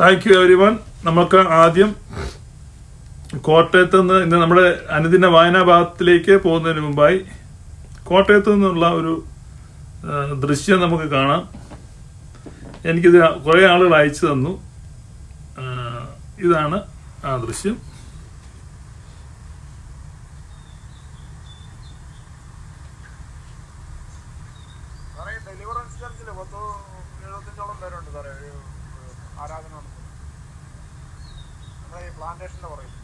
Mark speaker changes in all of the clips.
Speaker 1: Thank you every one നമുക്ക് ആദ്യം കോട്ടയത്ത് നിന്ന് ഇന്ന് നമ്മുടെ അനുദിന വായനാ ഭാഗത്തിലേക്ക് പോകുന്നതിന് മുമ്പായി കോട്ടയത്ത് നിന്നുള്ള ഒരു ദൃശ്യം നമുക്ക് കാണാം എനിക്കിത് കുറേ ആളുകൾ അയച്ചു തന്നു ഇതാണ് ആ ദൃശ്യം ഫൗണ്ടേഷന്റെ പറയും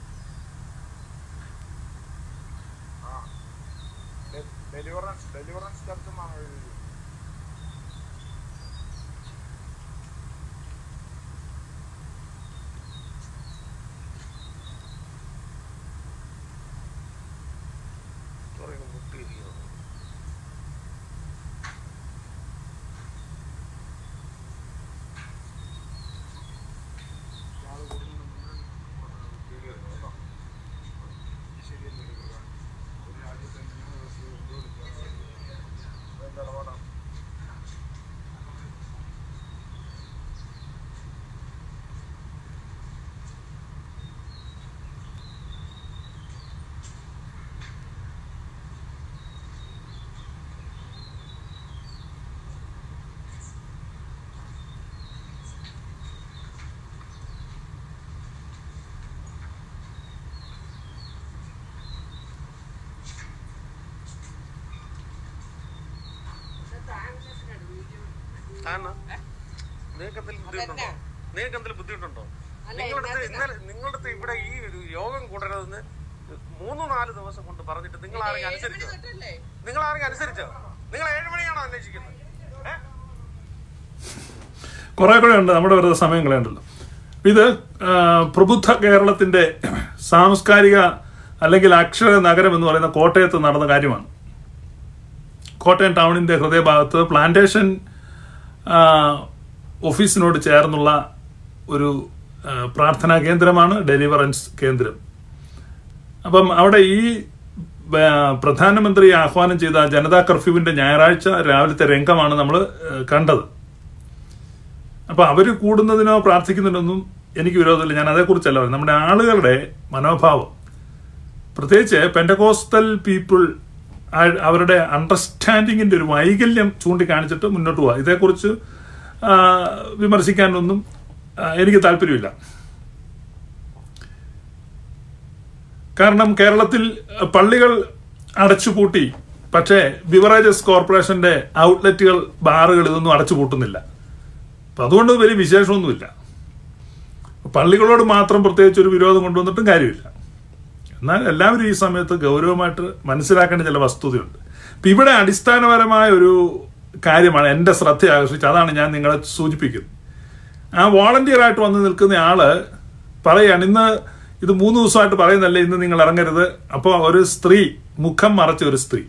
Speaker 1: ഡെലിവറൻസ് ഡെലിവറൻസ് ചർച്ച് എന്നാണ് നിങ്ങൾക്ക് ബുദ്ധിമുട്ടുണ്ടോ നിങ്ങളുടെ ഇന്നലെ നിങ്ങളുടെ ഇവിടെ ഈ യോഗം കൂടരുതെന്ന് മൂന്ന് നാല് ദിവസം കൊണ്ട് പറഞ്ഞിട്ട് നിങ്ങൾ ആരെങ്കിലും അനുസരിച്ചോ നിങ്ങൾ ആരെങ്കിലും അനുസരിച്ചോ നിങ്ങൾ ഏഴുമണിയാണോ അന്വേഷിക്കുന്നത് കുറെ കൂടെ ഉണ്ട് നമ്മുടെ വെറുതെ സമയം കളയണ്ടല്ലോ ഇത് പ്രബുദ്ധ കേരളത്തിന്റെ സാംസ്കാരിക അല്ലെങ്കിൽ അക്ഷര നഗരം എന്ന് പറയുന്ന കോട്ടയത്ത് നടന്ന കാര്യമാണ് കോട്ടയം ടൗണിന്റെ ഹൃദയഭാഗത്ത് പ്ലാന്റേഷൻ ഓഫീസിനോട് ചേർന്നുള്ള ഒരു പ്രാർത്ഥനാ കേന്ദ്രമാണ് ഡെലിവറൻസ് കേന്ദ്രം അപ്പം അവിടെ ഈ പ്രധാനമന്ത്രി ആഹ്വാനം ചെയ്ത ജനതാ കർഫ്യൂവിന്റെ ഞായറാഴ്ച രാവിലത്തെ രംഗമാണ് നമ്മൾ കണ്ടത് അപ്പൊ അവർ കൂടുന്നതിനോ പ്രാർത്ഥിക്കുന്നതിനൊന്നും എനിക്ക് വിരോധമില്ല ഞാൻ അതേക്കുറിച്ചല്ല നമ്മുടെ ആളുകളുടെ മനോഭാവം പ്രത്യേകിച്ച് പെൻഡകോസ്റ്റൽ പീപ്പിൾ അവരുടെ അണ്ടർസ്റ്റാൻഡിങ്ങിൻ്റെ ഒരു വൈകല്യം ചൂണ്ടിക്കാണിച്ചിട്ട് മുന്നോട്ട് പോവുക ഇതേക്കുറിച്ച് വിമർശിക്കാനൊന്നും എനിക്ക് താല്പര്യമില്ല കാരണം കേരളത്തിൽ പള്ളികൾ അടച്ചുപൂട്ടി പക്ഷേ ബിവറേജസ് കോർപ്പറേഷന്റെ ഔട്ട്ലെറ്റുകൾ ബാറുകൾ ഇതൊന്നും അടച്ചുപൂട്ടുന്നില്ല അപ്പം അതുകൊണ്ട് വലിയ വിശേഷമൊന്നുമില്ല പള്ളികളോട് മാത്രം പ്രത്യേകിച്ച് ഒരു വിരോധം കൊണ്ടുവന്നിട്ടും കാര്യമില്ല എന്നാൽ എല്ലാവരും ഈ സമയത്ത് ഗൗരവമായിട്ട് മനസ്സിലാക്കേണ്ട ചില വസ്തുതയുണ്ട് ഇപ്പം ഇവിടെ അടിസ്ഥാനപരമായ ഒരു കാര്യമാണ് എൻ്റെ ശ്രദ്ധ ആകർഷിച്ച് അതാണ് ഞാൻ നിങ്ങളെ സൂചിപ്പിക്കുന്നത് ആ വോളണ്ടിയർ ആയിട്ട് വന്ന് നിൽക്കുന്ന ആള് പറയാണ് ഇന്ന് ഇത് മൂന്ന് ദിവസമായിട്ട് പറയുന്നല്ലേ ഇന്ന് നിങ്ങൾ ഇറങ്ങരുത് അപ്പോൾ ഒരു സ്ത്രീ മുഖം മറച്ച ഒരു സ്ത്രീ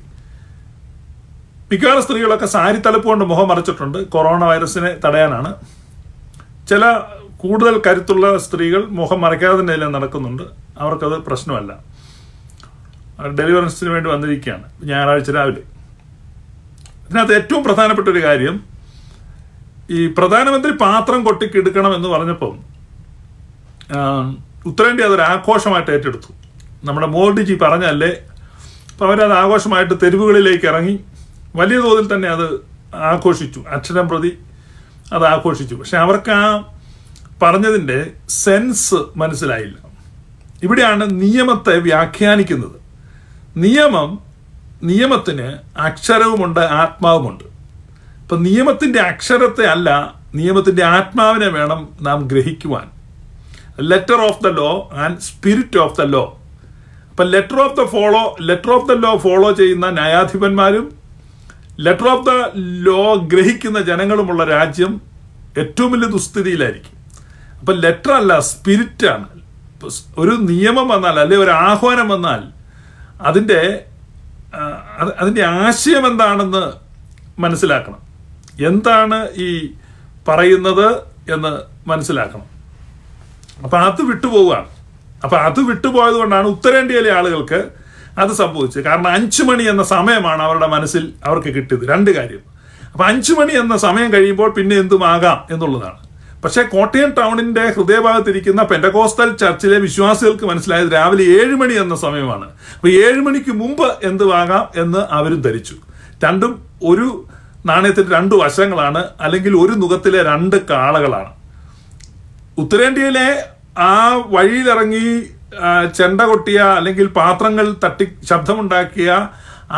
Speaker 1: മിക്കവാറും സ്ത്രീകളൊക്കെ സാരി തലപ്പ് കൊണ്ട് മുഖം മറച്ചിട്ടുണ്ട് കൊറോണ വൈറസിനെ തടയാനാണ് ചില കൂടുതൽ കരുത്തുള്ള സ്ത്രീകൾ മുഖം മറയ്ക്കാതെ തന്നെ നടക്കുന്നുണ്ട് അവർക്കത് പ്രശ്നമല്ല ഡെലിവറൻസിന് വേണ്ടി വന്നിരിക്കുകയാണ് ഞായറാഴ്ച രാവിലെ ഇതിനകത്ത് ഏറ്റവും പ്രധാനപ്പെട്ട ഒരു കാര്യം ഈ പ്രധാനമന്ത്രി പാത്രം കൊട്ടിക്കെടുക്കണം എന്ന് പറഞ്ഞപ്പം ഉത്തരേന്ത്യ അതൊരു ആഘോഷമായിട്ട് ഏറ്റെടുത്തു നമ്മുടെ മോഡിജി പറഞ്ഞല്ലേ അപ്പം അവരത് ആഘോഷമായിട്ട് തെരുവുകളിലേക്ക് ഇറങ്ങി വലിയ തോതിൽ തന്നെ അത് ആഘോഷിച്ചു അക്ഷരം പ്രതി അത് ആഘോഷിച്ചു പക്ഷെ അവർക്ക് ആ പറഞ്ഞതിൻ്റെ സെൻസ് മനസ്സിലായില്ല ഇവിടെയാണ് നിയമത്തെ വ്യാഖ്യാനിക്കുന്നത് നിയമം നിയമത്തിന് അക്ഷരവുമുണ്ട് ആത്മാവുമുണ്ട് ഇപ്പം നിയമത്തിൻ്റെ അക്ഷരത്തെ അല്ല നിയമത്തിൻ്റെ ആത്മാവിനെ വേണം നാം ഗ്രഹിക്കുവാൻ letter of the law and spirit of the law അപ്പം letter of the follow letter of the law follow ചെയ്യുന്ന ന്യായാധിപന്മാരും ലെറ്റർ ഓഫ് ദ ലോ ഗ്രഹിക്കുന്ന ജനങ്ങളുമുള്ള രാജ്യം ഏറ്റവും വലിയ ദുസ്ഥിതിയിലായിരിക്കും അപ്പം ലെറ്റർ അല്ല സ്പിരിറ്റാണ് ഒരു നിയമം വന്നാൽ അല്ലെ ഒരു ആഹ്വാനം വന്നാൽ അതിൻ്റെ അതിൻ്റെ ആശയം എന്താണെന്ന് മനസ്സിലാക്കണം എന്താണ് ഈ പറയുന്നത് എന്ന് മനസ്സിലാക്കണം അപ്പം അത് വിട്ടുപോവുകയാണ് അപ്പം അത് വിട്ടുപോയത് കൊണ്ടാണ് ഉത്തരേന്ത്യയിലെ ആളുകൾക്ക് അത് സംഭവിച്ചത് കാരണം അഞ്ചു മണി എന്ന സമയമാണ് അവരുടെ മനസ്സിൽ അവർക്ക് കിട്ടിയത് രണ്ട് കാര്യം അപ്പം അഞ്ചു മണി എന്ന സമയം കഴിയുമ്പോൾ പിന്നെ എന്തുമാകാം എന്നുള്ളതാണ് പക്ഷേ കോട്ടയം ടൗണിന്റെ ഹൃദയഭാഗത്തിരിക്കുന്ന പെൻഡകോസ്റ്റൽ ചർച്ചിലെ വിശ്വാസികൾക്ക് മനസ്സിലായത് രാവിലെ ഏഴ് മണി എന്ന സമയമാണ് അപ്പോൾ ഏഴ് മണിക്ക് മുമ്പ് വാങ്ങാം എന്ന് അവരും ധരിച്ചു രണ്ടും ഒരു നാണയത്തിന്റെ രണ്ട് വശങ്ങളാണ് അല്ലെങ്കിൽ ഒരു മുഖത്തിലെ രണ്ട് കാളകളാണ് ഉത്തരേന്ത്യയിലെ ആ വഴിയിലിറങ്ങി ചെണ്ട കൊട്ടിയ അല്ലെങ്കിൽ പാത്രങ്ങൾ തട്ടി ശബ്ദമുണ്ടാക്കിയ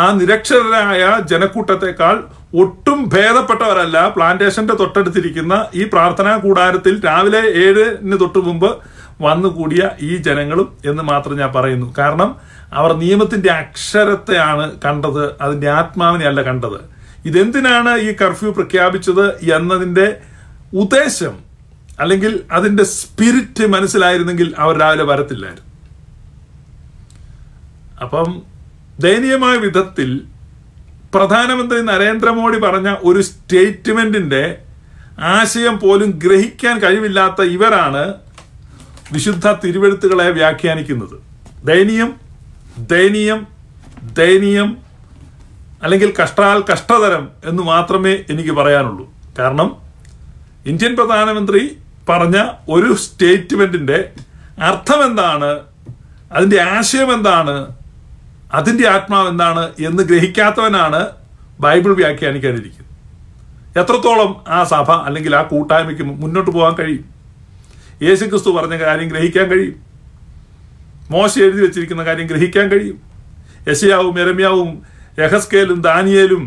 Speaker 1: ആ നിരക്ഷരരായ ജനക്കൂട്ടത്തെക്കാൾ ഒട്ടും ഭേദപ്പെട്ടവരല്ല പ്ലാന്റേഷന്റെ തൊട്ടടുത്തിരിക്കുന്ന ഈ പ്രാർത്ഥനാ കൂടാരത്തിൽ രാവിലെ ഏഴിന് തൊട്ട് മുമ്പ് വന്നുകൂടിയ ഈ ജനങ്ങളും എന്ന് മാത്രം ഞാൻ പറയുന്നു കാരണം അവർ നിയമത്തിന്റെ അക്ഷരത്തെയാണ് കണ്ടത് അതിന്റെ ആത്മാവിനെയല്ല കണ്ടത് ഇതെന്തിനാണ് ഈ കർഫ്യൂ പ്രഖ്യാപിച്ചത് എന്നതിന്റെ ഉദ്ദേശം അല്ലെങ്കിൽ അതിന്റെ സ്പിരിറ്റ് മനസ്സിലായിരുന്നെങ്കിൽ അവർ രാവിലെ വരത്തില്ലായിരുന്നു അപ്പം ദയനീയമായ വിധത്തിൽ പ്രധാനമന്ത്രി നരേന്ദ്രമോദി പറഞ്ഞ ഒരു സ്റ്റേറ്റ്മെന്റിന്റെ ആശയം പോലും ഗ്രഹിക്കാൻ കഴിവില്ലാത്ത ഇവരാണ് വിശുദ്ധ തിരുവെഴുത്തുകളെ വ്യാഖ്യാനിക്കുന്നത് ദയനീയം ദയനീയം ദയനീയം അല്ലെങ്കിൽ കഷ്ടാൽ കഷ്ടതരം എന്ന് മാത്രമേ എനിക്ക് പറയാനുള്ളൂ കാരണം ഇന്ത്യൻ പ്രധാനമന്ത്രി പറഞ്ഞ ഒരു അർത്ഥം അർത്ഥമെന്താണ് അതിൻ്റെ ആശയം എന്താണ് അതിൻ്റെ ആത്മാവ് എന്താണ് എന്ന് ഗ്രഹിക്കാത്തവനാണ് ബൈബിൾ വ്യാഖ്യാനിക്കാനിരിക്കുന്നത് എത്രത്തോളം ആ സഭ അല്ലെങ്കിൽ ആ കൂട്ടായ്മയ്ക്ക് മുന്നോട്ട് പോകാൻ കഴിയും യേശുക്രിസ്തു പറഞ്ഞ കാര്യം ഗ്രഹിക്കാൻ കഴിയും മോശ എഴുതി വെച്ചിരിക്കുന്ന കാര്യം ഗ്രഹിക്കാൻ കഴിയും യശയാവും എരമ്യാവും യഹസ്കേലും ദാനിയേലും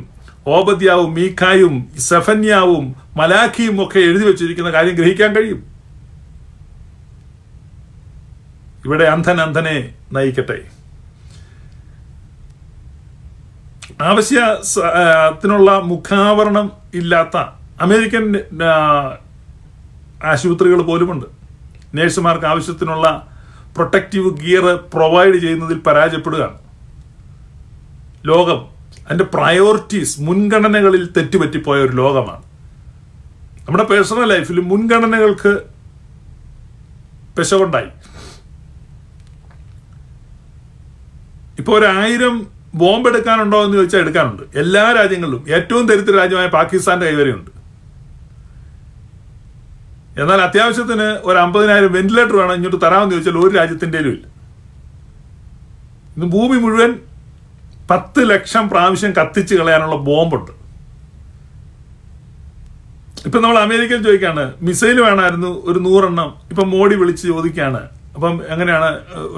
Speaker 1: ഓബദ്യാവും മീഖായും സെഫന്യാവും മലാഖിയും ഒക്കെ എഴുതി വെച്ചിരിക്കുന്ന കാര്യം ഗ്രഹിക്കാൻ കഴിയും ഇവിടെ അന്ധൻ അന്ധനെ നയിക്കട്ടെ ആവശ്യ ത്തിനുള്ള മുഖാവരണം ഇല്ലാത്ത അമേരിക്കൻ ആശുപത്രികൾ പോലുമുണ്ട് നേഴ്സുമാർക്ക് ആവശ്യത്തിനുള്ള പ്രൊട്ടക്റ്റീവ് ഗിയർ പ്രൊവൈഡ് ചെയ്യുന്നതിൽ പരാജയപ്പെടുകയാണ് ലോകം അതിൻ്റെ പ്രയോറിറ്റീസ് മുൻഗണനകളിൽ തെറ്റുപറ്റിപ്പോയ ഒരു ലോകമാണ് നമ്മുടെ പേഴ്സണൽ ലൈഫിൽ മുൻഗണനകൾക്ക് പെശകുണ്ടായി ഇപ്പോൾ ഒരായിരം ബോംബ് എടുക്കാനുണ്ടോ എന്ന് ചോദിച്ചാൽ എടുക്കാനുണ്ട് എല്ലാ രാജ്യങ്ങളിലും ഏറ്റവും ദരിദ്ര രാജ്യമായ പാകിസ്ഥാന്റെ കൈവരെയുണ്ട് എന്നാൽ അത്യാവശ്യത്തിന് ഒരു അമ്പതിനായിരം വെന്റിലേറ്റർ വേണം ഇങ്ങോട്ട് തരാമെന്ന് ചോദിച്ചാൽ ഒരു രാജ്യത്തിൻ്റെയിലും ഇല്ല ഇന്ന് ഭൂമി മുഴുവൻ പത്ത് ലക്ഷം പ്രാവശ്യം കത്തിച്ച് കളയാനുള്ള ബോംബുണ്ട് ഇപ്പം നമ്മൾ അമേരിക്കയിൽ ചോദിക്കുകയാണ് മിസൈൽ വേണമായിരുന്നു ഒരു നൂറെണ്ണം ഇപ്പം മോഡി വിളിച്ച് ചോദിക്കുകയാണ് അപ്പം എങ്ങനെയാണ്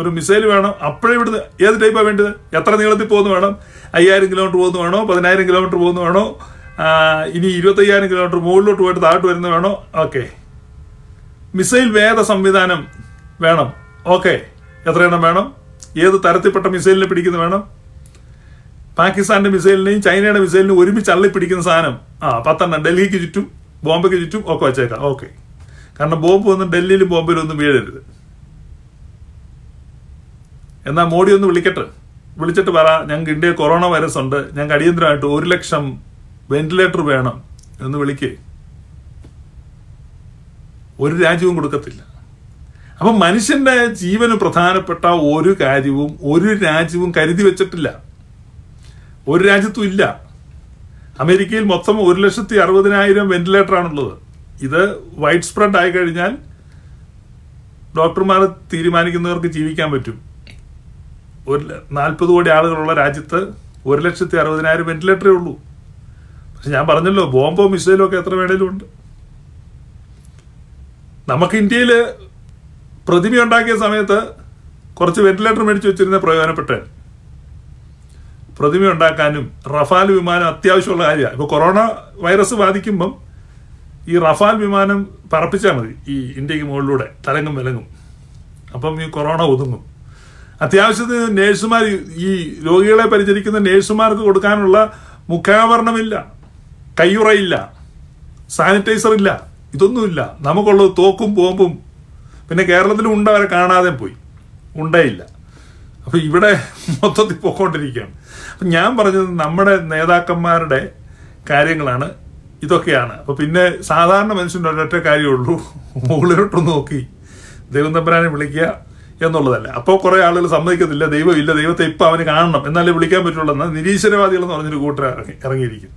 Speaker 1: ഒരു മിസൈൽ വേണം അപ്പോഴേ ഇവിടുന്ന് ഏത് ടൈപ്പാണ് വേണ്ടത് എത്ര നീളത്തിൽ പോകുന്നു വേണം അയ്യായിരം കിലോമീറ്റർ പോകുന്നു വേണോ പതിനായിരം കിലോമീറ്റർ പോകുന്നു വേണോ ഇനി ഇരുപത്തയ്യായിരം കിലോമീറ്റർ മുകളിലോട്ട് പോയിട്ട് താഴോട്ട് വരുന്ന വേണോ ഓക്കെ മിസൈൽ വേദ സംവിധാനം വേണം ഓക്കെ എത്രയെണ്ണം വേണം ഏത് തരത്തിൽപ്പെട്ട മിസൈലിനെ പിടിക്കുന്ന വേണം പാകിസ്ഥാന്റെ മിസൈലിനെയും ചൈനയുടെ മിസൈലിനെയും ഒരുമിച്ച് അള്ളി പിടിക്കുന്ന സാധനം ആ പത്തെണ്ണം ഡൽഹിക്ക് ചുറ്റും ബോംബെക്ക് ചുറ്റും ഒക്കെ വെച്ചേക്കാം ഓക്കെ കാരണം ബോംബ് ഒന്നും ഡൽഹിയിലും ബോംബയിലും ഒന്നും വീഴരുത് എന്നാൽ മോഡി ഒന്ന് വിളിക്കട്ടെ വിളിച്ചിട്ട് പറ ഞങ്ങൾക്ക് ഇന്ത്യയിൽ കൊറോണ വൈറസ് ഉണ്ട് ഞങ്ങൾക്ക് അടിയന്തരമായിട്ട് ഒരു ലക്ഷം വെന്റിലേറ്റർ വേണം എന്ന് വിളിക്കേ ഒരു രാജ്യവും കൊടുക്കത്തില്ല അപ്പം മനുഷ്യന്റെ ജീവന് പ്രധാനപ്പെട്ട ഒരു കാര്യവും ഒരു രാജ്യവും കരുതി വെച്ചിട്ടില്ല ഒരു രാജ്യത്തും ഇല്ല അമേരിക്കയിൽ മൊത്തം ഒരു ലക്ഷത്തി അറുപതിനായിരം വെന്റിലേറ്റർ ആണുള്ളത് ഇത് വൈഡ് സ്പ്രെഡ് ആയി കഴിഞ്ഞാൽ ഡോക്ടർമാർ തീരുമാനിക്കുന്നവർക്ക് ജീവിക്കാൻ പറ്റും ഒരു നാൽപ്പത് കോടി ആളുകളുള്ള രാജ്യത്ത് ഒരു ലക്ഷത്തി അറുപതിനായിരം വെന്റിലേറ്ററേ ഉള്ളൂ പക്ഷെ ഞാൻ പറഞ്ഞല്ലോ ബോംബോ മിസൈലും ഒക്കെ എത്ര വേണേലും ഉണ്ട് നമുക്ക് ഇന്ത്യയിൽ പ്രതിമ ഉണ്ടാക്കിയ സമയത്ത് കുറച്ച് വെന്റിലേറ്റർ മേടിച്ചു വെച്ചിരുന്ന പ്രയോജനപ്പെട്ട പ്രതിമ ഉണ്ടാക്കാനും റഫാൽ വിമാനം അത്യാവശ്യമുള്ള കാര്യമാണ് ഇപ്പൊ കൊറോണ വൈറസ് ബാധിക്കുമ്പം ഈ റഫാൽ വിമാനം പറപ്പിച്ചാൽ മതി ഈ ഇന്ത്യക്ക് മുകളിലൂടെ തലങ്ങും വിലങ്ങും അപ്പം ഈ കൊറോണ ഒതുങ്ങും അത്യാവശ്യത്തിന് നേഴ്സുമാർ ഈ രോഗികളെ പരിചരിക്കുന്ന നേഴ്സുമാർക്ക് കൊടുക്കാനുള്ള മുഖാവരണമില്ല കയ്യുറയില്ല സാനിറ്റൈസർ ഇല്ല ഇതൊന്നുമില്ല നമുക്കുള്ളത് തോക്കും ബോംബും പിന്നെ കേരളത്തിലും ഉണ്ട കാണാതെ പോയി ഉണ്ടയില്ല അപ്പം ഇവിടെ മൊത്തത്തിൽ പോയിക്കൊണ്ടിരിക്കുകയാണ് അപ്പം ഞാൻ പറഞ്ഞത് നമ്മുടെ നേതാക്കന്മാരുടെ കാര്യങ്ങളാണ് ഇതൊക്കെയാണ് അപ്പോൾ പിന്നെ സാധാരണ മനുഷ്യൻ്റെ ഒരൊറ്റ കാര്യമുള്ളൂ മുകളിലോട്ടൊന്ന് നോക്കി ദൈവം തമ്പരാനെ വിളിക്കുക എന്നുള്ളതല്ല അപ്പോൾ കുറേ ആളുകൾ സമ്മതിക്കത്തില്ല ദൈവമില്ല ദൈവത്തെ ഇപ്പം അവന് കാണണം എന്നാലേ വിളിക്കാൻ പറ്റുള്ളൂ എന്നാൽ നിരീശ്വരവാദികൾ എന്ന് പറഞ്ഞൊരു കൂട്ടർ ഇറങ്ങി ഇറങ്ങിയിരിക്കും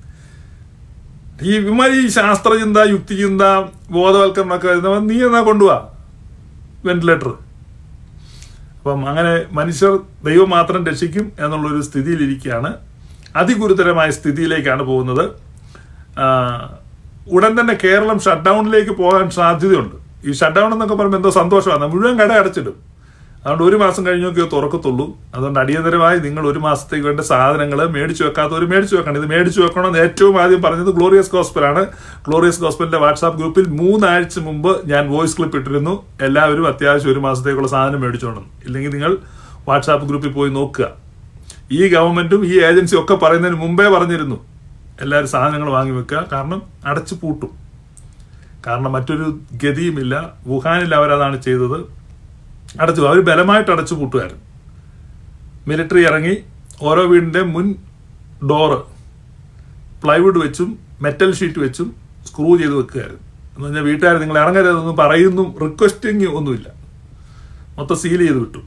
Speaker 1: ഈ ഇമാരി ശാസ്ത്രചിന്ത യുക്തിചിന്ത ബോധവൽക്കരണമൊക്കെ വരുന്നവർ നീ എന്നാ കൊണ്ടുപോവാ വെന്റിലേറ്റർ അപ്പം അങ്ങനെ മനുഷ്യർ ദൈവം മാത്രം രക്ഷിക്കും എന്നുള്ളൊരു സ്ഥിതിയിലിരിക്കുകയാണ് അതിഗുരുതരമായ സ്ഥിതിയിലേക്കാണ് പോകുന്നത് ഉടൻ തന്നെ കേരളം ഷട്ട് ഡൗണിലേക്ക് പോകാൻ സാധ്യതയുണ്ട് ഈ ഷട്ട് ഡൗൺ എന്നൊക്കെ പറയുമ്പോൾ എന്തോ സന്തോഷമാണ് മുഴുവൻ കട അടച്ചിടും അതുകൊണ്ട് ഒരു മാസം കഴിഞ്ഞൊക്കെ തുറക്കത്തുള്ളൂ അതുകൊണ്ട് അടിയന്തരമായി നിങ്ങൾ ഒരു മാസത്തേക്ക് വേണ്ട സാധനങ്ങൾ മേടിച്ചു വെക്കാത്തവർ മേടിച്ചു വെക്കണം ഇത് മേടിച്ചു വെക്കണമെന്ന് ഏറ്റവും ആദ്യം പറഞ്ഞത് ഗ്ലോറിയസ് ഗോസ്പലാണ് ഗ്ലോറിയസ് ഗോസ്പലിന്റെ വാട്സാപ്പ് ഗ്രൂപ്പിൽ മൂന്നാഴ്ച മുമ്പ് ഞാൻ വോയിസ് ക്ലിപ്പ് ഇട്ടിരുന്നു എല്ലാവരും അത്യാവശ്യം ഒരു മാസത്തേക്കുള്ള സാധനം മേടിച്ചോണം ഇല്ലെങ്കിൽ നിങ്ങൾ വാട്സാപ്പ് ഗ്രൂപ്പിൽ പോയി നോക്കുക ഈ ഗവൺമെന്റും ഈ ഏജൻസിയും ഒക്കെ പറയുന്നതിന് മുമ്പേ പറഞ്ഞിരുന്നു എല്ലാവരും സാധനങ്ങൾ വാങ്ങി വെക്കുക കാരണം അടച്ചു പൂട്ടും കാരണം മറ്റൊരു ഗതിയുമില്ല വുഹാനിൽ അവരതാണ് ചെയ്തത് അടച്ചു അവർ ബലമായിട്ട് അടച്ചു പൂട്ടുമായിരുന്നു മിലിറ്ററി ഇറങ്ങി ഓരോ വീടിൻ്റെ മുൻ ഡോറ് പ്ലൈവുഡ് വെച്ചും മെറ്റൽ ഷീറ്റ് വെച്ചും സ്ക്രൂ ചെയ്ത് വെക്കുകയായിരുന്നു എന്ന് പറഞ്ഞാൽ വീട്ടുകാർ നിങ്ങൾ ഇറങ്ങരുതെന്നൊന്നും പറയുന്നു റിക്വസ്റ്റിങ് ഒന്നുമില്ല മൊത്തം സീൽ ചെയ്ത് വിട്ടു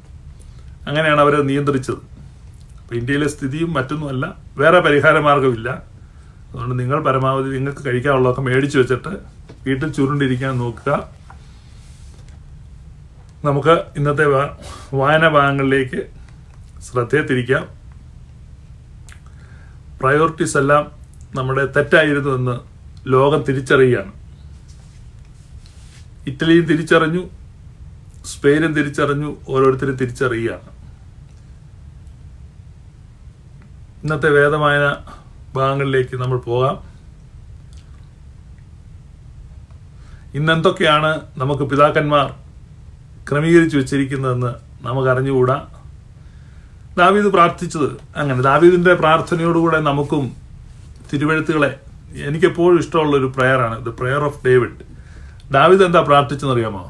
Speaker 1: അങ്ങനെയാണ് അവരെ നിയന്ത്രിച്ചത് അപ്പോൾ ഇന്ത്യയിലെ സ്ഥിതിയും മറ്റൊന്നുമല്ല വേറെ പരിഹാര മാർഗമില്ല അതുകൊണ്ട് നിങ്ങൾ പരമാവധി നിങ്ങൾക്ക് കഴിക്കാനുള്ളതൊക്കെ മേടിച്ചു വെച്ചിട്ട് വീട്ടിൽ ചുരുണ്ടിരിക്കാൻ നോക്കുക നമുക്ക് ഇന്നത്തെ വായന ഭാഗങ്ങളിലേക്ക് ശ്രദ്ധയെ തിരിക്കാം പ്രയോറിറ്റീസ് എല്ലാം നമ്മുടെ തെറ്റായിരുന്നു എന്ന് ലോകം തിരിച്ചറിയുകയാണ് ഇറ്റലിയും തിരിച്ചറിഞ്ഞു സ്പെയിനും തിരിച്ചറിഞ്ഞു ഓരോരുത്തരും തിരിച്ചറിയുകയാണ് ഇന്നത്തെ വേദമായന ഭാഗങ്ങളിലേക്ക് നമ്മൾ പോകാം ഇന്നെന്തൊക്കെയാണ് നമുക്ക് പിതാക്കന്മാർ ക്രമീകരിച്ചു വെച്ചിരിക്കുന്നതെന്ന് നമുക്കറിഞ്ഞുകൂടാ ദാവീദ് പ്രാർത്ഥിച്ചത് അങ്ങനെ ദാവീദിൻ്റെ പ്രാർത്ഥനയോടുകൂടെ നമുക്കും തിരുവഴുത്തുകളെ എനിക്കെപ്പോഴും ഒരു പ്രെയറാണ് ദ പ്രെയർ ഓഫ് ഡേവിഡ് ദാവീദ് എന്താ പ്രാർത്ഥിച്ചെന്നറിയാമോ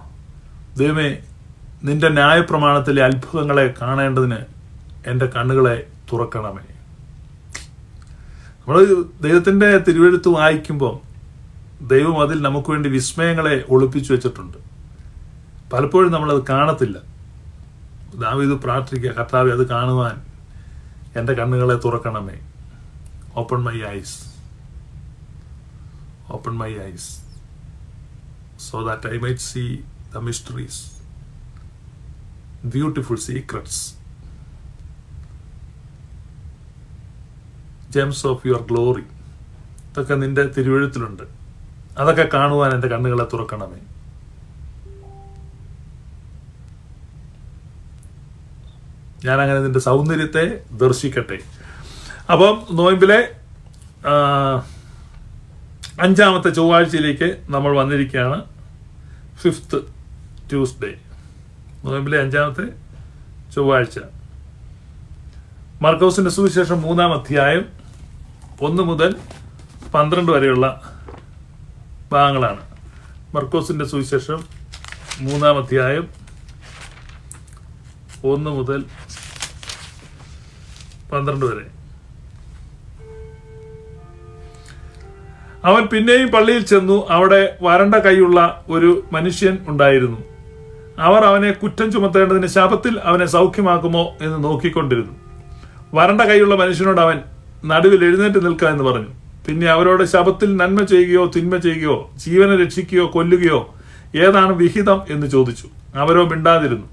Speaker 1: ദൈവമേ നിന്റെ ന്യായപ്രമാണത്തിലെ അത്ഭുതങ്ങളെ കാണേണ്ടതിന് എൻ്റെ കണ്ണുകളെ തുറക്കണമേ നമ്മൾ ദൈവത്തിൻ്റെ തിരുവഴുത്ത് വായിക്കുമ്പോൾ ദൈവം അതിൽ നമുക്ക് വേണ്ടി വിസ്മയങ്ങളെ ഒളിപ്പിച്ചു വെച്ചിട്ടുണ്ട് പലപ്പോഴും നമ്മളത് കാണത്തില്ല ദാവീത് പ്രാർത്ഥിക്കുക കർത്താവ് അത് കാണുവാൻ എൻ്റെ കണ്ണുകളെ തുറക്കണമേ open my eyes open my eyes so that I might see the mysteries beautiful secrets gems of your glory ഇതൊക്കെ നിന്റെ തിരുവഴുത്തിലുണ്ട് അതൊക്കെ കാണുവാൻ എൻ്റെ കണ്ണുകളെ തുറക്കണമേ ഞാൻ അങ്ങനെ നിന്റെ സൗന്ദര്യത്തെ ദർശിക്കട്ടെ അപ്പം നോയമ്പിലെ അഞ്ചാമത്തെ ചൊവ്വാഴ്ചയിലേക്ക് നമ്മൾ വന്നിരിക്കുകയാണ് ഫിഫ്ത്ത് ട്യൂസ്ഡേ നോയമ്പിലെ അഞ്ചാമത്തെ ചൊവ്വാഴ്ച മർക്കോസിന്റെ സുവിശേഷം മൂന്നാം അധ്യായം ഒന്ന് മുതൽ പന്ത്രണ്ട് വരെയുള്ള ഭാഗങ്ങളാണ് മർക്കോസിന്റെ സുവിശേഷം മൂന്നാം അധ്യായം ഒന്ന് മുതൽ പന്ത്രണ്ട് വരെ അവൻ പിന്നെയും പള്ളിയിൽ ചെന്നു അവിടെ വരണ്ട കൈയുള്ള ഒരു മനുഷ്യൻ ഉണ്ടായിരുന്നു അവർ അവനെ കുറ്റം ചുമത്തേണ്ടതിന് ശാപത്തിൽ അവനെ സൗഖ്യമാക്കുമോ എന്ന് നോക്കിക്കൊണ്ടിരുന്നു വരണ്ട കൈയുള്ള മനുഷ്യനോട് അവൻ നടുവിൽ എഴുന്നേറ്റ് നിൽക്കുക എന്ന് പറഞ്ഞു പിന്നെ അവരോട് ശബത്തിൽ നന്മ ചെയ്യുകയോ തിന്മ ചെയ്യുകയോ ജീവനെ രക്ഷിക്കുകയോ കൊല്ലുകയോ ഏതാണ് വിഹിതം എന്ന് ചോദിച്ചു അവരോ മിണ്ടാതിരുന്നു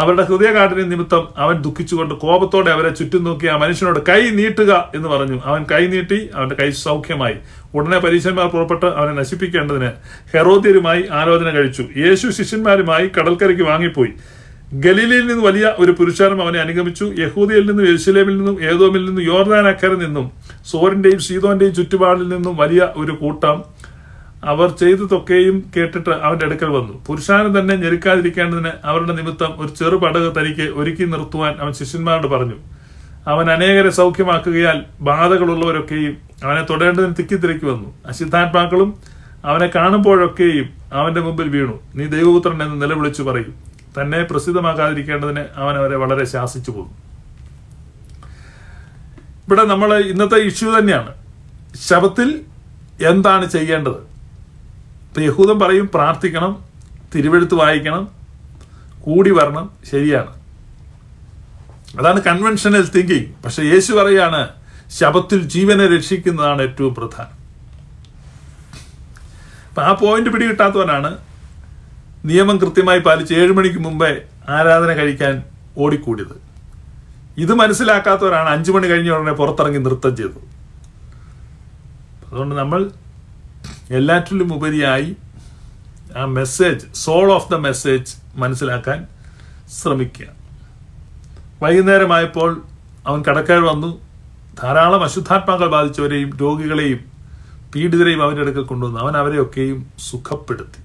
Speaker 1: അവരുടെ ഹൃദയകാഠിന്യ നിമിത്തം അവൻ ദുഃഖിച്ചുകൊണ്ട് കോപത്തോടെ അവരെ ചുറ്റും നോക്കി ആ മനുഷ്യനോട് കൈ നീട്ടുക എന്ന് പറഞ്ഞു അവൻ കൈ നീട്ടി അവന്റെ കൈ സൗഖ്യമായി ഉടനെ പരീക്ഷന്മാർ പുറപ്പെട്ട് അവനെ നശിപ്പിക്കേണ്ടതിന് ഹെറോദ്യരുമായി ആലോചന കഴിച്ചു യേശു ശിഷ്യന്മാരുമായി കടൽക്കരയ്ക്ക് വാങ്ങിപ്പോയി ഗലീലയിൽ നിന്ന് വലിയ ഒരു പുരുഷാരം അവനെ അനുഗമിച്ചു യഹൂദിയിൽ നിന്നും യെരുസലേമിൽ നിന്നും ഏതോമിൽ നിന്നും യോർദാൻ നിന്നും സോറിന്റെയും സീതോന്റെയും ചുറ്റുപാടിൽ നിന്നും വലിയ ഒരു കൂട്ടം അവർ ചെയ്തതൊക്കെയും കേട്ടിട്ട് അവന്റെ അടുക്കൽ വന്നു പുരുഷാരം തന്നെ ഞെരുക്കാതിരിക്കേണ്ടതിന് അവരുടെ നിമിത്തം ഒരു ചെറുപടക് തനിക്ക് ഒരുക്കി നിർത്തുവാൻ അവൻ ശിഷ്യന്മാരോട് പറഞ്ഞു അവൻ അനേകരെ സൗഖ്യമാക്കുകയാൽ ബാധകളുള്ളവരൊക്കെയും അവനെ തൊടേണ്ടതിന് തിക്കിത്തിരക്കി വന്നു അശുദ്ധാത്മാക്കളും അവനെ കാണുമ്പോഴൊക്കെയും അവന്റെ മുമ്പിൽ വീണു നീ ദൈവപുത്രൻ എന്ന് നിലവിളിച്ചു പറയും തന്നെ പ്രസിദ്ധമാക്കാതിരിക്കേണ്ടതിന് അവൻ അവരെ വളരെ ശാസിച്ചു പോകും ഇവിടെ നമ്മൾ ഇന്നത്തെ ഇഷ്യൂ തന്നെയാണ് ശബത്തിൽ എന്താണ് ചെയ്യേണ്ടത് ഇപ്പം യഹൂദൻ പറയും പ്രാർത്ഥിക്കണം തിരുവെടുത്ത് വായിക്കണം കൂടി വരണം ശരിയാണ് അതാണ് കൺവെൻഷനൽ തിങ്കിങ് പക്ഷെ യേശു പറയാണ് ശബത്തിൽ ജീവനെ രക്ഷിക്കുന്നതാണ് ഏറ്റവും പ്രധാനം അപ്പം ആ പോയിന്റ് പിടികിട്ടാത്തവനാണ് നിയമം കൃത്യമായി പാലിച്ച് ഏഴ് മണിക്ക് മുമ്പേ ആരാധന കഴിക്കാൻ ഓടിക്കൂടിയത് ഇത് മനസ്സിലാക്കാത്തവരാണ് അഞ്ചു മണി കഴിഞ്ഞ ഉടനെ പുറത്തിറങ്ങി നൃത്തം ചെയ്തത് അതുകൊണ്ട് നമ്മൾ എല്ലാറ്റിലും ഉപരിയായി ആ message soul of the message മനസ്സിലാക്കാൻ ശ്രമിക്കുക വൈകുന്നേരമായപ്പോൾ അവൻ കടക്കാൻ വന്നു ധാരാളം അശുദ്ധാത്മാക്കൾ ബാധിച്ചവരെയും രോഗികളെയും പീഡിതരെയും അവൻ്റെ അടുക്കൽ കൊണ്ടുവന്നു അവൻ അവരെയൊക്കെയും സുഖപ്പെടുത്തി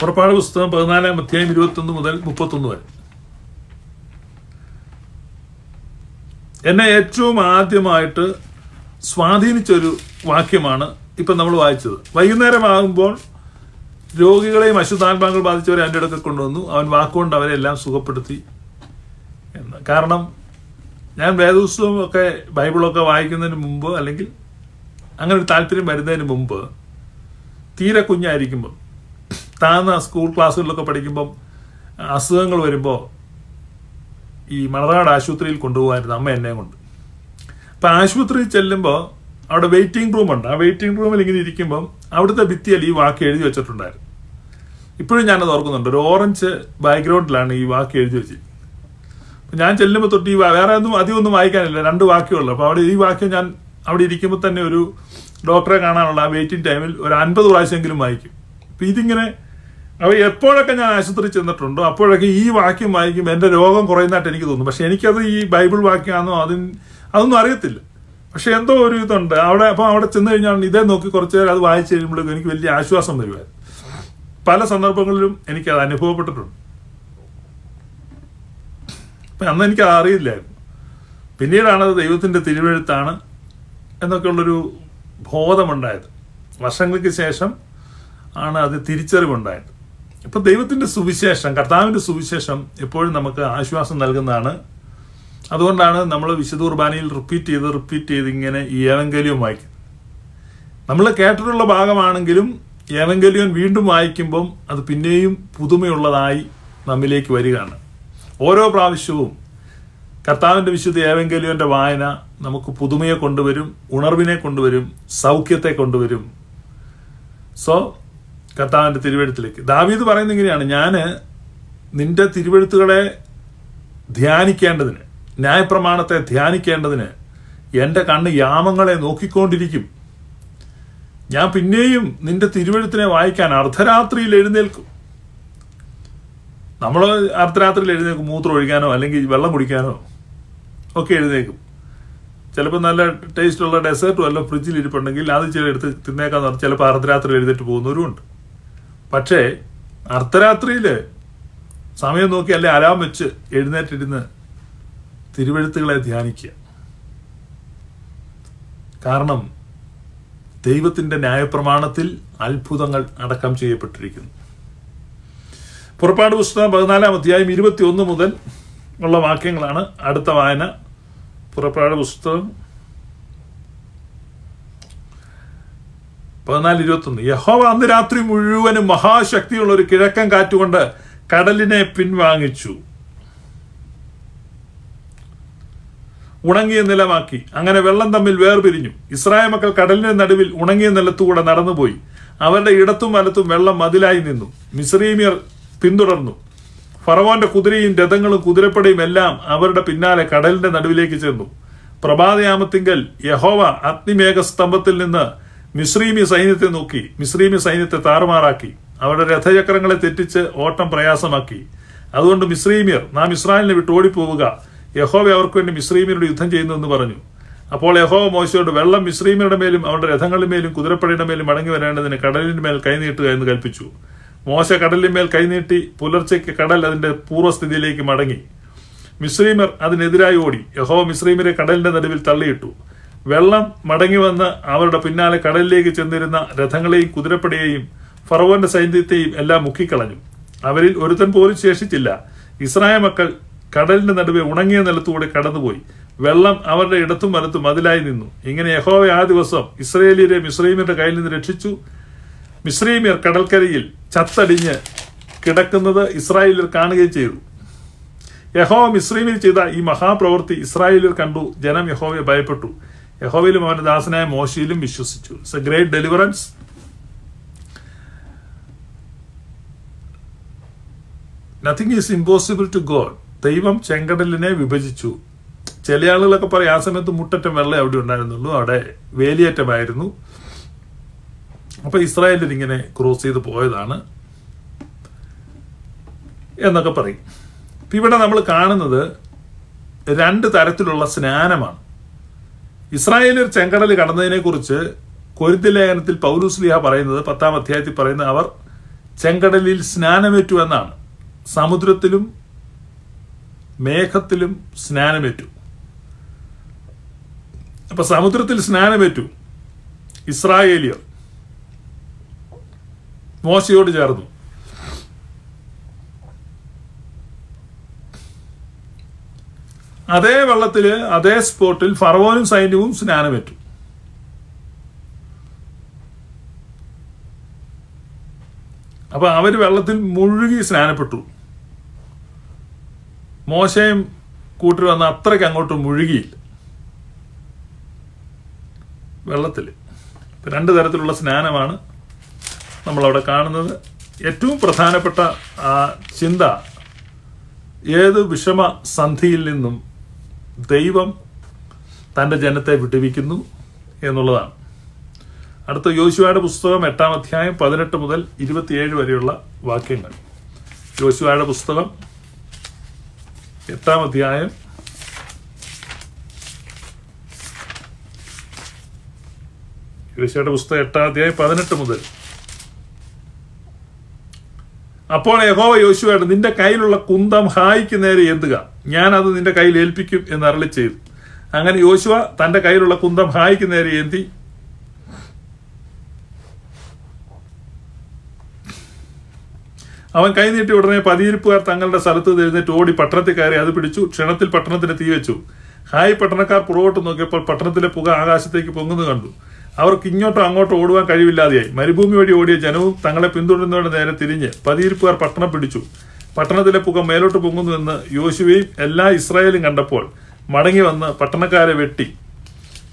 Speaker 1: പുറപ്പാട് പുസ്തകം പതിനാലാം അധ്യായം ഇരുപത്തൊന്ന് മുതൽ മുപ്പത്തൊന്ന് വരെ എന്നെ ഏറ്റവും ആദ്യമായിട്ട് സ്വാധീനിച്ചൊരു വാക്യമാണ് ഇപ്പം നമ്മൾ വായിച്ചത് വൈകുന്നേരമാകുമ്പോൾ രോഗികളെയും അശുദ്ധാത്മാങ്ങൾ ബാധിച്ചവരെ എൻ്റെ അടുത്ത് കൊണ്ടുവന്നു അവൻ വാക്കുകൊണ്ട് അവരെ എല്ലാം സുഖപ്പെടുത്തി എന്ന് കാരണം ഞാൻ വേദപുസ്തകവും ഒക്കെ ബൈബിളൊക്കെ വായിക്കുന്നതിന് മുമ്പ് അല്ലെങ്കിൽ അങ്ങനെ ഒരു താല്പര്യം വരുന്നതിന് മുമ്പ് തീരെ കുഞ്ഞായിരിക്കുമ്പോൾ താന്ന സ്കൂൾ ക്ലാസ്സുകളിലൊക്കെ പഠിക്കുമ്പം അസുഖങ്ങൾ വരുമ്പോൾ ഈ മണറാട് ആശുപത്രിയിൽ കൊണ്ടുപോകാമായിരുന്നു അമ്മ എന്നെ കൊണ്ട് അപ്പം ആശുപത്രിയിൽ ചെല്ലുമ്പോൾ അവിടെ വെയിറ്റിംഗ് റൂമുണ്ട് ആ വെയിറ്റിംഗ് റൂമിൽ ഇങ്ങനെ ഇരിക്കുമ്പം അവിടുത്തെ ഭിത്തിയിൽ ഈ വാക്ക് എഴുതി വെച്ചിട്ടുണ്ടായിരുന്നു ഇപ്പോഴും ഞാനത് ഓർക്കുന്നുണ്ട് ഒരു ഓറഞ്ച് ബാക്ക്ഗ്രൗണ്ടിലാണ് ഈ വാക്ക് എഴുതി വെച്ചത് അപ്പം ഞാൻ ചെല്ലുമ്പോൾ തൊട്ട് ഈ വേറെ ഒന്നും അധികം ഒന്നും വായിക്കാനില്ല രണ്ട് വാക്കുകളുള്ളൂ അപ്പോൾ അവിടെ ഈ വാക്യം ഞാൻ അവിടെ ഇരിക്കുമ്പോൾ തന്നെ ഒരു ഡോക്ടറെ കാണാനുള്ള ആ വെയിറ്റിംഗ് ടൈമിൽ ഒരു അൻപത് പ്രാവശ്യമെങ്കിലും വായിക്കും ഇതിങ്ങനെ അവർ എപ്പോഴൊക്കെ ഞാൻ ആശുപത്രി ചെന്നിട്ടുണ്ടോ അപ്പോഴൊക്കെ ഈ വാക്യം വായിക്കുമ്പോൾ എൻ്റെ രോഗം കുറയുന്നതായിട്ട് എനിക്ക് തോന്നും പക്ഷേ എനിക്കത് ഈ ബൈബിൾ വാക്യമാണോ അതിന് അതൊന്നും അറിയത്തില്ല പക്ഷെ എന്തോ ഒരു ഇതുണ്ട് അവിടെ അപ്പോൾ അവിടെ ചെന്ന് കഴിഞ്ഞാൽ ഇതേ നോക്കി കുറച്ച് നേരം അത് വായിച്ചു കഴിയുമ്പോഴേക്കും എനിക്ക് വലിയ ആശ്വാസം വരുമായിരുന്നു പല സന്ദർഭങ്ങളിലും എനിക്കത് അനുഭവപ്പെട്ടിട്ടുണ്ട് അപ്പം അന്ന് എനിക്ക് അറിയില്ലായിരുന്നു പിന്നീടാണത് ദൈവത്തിൻ്റെ തിരുവഴുത്താണ് എന്നൊക്കെയുള്ളൊരു ബോധമുണ്ടായത് വർഷങ്ങൾക്ക് ശേഷം ആണ് അത് തിരിച്ചറിവുണ്ടായത് ഇപ്പൊ ദൈവത്തിന്റെ സുവിശേഷം കർത്താവിന്റെ സുവിശേഷം എപ്പോഴും നമുക്ക് ആശ്വാസം നൽകുന്നതാണ് അതുകൊണ്ടാണ് നമ്മൾ വിശുദ്ധ കുർബാനയിൽ റിപ്പീറ്റ് ചെയ്ത് റിപ്പീറ്റ് ചെയ്ത് ഇങ്ങനെ ഈ ഏവങ്കലിയും വായിക്കുന്നത് നമ്മൾ കേട്ടിട്ടുള്ള ഭാഗമാണെങ്കിലും ഏവങ്കലിയൻ വീണ്ടും വായിക്കുമ്പം അത് പിന്നെയും പുതുമയുള്ളതായി നമ്മിലേക്ക് വരികയാണ് ഓരോ പ്രാവശ്യവും കർത്താവിൻ്റെ വിശുദ്ധ ഏവങ്കലിയൻ്റെ വായന നമുക്ക് പുതുമയെ കൊണ്ടുവരും ഉണർവിനെ കൊണ്ടുവരും സൗഖ്യത്തെ കൊണ്ടുവരും സോ കർത്താവിൻ്റെ തിരുവഴുത്തിലേക്ക് ദാവീദ് പറയുന്ന ഇങ്ങനെയാണ് ഞാൻ നിന്റെ തിരുവഴുത്തുകളെ ധ്യാനിക്കേണ്ടതിന് ന്യായപ്രമാണത്തെ ധ്യാനിക്കേണ്ടതിന് എൻ്റെ കണ്ണ് യാമങ്ങളെ നോക്കിക്കൊണ്ടിരിക്കും ഞാൻ പിന്നെയും നിന്റെ തിരുവഴുത്തിനെ വായിക്കാൻ അർദ്ധരാത്രിയിൽ എഴുന്നേൽക്കും നമ്മൾ അർദ്ധരാത്രിയിൽ എഴുന്നേൽക്കും മൂത്രം ഒഴിക്കാനോ അല്ലെങ്കിൽ വെള്ളം കുടിക്കാനോ ഒക്കെ എഴുന്നേൽക്കും ചിലപ്പോൾ നല്ല ടേസ്റ്റുള്ള ഡെസേർട്ടും അല്ല ഫ്രിഡ്ജിൽ ഇരിപ്പുണ്ടെങ്കിൽ അത് ചില എടുത്ത് തിന്നേക്കാന്ന് പറഞ്ഞാൽ ചിലപ്പോൾ അർദ്ധരാത്രി എഴുതിട്ട് പോകുന്നവരും ഉണ്ട് പക്ഷേ അർദ്ധരാത്രിയിൽ സമയം നോക്കി അല്ലെ അലാം വെച്ച് എഴുന്നേറ്റിരുന്ന് തിരുവഴുത്തുകളെ ധ്യാനിക്കുക കാരണം ദൈവത്തിൻ്റെ ന്യായപ്രമാണത്തിൽ അത്ഭുതങ്ങൾ അടക്കം ചെയ്യപ്പെട്ടിരിക്കുന്നു പുറപ്പാട് പുസ്തകം പതിനാലാം അധ്യായം ഇരുപത്തി ഒന്ന് മുതൽ ഉള്ള വാക്യങ്ങളാണ് അടുത്ത വായന പുറപ്പാട് പുസ്തകം പതിനാല് ഇരുപത്തൊന്ന് യഹോവ അന്ന് രാത്രി മുഴുവനും മഹാശക്തിയുള്ള ഒരു കിഴക്കൻ കാറ്റുകൊണ്ട് കടലിനെ പിൻവാങ്ങിച്ചു ഉണങ്ങിയ നിലമാക്കി അങ്ങനെ വെള്ളം തമ്മിൽ വേർപിരിഞ്ഞു ഇസ്രായേൽ മക്കൾ കടലിന്റെ നടുവിൽ ഉണങ്ങിയ നിലത്തുകൂടെ നടന്നുപോയി അവരുടെ ഇടത്തും വലത്തും വെള്ളം മതിലായി നിന്നു മിസ്രീമിയർ പിന്തുടർന്നു ഫറവോന്റെ കുതിരയും രഥങ്ങളും കുതിരപ്പടയും എല്ലാം അവരുടെ പിന്നാലെ കടലിന്റെ നടുവിലേക്ക് ചെന്നു പ്രഭാതയാമത്തിങ്കൽ യഹോവ അഗ്നിമേഘ സ്തംഭത്തിൽ നിന്ന് മിശ്രീമി സൈന്യത്തെ നോക്കി മിശ്രീമി സൈന്യത്തെ താറുമാറാക്കി അവരുടെ രഥചക്രങ്ങളെ തെറ്റിച്ച് ഓട്ടം പ്രയാസമാക്കി അതുകൊണ്ട് മിശ്രീമിയർ നാം ഇസ്രായേലിനെ വിട്ട് ഓടിപ്പോവുക യഹോവ അവർക്ക് വേണ്ടി മിശ്രീമിയരോട് യുദ്ധം ചെയ്യുന്നുവെന്ന് പറഞ്ഞു അപ്പോൾ യഹോവ മോശയോട് വെള്ളം മിശ്രീമിയുടെ മേലും അവരുടെ രഥങ്ങളുടെ മേലും കുതിരപ്പടയുടെ മേലും മടങ്ങി വരേണ്ടതിന് കടലിന്റെ മേൽ കൈനീട്ടുക എന്ന് കൽപ്പിച്ചു മോശ കടലിന്മേൽ കൈനീട്ടി പുലർച്ചയ്ക്ക് കടൽ അതിന്റെ പൂർവ്വസ്ഥിതിയിലേക്ക് മടങ്ങി മിശ്രീമർ അതിനെതിരായി ഓടി യഹോവ മിശ്രീമിനെ കടലിന്റെ നടുവിൽ തള്ളിയിട്ടു വെള്ളം മടങ്ങി വന്ന് അവരുടെ പിന്നാലെ കടലിലേക്ക് ചെന്നിരുന്ന രഥങ്ങളെയും കുതിരപ്പടയെയും ഫറവോന്റെ സൈന്യത്തെയും എല്ലാം മുക്കിക്കളഞ്ഞു അവരിൽ ഒരുത്തൻ പോലും ശേഷിച്ചില്ല ഇസ്രായേൽ മക്കൾ കടലിന്റെ നടുവെ ഉണങ്ങിയ നിലത്തുകൂടെ കടന്നുപോയി വെള്ളം അവരുടെ ഇടത്തും വലത്തും മതിലായി നിന്നു ഇങ്ങനെ യഹോവ ആ ദിവസം ഇസ്രയേലിയരെ മിശ്രീമിന്റെ കയ്യിൽ നിന്ന് രക്ഷിച്ചു മിശ്രീമിയർ കടൽക്കരയിൽ ചത്തടിഞ്ഞ് കിടക്കുന്നത് ഇസ്രായേലിൽ കാണുകയും ചെയ്തു യഹോവ മിശ്രീമിൽ ചെയ്ത ഈ മഹാപ്രവൃത്തി ഇസ്രായേലിൽ കണ്ടു ജനം യഹോവയെ ഭയപ്പെട്ടു യഹോവയിലും അവന്റെ ദാസനായ മോശയിലും വിശ്വസിച്ചു it's a great deliverance nothing is impossible to God ദൈവം ചെങ്കടലിനെ വിഭജിച്ചു ചില ആളുകളൊക്കെ പറയും ആ സമയത്ത് മുട്ടറ്റം വെള്ളം അവിടെ ഉണ്ടായിരുന്നുള്ളൂ അവിടെ വേലിയേറ്റമായിരുന്നു അപ്പൊ ഇസ്രായേലിൽ ഇങ്ങനെ ക്രോസ് ചെയ്ത് പോയതാണ് എന്നൊക്കെ പറയും ഇപ്പം ഇവിടെ നമ്മൾ കാണുന്നത് രണ്ട് തരത്തിലുള്ള സ്നാനമാണ് ഇസ്രായേൽ ഒരു ചെങ്കടൽ കടന്നതിനെക്കുറിച്ച് കൊരുത്തി ലേഖനത്തിൽ പൗലൂസ്ലിയ പറയുന്നത് പത്താം അധ്യായത്തിൽ പറയുന്നത് അവർ ചെങ്കടലിൽ സ്നാനമേറ്റു എന്നാണ് സമുദ്രത്തിലും മേഘത്തിലും സ്നാനമേറ്റു അപ്പൊ സമുദ്രത്തിൽ സ്നാനമേറ്റു ഇസ്രായേലിയർ മോശയോട് ചേർന്നു അതേ വെള്ളത്തിൽ അതേ സ്പോട്ടിൽ ഫറവോനും സൈന്യവും പറ്റും അപ്പൊ അവർ വെള്ളത്തിൽ മുഴുകി സ്നാനപ്പെട്ടു മോശയും കൂട്ടി വന്ന അത്രയ്ക്ക് അങ്ങോട്ട് മുഴുകിയില്ല വെള്ളത്തിൽ രണ്ട് തരത്തിലുള്ള സ്നാനമാണ് നമ്മളവിടെ കാണുന്നത് ഏറ്റവും പ്രധാനപ്പെട്ട ആ ചിന്ത ഏത് വിഷമ സന്ധിയിൽ നിന്നും ദൈവം തൻ്റെ ജനത്തെ വിട്ടുവിക്കുന്നു എന്നുള്ളതാണ് അടുത്ത യോശുവയുടെ പുസ്തകം എട്ടാം അധ്യായം പതിനെട്ട് മുതൽ ഇരുപത്തിയേഴ് വരെയുള്ള വാക്യങ്ങൾ യോശുവയുടെ പുസ്തകം എട്ടാം അധ്യായം യോശുവയുടെ പുസ്തകം എട്ടാം അധ്യായം പതിനെട്ട് മുതൽ അപ്പോൾ യഹോവ യോശുവയാണ് നിന്റെ കയ്യിലുള്ള കുന്തം ഹായിക്ക് നേരെ ഞാൻ അത് നിന്റെ കയ്യിൽ ഏൽപ്പിക്കും എന്ന് അരളി ചെയ്തു അങ്ങനെ യോശുവ തന്റെ കയ്യിലുള്ള കുന്തം ഹായിക്ക് നേരെ എന്തി അവൻ കൈനീട്ടി ഉടനെ പതിയിരിപ്പുകാർ തങ്ങളുടെ സ്ഥലത്ത് എഴുന്നേറ്റ് ഓടി പട്ടണത്തിൽ കയറി അത് പിടിച്ചു ക്ഷണത്തിൽ പട്ടണത്തിന് തീവച്ചു വെച്ചു ഹായ് പട്ടണക്കാർ പുറകോട്ട് നോക്കിയപ്പോൾ പട്ടണത്തിലെ പുക ആകാശത്തേക്ക് പൊങ്ങുന്നു കണ്ടു അവർക്ക് ഇങ്ങോട്ടോ അങ്ങോട്ടോ ഓടുവാൻ കഴിവില്ലാതെയായി മരുഭൂമി വഴി ഓടിയ ജനവും തങ്ങളെ പിന്തുടരുന്നവരുടെ നേരെ തിരിഞ്ഞ് പതിയിരിപ്പുകാർ പട്ടണം പിടിച്ചു പട്ടണത്തിലെ പുക മേലോട്ട് പൊങ്ങുന്നുവെന്ന് യോശുവയും എല്ലാ ഇസ്രായേലും കണ്ടപ്പോൾ മടങ്ങി വന്ന് പട്ടണക്കാരെ വെട്ടി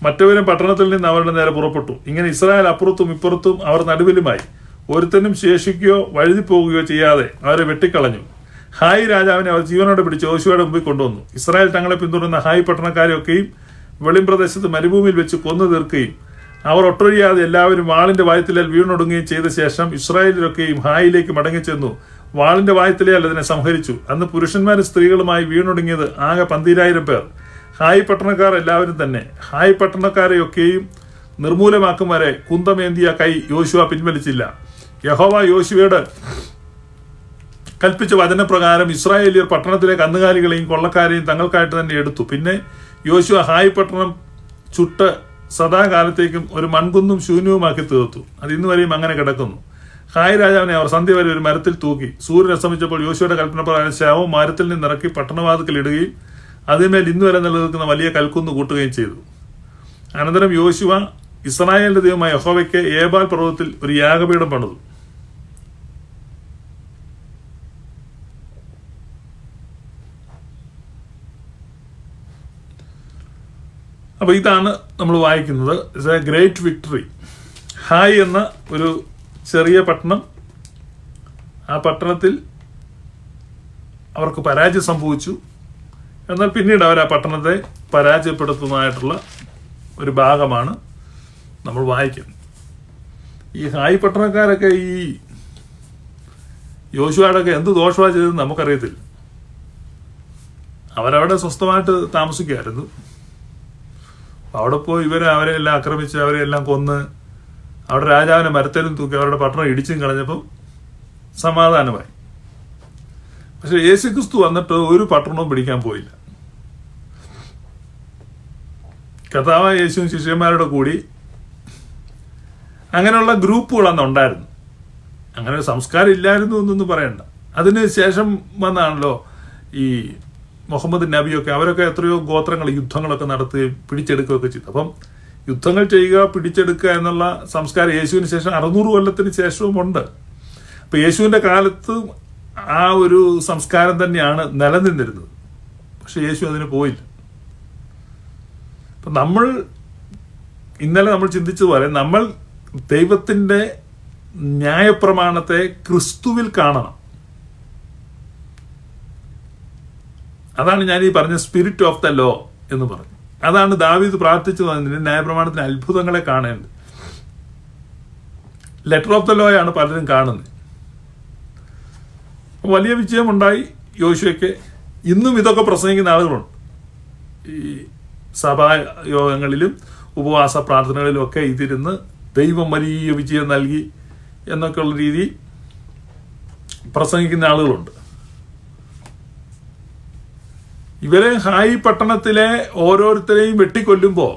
Speaker 1: മറ്റവരും പട്ടണത്തിൽ നിന്ന് അവരുടെ നേരെ പുറപ്പെട്ടു ഇങ്ങനെ ഇസ്രായേൽ അപ്പുറത്തും ഇപ്പുറത്തും അവർ നടുവിലുമായി ഒരുത്തനും ശേഷിക്കുകയോ വഴുതി പോകുകയോ ചെയ്യാതെ അവരെ വെട്ടിക്കളഞ്ഞു ഹായ് രാജാവിനെ അവർ ജീവനോടെ പിടിച്ച് യോശുവയുടെ മുമ്പിൽ കൊണ്ടുവന്നു ഇസ്രായേൽ തങ്ങളെ പിന്തുടരുന്ന ഹായ് പട്ടണക്കാരെയൊക്കെയും വെളിമ്പ്രദേശത്ത് മരുഭൂമിയിൽ വെച്ച് കൊന്നു തീർക്കുകയും അവർ ഒട്ടൊഴിയാതെ എല്ലാവരും വാളിന്റെ വായത്തിലേൽ വീണൊടുങ്ങുകയും ചെയ്ത ശേഷം ഇസ്രായേലിലൊക്കെയും ഹായിലേക്ക് മടങ്ങിച്ചെന്നു വാളിന്റെ വായത്തിലേൽ അതിനെ സംഹരിച്ചു അന്ന് പുരുഷന്മാരും സ്ത്രീകളുമായി വീണൊടുങ്ങിയത് ആകെ പന്തിരായിരം പേർ ഹായ് പട്ടണക്കാർ എല്ലാവരും തന്നെ ഹായ് പട്ടണക്കാരെയൊക്കെയും നിർമൂലമാക്കും വരെ കുന്തമേന്തിയ കൈ യോശുവ പിൻവലിച്ചില്ല യഹോവ യോശുവയുടെ കൽപ്പിച്ച വചനപ്രകാരം ഇസ്രായേലിയർ പട്ടണത്തിലെ കന്നുകാലികളെയും കൊള്ളക്കാരെയും തങ്ങൾക്കായിട്ട് തന്നെ എടുത്തു പിന്നെ യോശുവ ഹായ് പട്ടണം ചുട്ട് സദാകാലത്തേക്കും ഒരു മൺകുന്നും ശൂന്യവുമാക്കി തീർത്തു അത് ഇന്നു വരെയും അങ്ങനെ കിടക്കുന്നു ഹായ് രാജാവിനെ അവർ സന്ധ്യ വരെ ഒരു മരത്തിൽ തൂക്കി സൂര്യൻ അസ്തമിച്ചപ്പോൾ യോശുവയുടെ കൽപ്പനപ്രകാരം ശവം മരത്തിൽ നിന്ന് ഇറക്കി പട്ടണവാതിക്കൽ ഇടുകയും അതിന്മേൽ ഇന്നു വരെ നിലനിൽക്കുന്ന വലിയ കൽക്കുന്ന് കൂട്ടുകയും ചെയ്തു അനന്തരം യോശുവ ഇസ്രായേലിന്റെ ദൈവമായ യഹോവയ്ക്ക് ഏബാൽ പർവ്വതത്തിൽ ഒരു യാഗപീഠം പണിതു അപ്പോൾ ഇതാണ് നമ്മൾ വായിക്കുന്നത് ഇറ്റ്സ് എ ഗ്രേറ്റ് വിക്ടറി ഹായ് എന്ന ഒരു ചെറിയ പട്ടണം ആ പട്ടണത്തിൽ അവർക്ക് പരാജയം സംഭവിച്ചു എന്നാൽ പിന്നീട് അവർ ആ പട്ടണത്തെ പരാജയപ്പെടുത്തുന്നതായിട്ടുള്ള ഒരു ഭാഗമാണ് നമ്മൾ വായിക്കുന്നത് ഈ ഹായ് പട്ടണക്കാരൊക്കെ ഈ യോശുവാടൊക്കെ എന്ത് ദോഷമാണ് ചെയ്തതെന്ന് നമുക്കറിയത്തില്ല അവരവിടെ സ്വസ്ഥമായിട്ട് താമസിക്കുമായിരുന്നു അവിടെ പോയി ഇവരെ അവരെ എല്ലാം ആക്രമിച്ച് അവരെ എല്ലാം കൊന്ന് അവിടെ രാജാവിനെ മരത്തേലും തൂക്കി അവരുടെ പട്ടണം ഇടിച്ചും കളഞ്ഞപ്പോൾ സമാധാനമായി പക്ഷെ യേശു ക്രിസ്തു വന്നിട്ട് ഒരു പട്ടണവും പിടിക്കാൻ പോയില്ല കഥാവ യേശുവും ശിഷ്യന്മാരുടെ കൂടി അങ്ങനെയുള്ള ഗ്രൂപ്പുകൾ അന്ന് ഉണ്ടായിരുന്നു അങ്ങനെ ഒരു സംസ്കാരം ഇല്ലായിരുന്നു എന്നൊന്നും പറയണ്ട അതിന് ശേഷം വന്നാണല്ലോ ഈ മുഹമ്മദ് നബിയൊക്കെ അവരൊക്കെ എത്രയോ ഗോത്രങ്ങൾ യുദ്ധങ്ങളൊക്കെ നടത്തുകയും പിടിച്ചെടുക്കുകയൊക്കെ ചെയ്തു അപ്പം യുദ്ധങ്ങൾ ചെയ്യുക പിടിച്ചെടുക്കുക എന്നുള്ള സംസ്കാരം യേശുവിന് ശേഷം അറുന്നൂറ് കൊല്ലത്തിന് ശേഷവും ഉണ്ട് അപ്പം യേശുവിൻ്റെ കാലത്ത് ആ ഒരു സംസ്കാരം തന്നെയാണ് നിലനിന്നിരുന്നത് പക്ഷെ യേശു അതിന് പോയില്ല അപ്പം നമ്മൾ ഇന്നലെ നമ്മൾ ചിന്തിച്ചതുപോലെ നമ്മൾ ദൈവത്തിൻ്റെ ന്യായപ്രമാണത്തെ ക്രിസ്തുവിൽ കാണണം അതാണ് ഞാൻ ഈ പറഞ്ഞ സ്പിരിറ്റ് ഓഫ് ദ ലോ എന്ന് പറഞ്ഞു അതാണ് ദാവീദ് പ്രാർത്ഥിച്ചു തന്നതിന് ന്യായപ്രമാണത്തിന് അത്ഭുതങ്ങളെ കാണേണ്ടത് ലെറ്റർ ഓഫ് ദ ലോയാണ് പലരും കാണുന്നത് വലിയ വിജയമുണ്ടായി യോശുവയ്ക്ക് ഇന്നും ഇതൊക്കെ പ്രസംഗിക്കുന്ന ആളുകളുണ്ട് ഈ സഭാ യോഗങ്ങളിലും ഉപവാസ പ്രാർത്ഥനകളിലും ഒക്കെ ഇതിരുന്ന് ദൈവം വലിയ വിജയം നൽകി എന്നൊക്കെയുള്ള രീതി പ്രസംഗിക്കുന്ന ആളുകളുണ്ട് ഇവരെ ഹായ് പട്ടണത്തിലെ ഓരോരുത്തരെയും വെട്ടിക്കൊല്ലുമ്പോൾ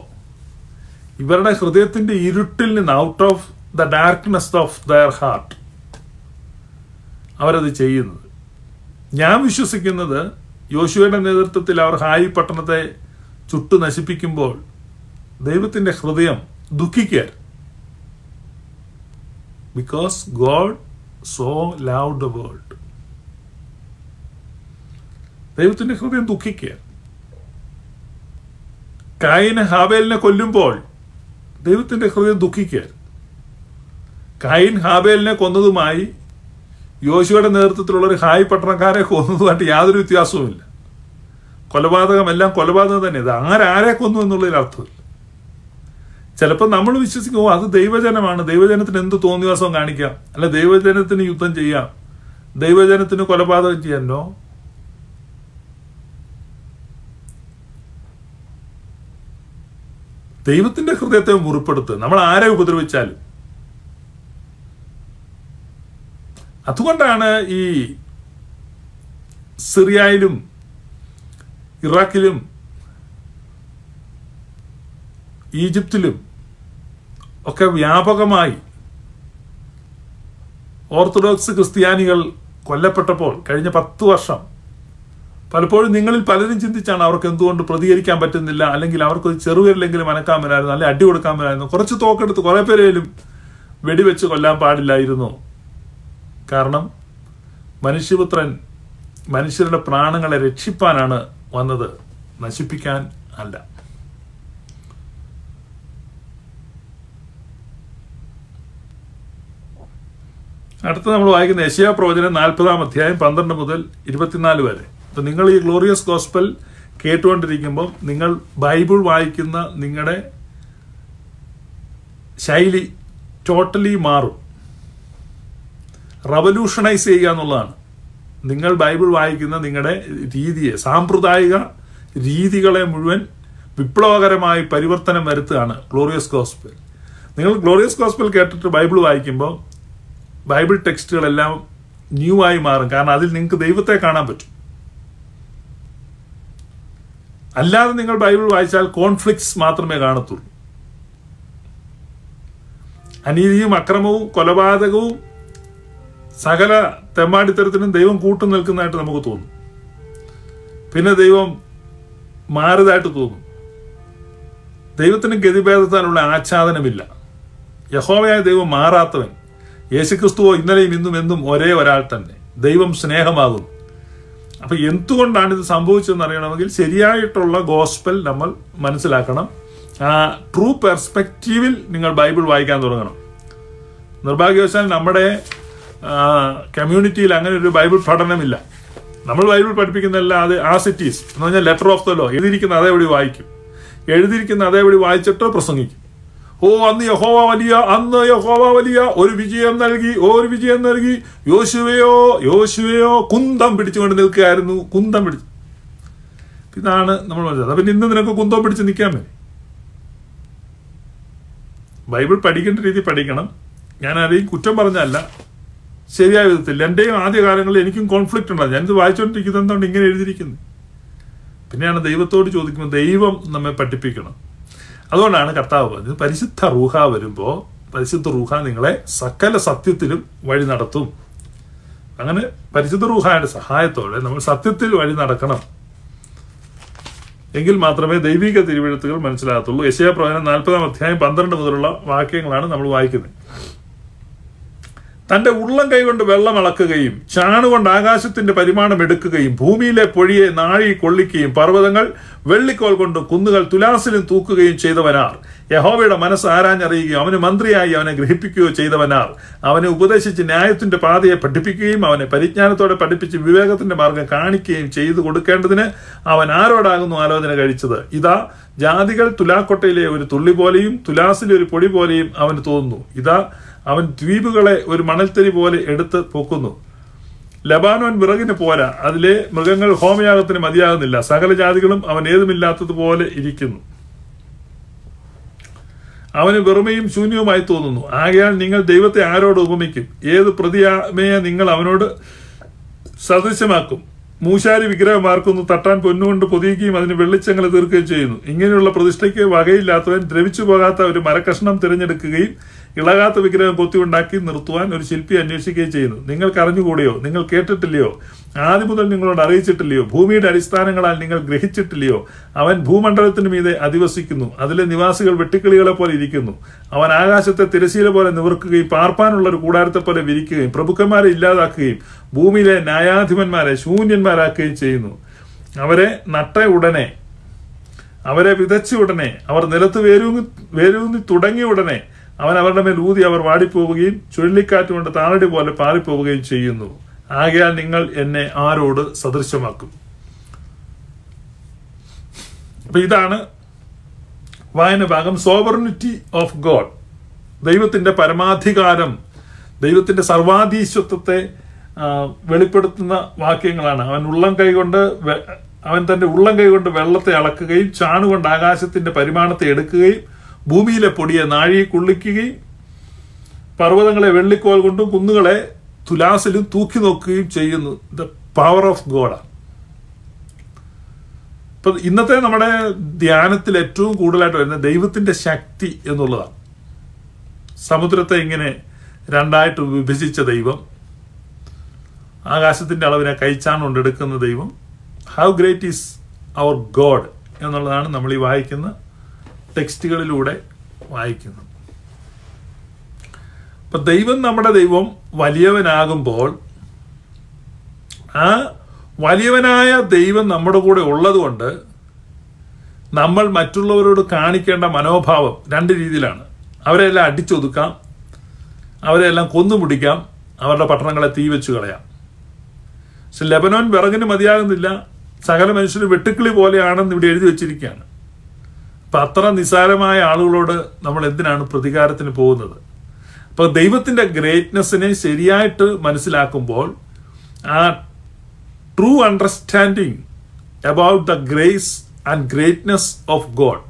Speaker 1: ഇവരുടെ ഹൃദയത്തിന്റെ ഇരുട്ടിൽ നിന്ന് out of the darkness of their heart അവരത് ചെയ്യുന്നത് ഞാൻ വിശ്വസിക്കുന്നത് യോശുവയുടെ നേതൃത്വത്തിൽ അവർ ഹായി പട്ടണത്തെ ചുട്ടു നശിപ്പിക്കുമ്പോൾ ദൈവത്തിന്റെ ഹൃദയം ദുഃഖിക്കാൻ because God so love the world ദൈവത്തിന്റെ ഹൃദയം ദുഃഖിക്കുക കായിനെ ഹാബേലിനെ കൊല്ലുമ്പോൾ ദൈവത്തിന്റെ ഹൃദയം ദുഃഖിക്കുക കായിൻ ഹാബേലിനെ കൊന്നതുമായി യോശുവയുടെ നേതൃത്വത്തിലുള്ള ഒരു ഹായ് പട്ടണക്കാരെ കൊന്നതുമായിട്ട് യാതൊരു വ്യത്യാസവുമില്ല കൊലപാതകമെല്ലാം കൊലപാതകം തന്നെ ഇത് അങ്ങനെ ആരെ കൊന്നു എന്നുള്ളതിൽ അർത്ഥമില്ല ചിലപ്പോൾ നമ്മൾ വിശ്വസിക്കുമ്പോൾ അത് ദൈവജനമാണ് ദൈവജനത്തിന് എന്ത് തോന്നിവാസം കാണിക്കാം അല്ല ദൈവജനത്തിന് യുദ്ധം ചെയ്യാം ദൈവജനത്തിന് കൊലപാതകം ചെയ്യാനോ ദൈവത്തിന്റെ ഹൃദയത്തെ മുറിപ്പെടുത്ത് നമ്മൾ ആരെ ഉപദ്രവിച്ചാലും അതുകൊണ്ടാണ് ഈ സിറിയയിലും ഇറാഖിലും ഈജിപ്തിലും ഒക്കെ വ്യാപകമായി ഓർത്തഡോക്സ് ക്രിസ്ത്യാനികൾ കൊല്ലപ്പെട്ടപ്പോൾ കഴിഞ്ഞ പത്ത് വർഷം പലപ്പോഴും നിങ്ങളിൽ പലരും ചിന്തിച്ചാണ് അവർക്ക് എന്തുകൊണ്ട് പ്രതികരിക്കാൻ പറ്റുന്നില്ല അല്ലെങ്കിൽ അവർക്ക് ഒരു ചെറുവിരലെങ്കിലും അനക്കാൻ വരായിരുന്നു അല്ലെങ്കിൽ അടി കൊടുക്കാൻ വരായിരുന്നു കുറച്ച് തോക്കെടുത്ത് കുറേ പേരേലും വെടിവെച്ച് കൊല്ലാൻ പാടില്ലായിരുന്നു കാരണം മനുഷ്യപുത്രൻ മനുഷ്യരുടെ പ്രാണങ്ങളെ രക്ഷിപ്പാനാണ് വന്നത് നശിപ്പിക്കാൻ അല്ല അടുത്ത നമ്മൾ വായിക്കുന്ന യശയാ പ്രവചനം നാൽപ്പതാം അധ്യായം പന്ത്രണ്ട് മുതൽ ഇരുപത്തിനാല് വരെ അപ്പം നിങ്ങൾ ഈ ഗ്ലോറിയസ് ഗോസ്പൽ കേട്ടുകൊണ്ടിരിക്കുമ്പോൾ നിങ്ങൾ ബൈബിൾ വായിക്കുന്ന നിങ്ങളുടെ ശൈലി ടോട്ടലി മാറും റവല്യൂഷണൈസ് ചെയ്യുക എന്നുള്ളതാണ് നിങ്ങൾ ബൈബിൾ വായിക്കുന്ന നിങ്ങളുടെ രീതിയെ സാമ്പ്രദായിക രീതികളെ മുഴുവൻ വിപ്ലവകരമായി പരിവർത്തനം വരുത്തുകയാണ് ഗ്ലോറിയസ് ഗോസ്പൽ നിങ്ങൾ ഗ്ലോറിയസ് ഗോസ്പൽ കേട്ടിട്ട് ബൈബിൾ വായിക്കുമ്പോൾ ബൈബിൾ ടെക്സ്റ്റുകളെല്ലാം ന്യൂ ആയി മാറും കാരണം അതിൽ നിങ്ങൾക്ക് ദൈവത്തെ കാണാൻ പറ്റും അല്ലാതെ നിങ്ങൾ ബൈബിൾ വായിച്ചാൽ കോൺഫ്ലിക്ട്സ് മാത്രമേ കാണത്തുള്ളൂ അനീതിയും അക്രമവും കൊലപാതകവും സകല തെമ്മാടിത്തരത്തിനും ദൈവം കൂട്ടു നിൽക്കുന്നതായിട്ട് നമുക്ക് തോന്നും പിന്നെ ദൈവം മാറിയതായിട്ട് തോന്നും ദൈവത്തിന് ഗതിഭേദത്താനുള്ള ആച്ഛാദനമില്ല യഹോവയായ ദൈവം മാറാത്തവൻ യേശുക്രിസ്തുവോ ഇന്നലെയും ഇന്നും എന്നും ഒരേ ഒരാൾ തന്നെ ദൈവം സ്നേഹമാകുന്നു അപ്പൊ എന്തുകൊണ്ടാണ് ഇത് സംഭവിച്ചതെന്ന് അറിയണമെങ്കിൽ ശരിയായിട്ടുള്ള ഗോസ്പൽ നമ്മൾ മനസ്സിലാക്കണം ആ ട്രൂ പെർസ്പെക്റ്റീവിൽ നിങ്ങൾ ബൈബിൾ വായിക്കാൻ തുടങ്ങണം നിർഭാഗ്യവശാൽ നമ്മുടെ കമ്മ്യൂണിറ്റിയിൽ അങ്ങനെ ഒരു ബൈബിൾ പഠനമില്ല നമ്മൾ ബൈബിൾ പഠിപ്പിക്കുന്നതല്ല അത് ആ സിറ്റീസ് എന്ന് പറഞ്ഞാൽ ലെറ്റർ ഓഫ് ദ ലോ എഴുതിയിരിക്കുന്ന അതേപടി വായിക്കും എഴുതിയിരിക്കുന്ന അതേപടി വായിച്ചിട്ടോ പ്രസംഗിക്കും ഓ അന്ന് യഹോവ വലിയ അന്ന് യഹോവ വലിയ ഒരു വിജയം നൽകി ഒരു വിജയം നൽകി യോശുവയോ യോശുവയോ കുന്തം പിടിച്ചുകൊണ്ട് നിൽക്കുകയായിരുന്നു കുന്തം പിടിച്ചു ഇതാണ് നമ്മൾ പറഞ്ഞത് പിന്നെ ഇന്ന് നിനക്ക് കുന്തം പിടിച്ച് നിൽക്കാൻ മതി ബൈബിൾ പഠിക്കേണ്ട രീതി പഠിക്കണം ഞാൻ ആരെയും കുറ്റം പറഞ്ഞല്ല ശരിയായ വിധത്തിൽ എൻ്റെയും ആദ്യ കാലങ്ങളിൽ എനിക്കും കോൺഫ്ലിക്റ്റ് ഉണ്ടാകും ഞാനിത് വായിച്ചുകൊണ്ടിരിക്കുന്നത് എന്തുകൊണ്ട് ഇങ്ങനെ എഴുതിയിരിക്കുന്നത് പിന്നെയാണ് ദൈവത്തോട് ചോദിക്കുമ്പോൾ ദൈവം നമ്മെ പഠിപ്പിക്കണം അതുകൊണ്ടാണ് കർത്താവ് പറഞ്ഞത് പരിശുദ്ധ റൂഹ വരുമ്പോൾ പരിശുദ്ധ റൂഹ നിങ്ങളെ സകല സത്യത്തിലും വഴി നടത്തും അങ്ങനെ പരിശുദ്ധ റൂഹായുടെ സഹായത്തോടെ നമ്മൾ സത്യത്തിൽ വഴി നടക്കണം എങ്കിൽ മാത്രമേ ദൈവിക തിരുവെഴുത്തുകൾ മനസ്സിലാകത്തുള്ളൂ യശയ പ്രവചനം നാൽപ്പതാം അധ്യായം പന്ത്രണ്ട് മുതലുള്ള വാക്യങ്ങളാണ് നമ്മൾ വായിക്കുന്നത് തന്റെ ഉള്ളം കൈകൊണ്ട് വെള്ളം ഇളക്കുകയും ചാണുകൊണ്ട് ആകാശത്തിന്റെ പരിമാണം എടുക്കുകയും ഭൂമിയിലെ പൊഴിയെ നാഴി കൊള്ളിക്കുകയും പർവ്വതങ്ങൾ വെള്ളിക്കോൽ കൊണ്ട് കുന്നുകൾ തുലാസിലും തൂക്കുകയും ചെയ്തവനാർ യഹോവയുടെ മനസ്സ് ആരാഞ്ഞറിയുകയും അവന് മന്ത്രിയായി അവനെ ഗ്രഹിപ്പിക്കുകയോ ചെയ്തവനാർ അവനെ ഉപദേശിച്ച് ന്യായത്തിന്റെ പാതയെ പഠിപ്പിക്കുകയും അവനെ പരിജ്ഞാനത്തോടെ പഠിപ്പിച്ച് വിവേകത്തിന്റെ മാർഗം കാണിക്കുകയും ചെയ്തു കൊടുക്കേണ്ടതിന് അവൻ ആരോടാകുന്നു ആലോചന കഴിച്ചത് ഇതാ ജാതികൾ തുലാക്കൊട്ടയിലെ ഒരു തുള്ളി പോലെയും തുലാസിലെ ഒരു പൊടി പോലെയും അവന് തോന്നുന്നു ഇതാ അവൻ ദ്വീപുകളെ ഒരു മണൽത്തരി പോലെ എടുത്ത് പൊക്കുന്നു ലബാനോൻ വിറകിന് പോരാ അതിലെ മൃഗങ്ങൾ ഹോമയാഗത്തിന് മതിയാകുന്നില്ല സകല ജാതികളും അവൻ ഏതുമില്ലാത്തതുപോലെ ഇരിക്കുന്നു അവന് വെറുമയും ശൂന്യവുമായി തോന്നുന്നു ആകയാൽ നിങ്ങൾ ദൈവത്തെ ആരോട് ഉപമിക്കും ഏത് പ്രതിയാമയെ നിങ്ങൾ അവനോട് സദൃശ്യമാക്കും മൂശാരി വിഗ്രഹമാർക്കൊന്ന് തട്ടാൻ പൊന്നുകൊണ്ട് പൊതിയുകയും അതിന് വെള്ളിച്ചങ്ങളെ തീർക്കുകയും ചെയ്യുന്നു ഇങ്ങനെയുള്ള പ്രതിഷ്ഠയ്ക്ക് വകയില്ലാത്തവൻ ദ്രവിച്ചു പോകാത്ത ഒരു മരക്കഷ്ണം തിരഞ്ഞെടുക്കുകയും ഇളകാത്ത വിഗ്രഹം ഉണ്ടാക്കി നിർത്തുവാൻ ഒരു ശില്പി അന്വേഷിക്കുകയും ചെയ്യുന്നു നിങ്ങൾക്ക് അറിഞ്ഞുകൂടിയോ നിങ്ങൾ കേട്ടിട്ടില്ലയോ ആദ്യം മുതൽ നിങ്ങളോട് അറിയിച്ചിട്ടില്ലയോ ഭൂമിയുടെ അടിസ്ഥാനങ്ങളാൽ നിങ്ങൾ ഗ്രഹിച്ചിട്ടില്ലയോ അവൻ ഭൂമണ്ഡലത്തിന് മീതെ അധിവസിക്കുന്നു അതിലെ നിവാസികൾ വെട്ടിക്കിളികളെ പോലെ ഇരിക്കുന്നു അവൻ ആകാശത്തെ തിരശീല പോലെ നിവർക്കുകയും പാർപ്പാനുള്ള ഒരു കൂടാരത്തെ പോലെ വിരിക്കുകയും പ്രഭുക്കന്മാരെ ഇല്ലാതാക്കുകയും ഭൂമിയിലെ ന്യായാധിപന്മാരെ ശൂന്യന്മാരാക്കുകയും ചെയ്യുന്നു അവരെ നട്ട ഉടനെ അവരെ വിതച്ച ഉടനെ അവർ നിലത്ത് വേരൂങ്ങി വേരൂന്നി തുടങ്ങിയ ഉടനെ അവൻ അവരുടെ മേൽ ഊതി അവർ വാടിപ്പോവുകയും ചുഴലിക്കാറ്റ് കൊണ്ട് താളടി പോലെ പാറിപ്പോവുകയും ചെയ്യുന്നു ആകയാൽ നിങ്ങൾ എന്നെ ആരോട് സദൃശ്യമാക്കും അപ്പൊ ഇതാണ് വായന ഭാഗം സോവർണിറ്റി ഓഫ് ഗോഡ് ദൈവത്തിന്റെ പരമാധികാരം ദൈവത്തിന്റെ സർവാധീശ്വത്വത്തെ വെളിപ്പെടുത്തുന്ന വാക്യങ്ങളാണ് അവൻ ഉള്ളം കൈകൊണ്ട് അവൻ തന്റെ ഉള്ളം കൈകൊണ്ട് വെള്ളത്തെ അളക്കുകയും ചാണുകൊണ്ട് ആകാശത്തിന്റെ പരിമാണത്തെ എടുക്കുകയും ഭൂമിയിലെ പൊടിയെ നാഴിയെ കുള്ളിക്കുകയും പർവ്വതങ്ങളെ വെള്ളിക്കോൽ കൊണ്ടും കുന്നുകളെ തുലാസിലും തൂക്കി നോക്കുകയും ചെയ്യുന്നു ദ പവർ ഓഫ് ഗോഡാണ് ഇപ്പൊ ഇന്നത്തെ നമ്മുടെ ധ്യാനത്തിൽ ഏറ്റവും കൂടുതലായിട്ട് വരുന്ന ദൈവത്തിന്റെ ശക്തി എന്നുള്ളതാണ് സമുദ്രത്തെ ഇങ്ങനെ രണ്ടായിട്ട് വിഭജിച്ച ദൈവം ആകാശത്തിന്റെ അളവിനെ കൈച്ചാണുകൊണ്ട് ദൈവം how great is our God എന്നുള്ളതാണ് നമ്മൾ ഈ വായിക്കുന്ന ടെക്സ്റ്റുകളിലൂടെ വായിക്കുന്നത് അപ്പൊ ദൈവം നമ്മുടെ ദൈവം വലിയവനാകുമ്പോൾ ആ വലിയവനായ ദൈവം നമ്മുടെ കൂടെ ഉള്ളതുകൊണ്ട് നമ്മൾ മറ്റുള്ളവരോട് കാണിക്കേണ്ട മനോഭാവം രണ്ട് രീതിയിലാണ് അവരെല്ലാം അടിച്ചൊതുക്കാം അവരെല്ലാം കൊന്നുമുടിക്കാം അവരുടെ പട്ടണങ്ങളെ തീ വെച്ചു കളയാം പക്ഷെ ലെബനോൻ വിറകിന് മതിയാകുന്നില്ല സകല മനുഷ്യരും വെട്ടുക്കിളി പോലെയാണെന്ന് ഇവിടെ എഴുതി വെച്ചിരിക്കുകയാണ് അപ്പം അത്ര നിസ്സാരമായ ആളുകളോട് നമ്മൾ എന്തിനാണ് പ്രതികാരത്തിന് പോകുന്നത് അപ്പോൾ ദൈവത്തിൻ്റെ ഗ്രേറ്റ്നെസ്സിനെ ശരിയായിട്ട് മനസ്സിലാക്കുമ്പോൾ ആ true understanding about the grace and greatness of God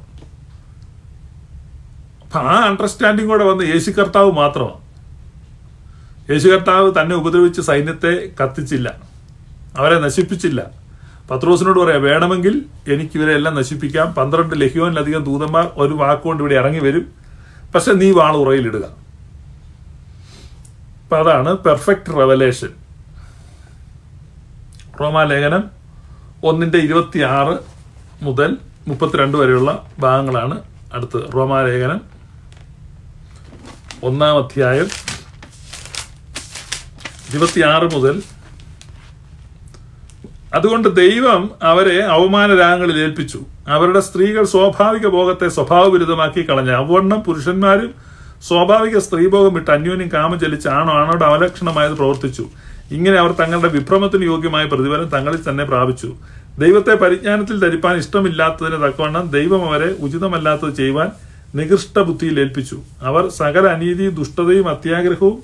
Speaker 1: അപ്പം ആ അണ്ടർസ്റ്റാൻഡിങ് കൂടെ വന്ന് യേശു കർത്താവ് മാത്രമാണ് യേശു കർത്താവ് തന്നെ ഉപദ്രവിച്ച് സൈന്യത്തെ കത്തിച്ചില്ല അവരെ നശിപ്പിച്ചില്ല പത്രോസിനോട് പറയാം വേണമെങ്കിൽ എനിക്ക് ഇവരെ എല്ലാം നശിപ്പിക്കാം പന്ത്രണ്ട് ലഹ്യോനിലധികം ദൂതന്മാർ ഒരു വാക്കുകൊണ്ട് ഇവിടെ ഇറങ്ങി വരും പക്ഷെ നീ വാൾ ഉറയിലിടുക അപ്പം അതാണ് പെർഫെക്റ്റ് റെവലേഷൻ റോമാലേഖനം ഒന്നിൻ്റെ ഇരുപത്തി ആറ് മുതൽ മുപ്പത്തിരണ്ട് വരെയുള്ള ഭാഗങ്ങളാണ് അടുത്ത് റോമാലേഖനം ഒന്നാം അധ്യായം ഇരുപത്തിയാറ് മുതൽ അതുകൊണ്ട് ദൈവം അവരെ രാഗങ്ങളിൽ ഏൽപ്പിച്ചു അവരുടെ സ്ത്രീകൾ സ്വാഭാവിക ഭോഗത്തെ സ്വഭാവ വിരുദ്ധമാക്കി കളഞ്ഞു അവണ്ണം പുരുഷന്മാരും സ്വാഭാവിക സ്ത്രീഭോഗം വിട്ട് അന്യോന്യം കാമചലിച്ച് ആണോ ആണോട് അവലക്ഷണമായത് പ്രവർത്തിച്ചു ഇങ്ങനെ അവർ തങ്ങളുടെ വിഭ്രമത്തിന് യോഗ്യമായ പ്രതിഫലം തങ്ങളിൽ തന്നെ പ്രാപിച്ചു ദൈവത്തെ പരിജ്ഞാനത്തിൽ ധരിപ്പാൻ ഇഷ്ടമില്ലാത്തതിന് തക്കവണ്ണം ദൈവം അവരെ ഉചിതമല്ലാത്തത് ചെയ്യുവാൻ നികൃഷ്ട ബുദ്ധിയിൽ ഏൽപ്പിച്ചു അവർ സകല അനീതിയും ദുഷ്ടതയും അത്യാഗ്രഹവും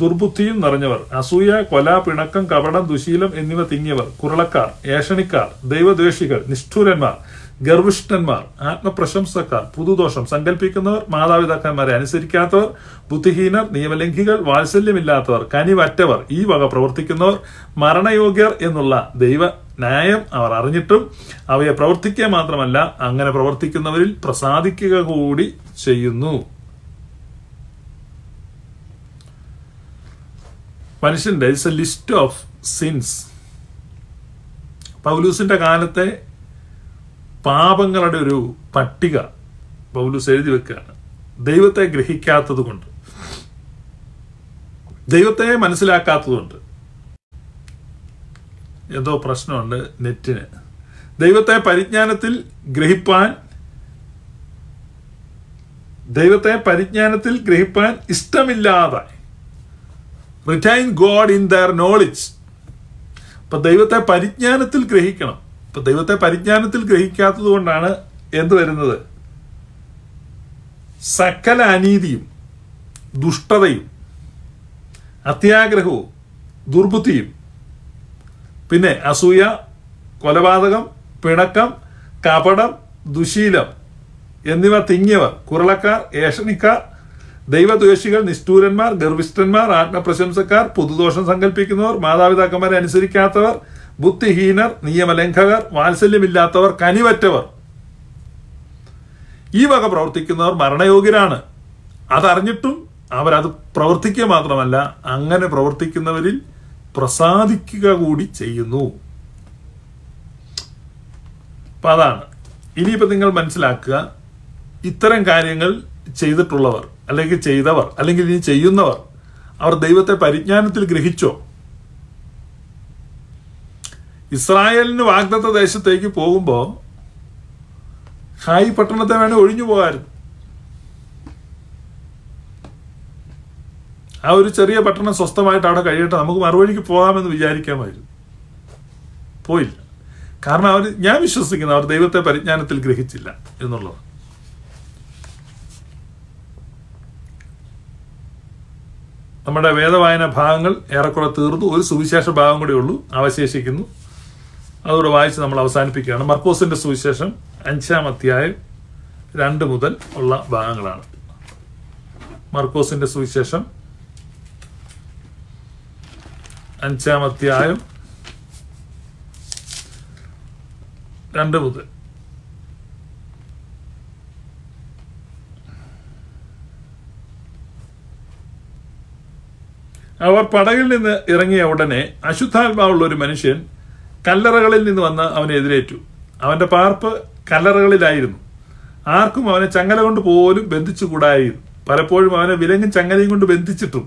Speaker 1: ദുർബുദ്ധിയും നിറഞ്ഞവർ അസൂയ കൊല പിണക്കം കപടം ദുശീലം എന്നിവ തിങ്ങിയവർ കുരളക്കാർ ഏഷണിക്കാർ ദൈവദ്വേഷികൾ നിഷ്ഠൂരന്മാർ ഗർഭിഷ്ഠന്മാർ ആത്മപ്രശംസക്കാർ പുതുദോഷം സങ്കല്പിക്കുന്നവർ മാതാപിതാക്കന്മാരെ അനുസരിക്കാത്തവർ ബുദ്ധിഹീനർ നിയമലംഘികൾ വാത്സല്യമില്ലാത്തവർ കനിവറ്റവർ ഈ വക പ്രവർത്തിക്കുന്നവർ മരണയോഗ്യർ എന്നുള്ള ദൈവ ന്യായം അവർ അറിഞ്ഞിട്ടും അവയെ പ്രവർത്തിക്കുക മാത്രമല്ല അങ്ങനെ പ്രവർത്തിക്കുന്നവരിൽ പ്രസാദിക്കുക കൂടി ചെയ്യുന്നു മനുഷ്യന്റെ it's a list of sins പൗലൂസിന്റെ കാലത്തെ പാപങ്ങളുടെ ഒരു പട്ടിക പൗലൂസ് എഴുതി വെക്കുകയാണ് ദൈവത്തെ ഗ്രഹിക്കാത്തതുകൊണ്ട് ദൈവത്തെ മനസ്സിലാക്കാത്തതുകൊണ്ട് എന്തോ പ്രശ്നമുണ്ട് നെറ്റിന് ദൈവത്തെ പരിജ്ഞാനത്തിൽ ഗ്രഹിപ്പാൻ ദൈവത്തെ പരിജ്ഞാനത്തിൽ ഗ്രഹിപ്പാൻ ഇഷ്ടമില്ലാതെ retain God in their knowledge അപ്പൊ ദൈവത്തെ പരിജ്ഞാനത്തിൽ ഗ്രഹിക്കണം ഇപ്പൊ ദൈവത്തെ പരിജ്ഞാനത്തിൽ ഗ്രഹിക്കാത്തത് കൊണ്ടാണ് എന്ത് വരുന്നത് സകല അനീതിയും ദുഷ്ടതയും അത്യാഗ്രഹവും ദുർബുദ്ധിയും പിന്നെ അസൂയ കൊലപാതകം പിണക്കം കപടം ദുശീലം എന്നിവ തിങ്ങിയവർ കുരളക്കാർ ഏഷണിക്കാർ ദൈവദ്വേഷികൾ നിഷ്ഠൂരന്മാർ ഗർഭിഷ്ഠന്മാർ ആത്മപ്രശംസക്കാർ പുതുദോഷം സങ്കല്പിക്കുന്നവർ മാതാപിതാക്കന്മാരെ അനുസരിക്കാത്തവർ ബുദ്ധിഹീനർ നിയമലംഘകർ വാത്സല്യമില്ലാത്തവർ കനിവറ്റവർ ഈ വക പ്രവർത്തിക്കുന്നവർ മരണയോഗ്യരാണ് അതറിഞ്ഞിട്ടും അവരത് പ്രവർത്തിക്കുക മാത്രമല്ല അങ്ങനെ പ്രവർത്തിക്കുന്നവരിൽ പ്രസാദിക്കുക കൂടി ചെയ്യുന്നു അപ്പം അതാണ് ഇനിയിപ്പോൾ നിങ്ങൾ മനസ്സിലാക്കുക ഇത്തരം കാര്യങ്ങൾ ചെയ്തിട്ടുള്ളവർ അല്ലെങ്കിൽ ചെയ്തവർ അല്ലെങ്കിൽ ഇനി ചെയ്യുന്നവർ അവർ ദൈവത്തെ പരിജ്ഞാനത്തിൽ ഗ്രഹിച്ചോ ഇസ്രായേലിന് വാഗ്ദത്ത ദേശത്തേക്ക് പോകുമ്പോൾ ഹായ് പട്ടണത്തെ വേണേൽ ഒഴിഞ്ഞു പോകാമായിരുന്നു ആ ഒരു ചെറിയ പട്ടണം സ്വസ്ഥമായിട്ട് അവിടെ കഴിയട്ടെ നമുക്ക് മറുപടിക്ക് പോകാമെന്ന് വിചാരിക്കാമായിരുന്നു പോയില്ല കാരണം അവർ ഞാൻ വിശ്വസിക്കുന്നു അവർ ദൈവത്തെ പരിജ്ഞാനത്തിൽ ഗ്രഹിച്ചില്ല എന്നുള്ളത് നമ്മുടെ വേദവായന ഭാഗങ്ങൾ ഏറെക്കുറെ തീർന്നു ഒരു സുവിശേഷ ഭാഗം കൂടെ ഉള്ളൂ അവശേഷിക്കുന്നു അതോടെ വായിച്ച് നമ്മൾ അവസാനിപ്പിക്കുകയാണ് മർക്കോസിന്റെ സുവിശേഷം അഞ്ചാം അധ്യായം രണ്ട് മുതൽ ഉള്ള ഭാഗങ്ങളാണ് മർക്കോസിന്റെ സുവിശേഷം അഞ്ചാം അധ്യായം രണ്ട് മുതൽ അവർ പടകിൽ നിന്ന് ഇറങ്ങിയ ഉടനെ അശുദ്ധാത്മാവുള്ള ഒരു മനുഷ്യൻ കല്ലറകളിൽ നിന്ന് വന്ന് അവനെ എതിരേറ്റു അവന്റെ പാർപ്പ് കല്ലറകളിലായിരുന്നു ആർക്കും അവനെ ചങ്ങല കൊണ്ട് പോലും ബന്ധിച്ചുകൂടായിരുന്നു പലപ്പോഴും അവനെ വിലങ്ങും ചങ്ങലയും കൊണ്ട് ബന്ധിച്ചിട്ടും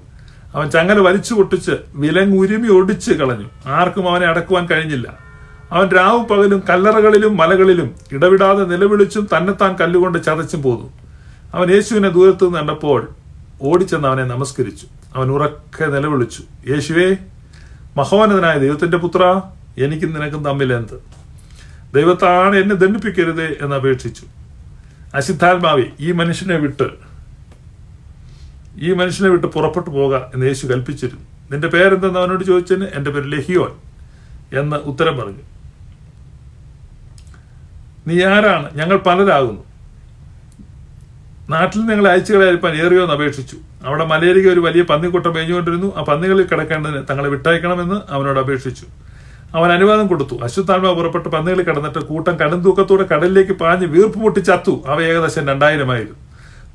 Speaker 1: അവൻ ചങ്ങല വലിച്ചു പൊട്ടിച്ച് വിലങ്ങ് ഉരുമി ഒടിച്ച് കളഞ്ഞു ആർക്കും അവനെ അടക്കുവാൻ കഴിഞ്ഞില്ല അവൻ രാവും പകലും കല്ലറകളിലും മലകളിലും ഇടവിടാതെ നിലവിളിച്ചും തന്നെത്താൻ കല്ലുകൊണ്ട് ചതച്ചും പോന്നു അവൻ യേശുവിനെ ദൂരത്തു നിന്ന് കണ്ടപ്പോൾ ഓടിച്ചെന്ന് അവനെ നമസ്കരിച്ചു അവൻ ഉറക്കെ നിലവിളിച്ചു യേശുവേ മഹോന്നതനായ ദൈവത്തിന്റെ പുത്ര എനിക്കും നിനക്കും തമ്മിൽ എന്ത് ദൈവത്താണ് എന്നെ ദണ്ഡിപ്പിക്കരുത് എന്ന് അപേക്ഷിച്ചു അശുദ്ധാത്മാവി ഈ മനുഷ്യനെ വിട്ട് ഈ മനുഷ്യനെ വിട്ട് പുറപ്പെട്ടു പോകുക എന്ന് യേശു കൽപ്പിച്ചിരുന്നു നിന്റെ പേരെന്തെന്ന് അവനോട് ചോദിച്ചതിന് എൻ്റെ പേര് ലഹിയോൻ എന്ന് ഉത്തരം പറഞ്ഞു നീ ആരാണ് ഞങ്ങൾ പലരാകുന്നു നാട്ടിൽ നിങ്ങൾ അയച്ചു കളയാൻ ഏറിയോ എന്ന് അപേക്ഷിച്ചു അവിടെ മലയരികെ ഒരു വലിയ പന്നിക്കൂട്ടം മേഞ്ഞുകൊണ്ടിരുന്നു ആ പന്നികളിൽ കിടക്കേണ്ടതിന് തങ്ങളെ വിട്ടയക്കണമെന്ന് അവനോട് അപേക്ഷിച്ചു അവൻ അനുവാദം കൊടുത്തു അശ്വത്ഥാൻവ പുറപ്പെട്ട് പന്നുകൾ കടന്നിട്ട് കൂട്ടം കടും തൂക്കത്തോടെ കടലിലേക്ക് പാഞ്ഞ് വീർപ്പ് പൊട്ടി ചത്തു അവ ഏകദേശം രണ്ടായിരമായിരുന്നു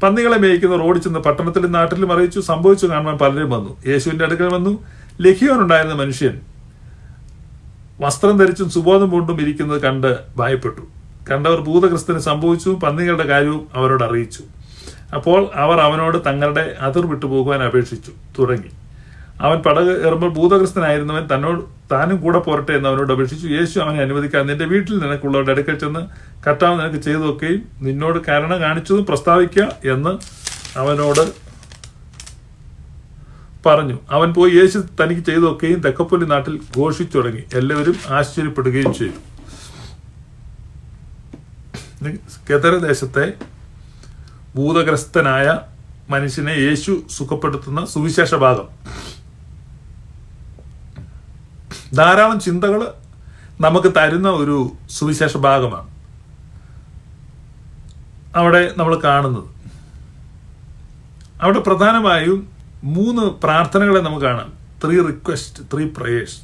Speaker 1: പന്നികളെ മേയ്ക്കുന്ന റോഡിൽ ചെന്ന് പട്ടണത്തിലും നാട്ടിലും അറിയിച്ചു സംഭവിച്ചു കാണുവാൻ പലരും വന്നു യേശുവിന്റെ അടുക്കൽ വന്നു ലഖിയോൻ ഉണ്ടായിരുന്ന മനുഷ്യൻ വസ്ത്രം ധരിച്ചും സുബോധം കൊണ്ടും ഇരിക്കുന്നത് കണ്ട് ഭയപ്പെട്ടു കണ്ടവർ ഭൂതഗ്രസ്തന് സംഭവിച്ചു പന്നികളുടെ കാര്യവും അവരോട് അറിയിച്ചു അപ്പോൾ അവർ അവനോട് തങ്ങളുടെ അതിർ വിട്ടുപോകുവാൻ അപേക്ഷിച്ചു തുടങ്ങി അവൻ പടക് ഏറുമ്പോൾ ഭൂതഗ്രസ്തനായിരുന്നവൻ തന്നോട് താനും കൂടെ പോരട്ടെ എന്ന് അവനോട് അപേക്ഷിച്ചു യേശു അവനെ അനുവദിക്കാൻ നിന്റെ വീട്ടിൽ നിനക്കുള്ളവരുടെ അടുക്കൽ ചെന്ന് കർത്താവ് നിനക്ക് ചെയ്തതൊക്കെയും നിന്നോട് കാരണം കാണിച്ചതും പ്രസ്താവിക്കുക എന്ന് അവനോട് പറഞ്ഞു അവൻ പോയി യേശു തനിക്ക് ചെയ്തതൊക്കെയും തെക്കപ്പൊലി നാട്ടിൽ ഘോഷിച്ചു തുടങ്ങി എല്ലാവരും ആശ്ചര്യപ്പെടുകയും ചെയ്തു കെതരദേശത്തെ ഭൂതഗ്രസ്തനായ മനുഷ്യനെ യേശു സുഖപ്പെടുത്തുന്ന സുവിശേഷ ഭാഗം ധാരാളം ചിന്തകൾ നമുക്ക് തരുന്ന ഒരു സുവിശേഷ ഭാഗമാണ് അവിടെ നമ്മൾ കാണുന്നത് അവിടെ പ്രധാനമായും മൂന്ന് പ്രാർത്ഥനകളെ നമുക്ക് കാണാം ത്രീ റിക്വസ്റ്റ് ത്രീ പ്രയേഴ്സ്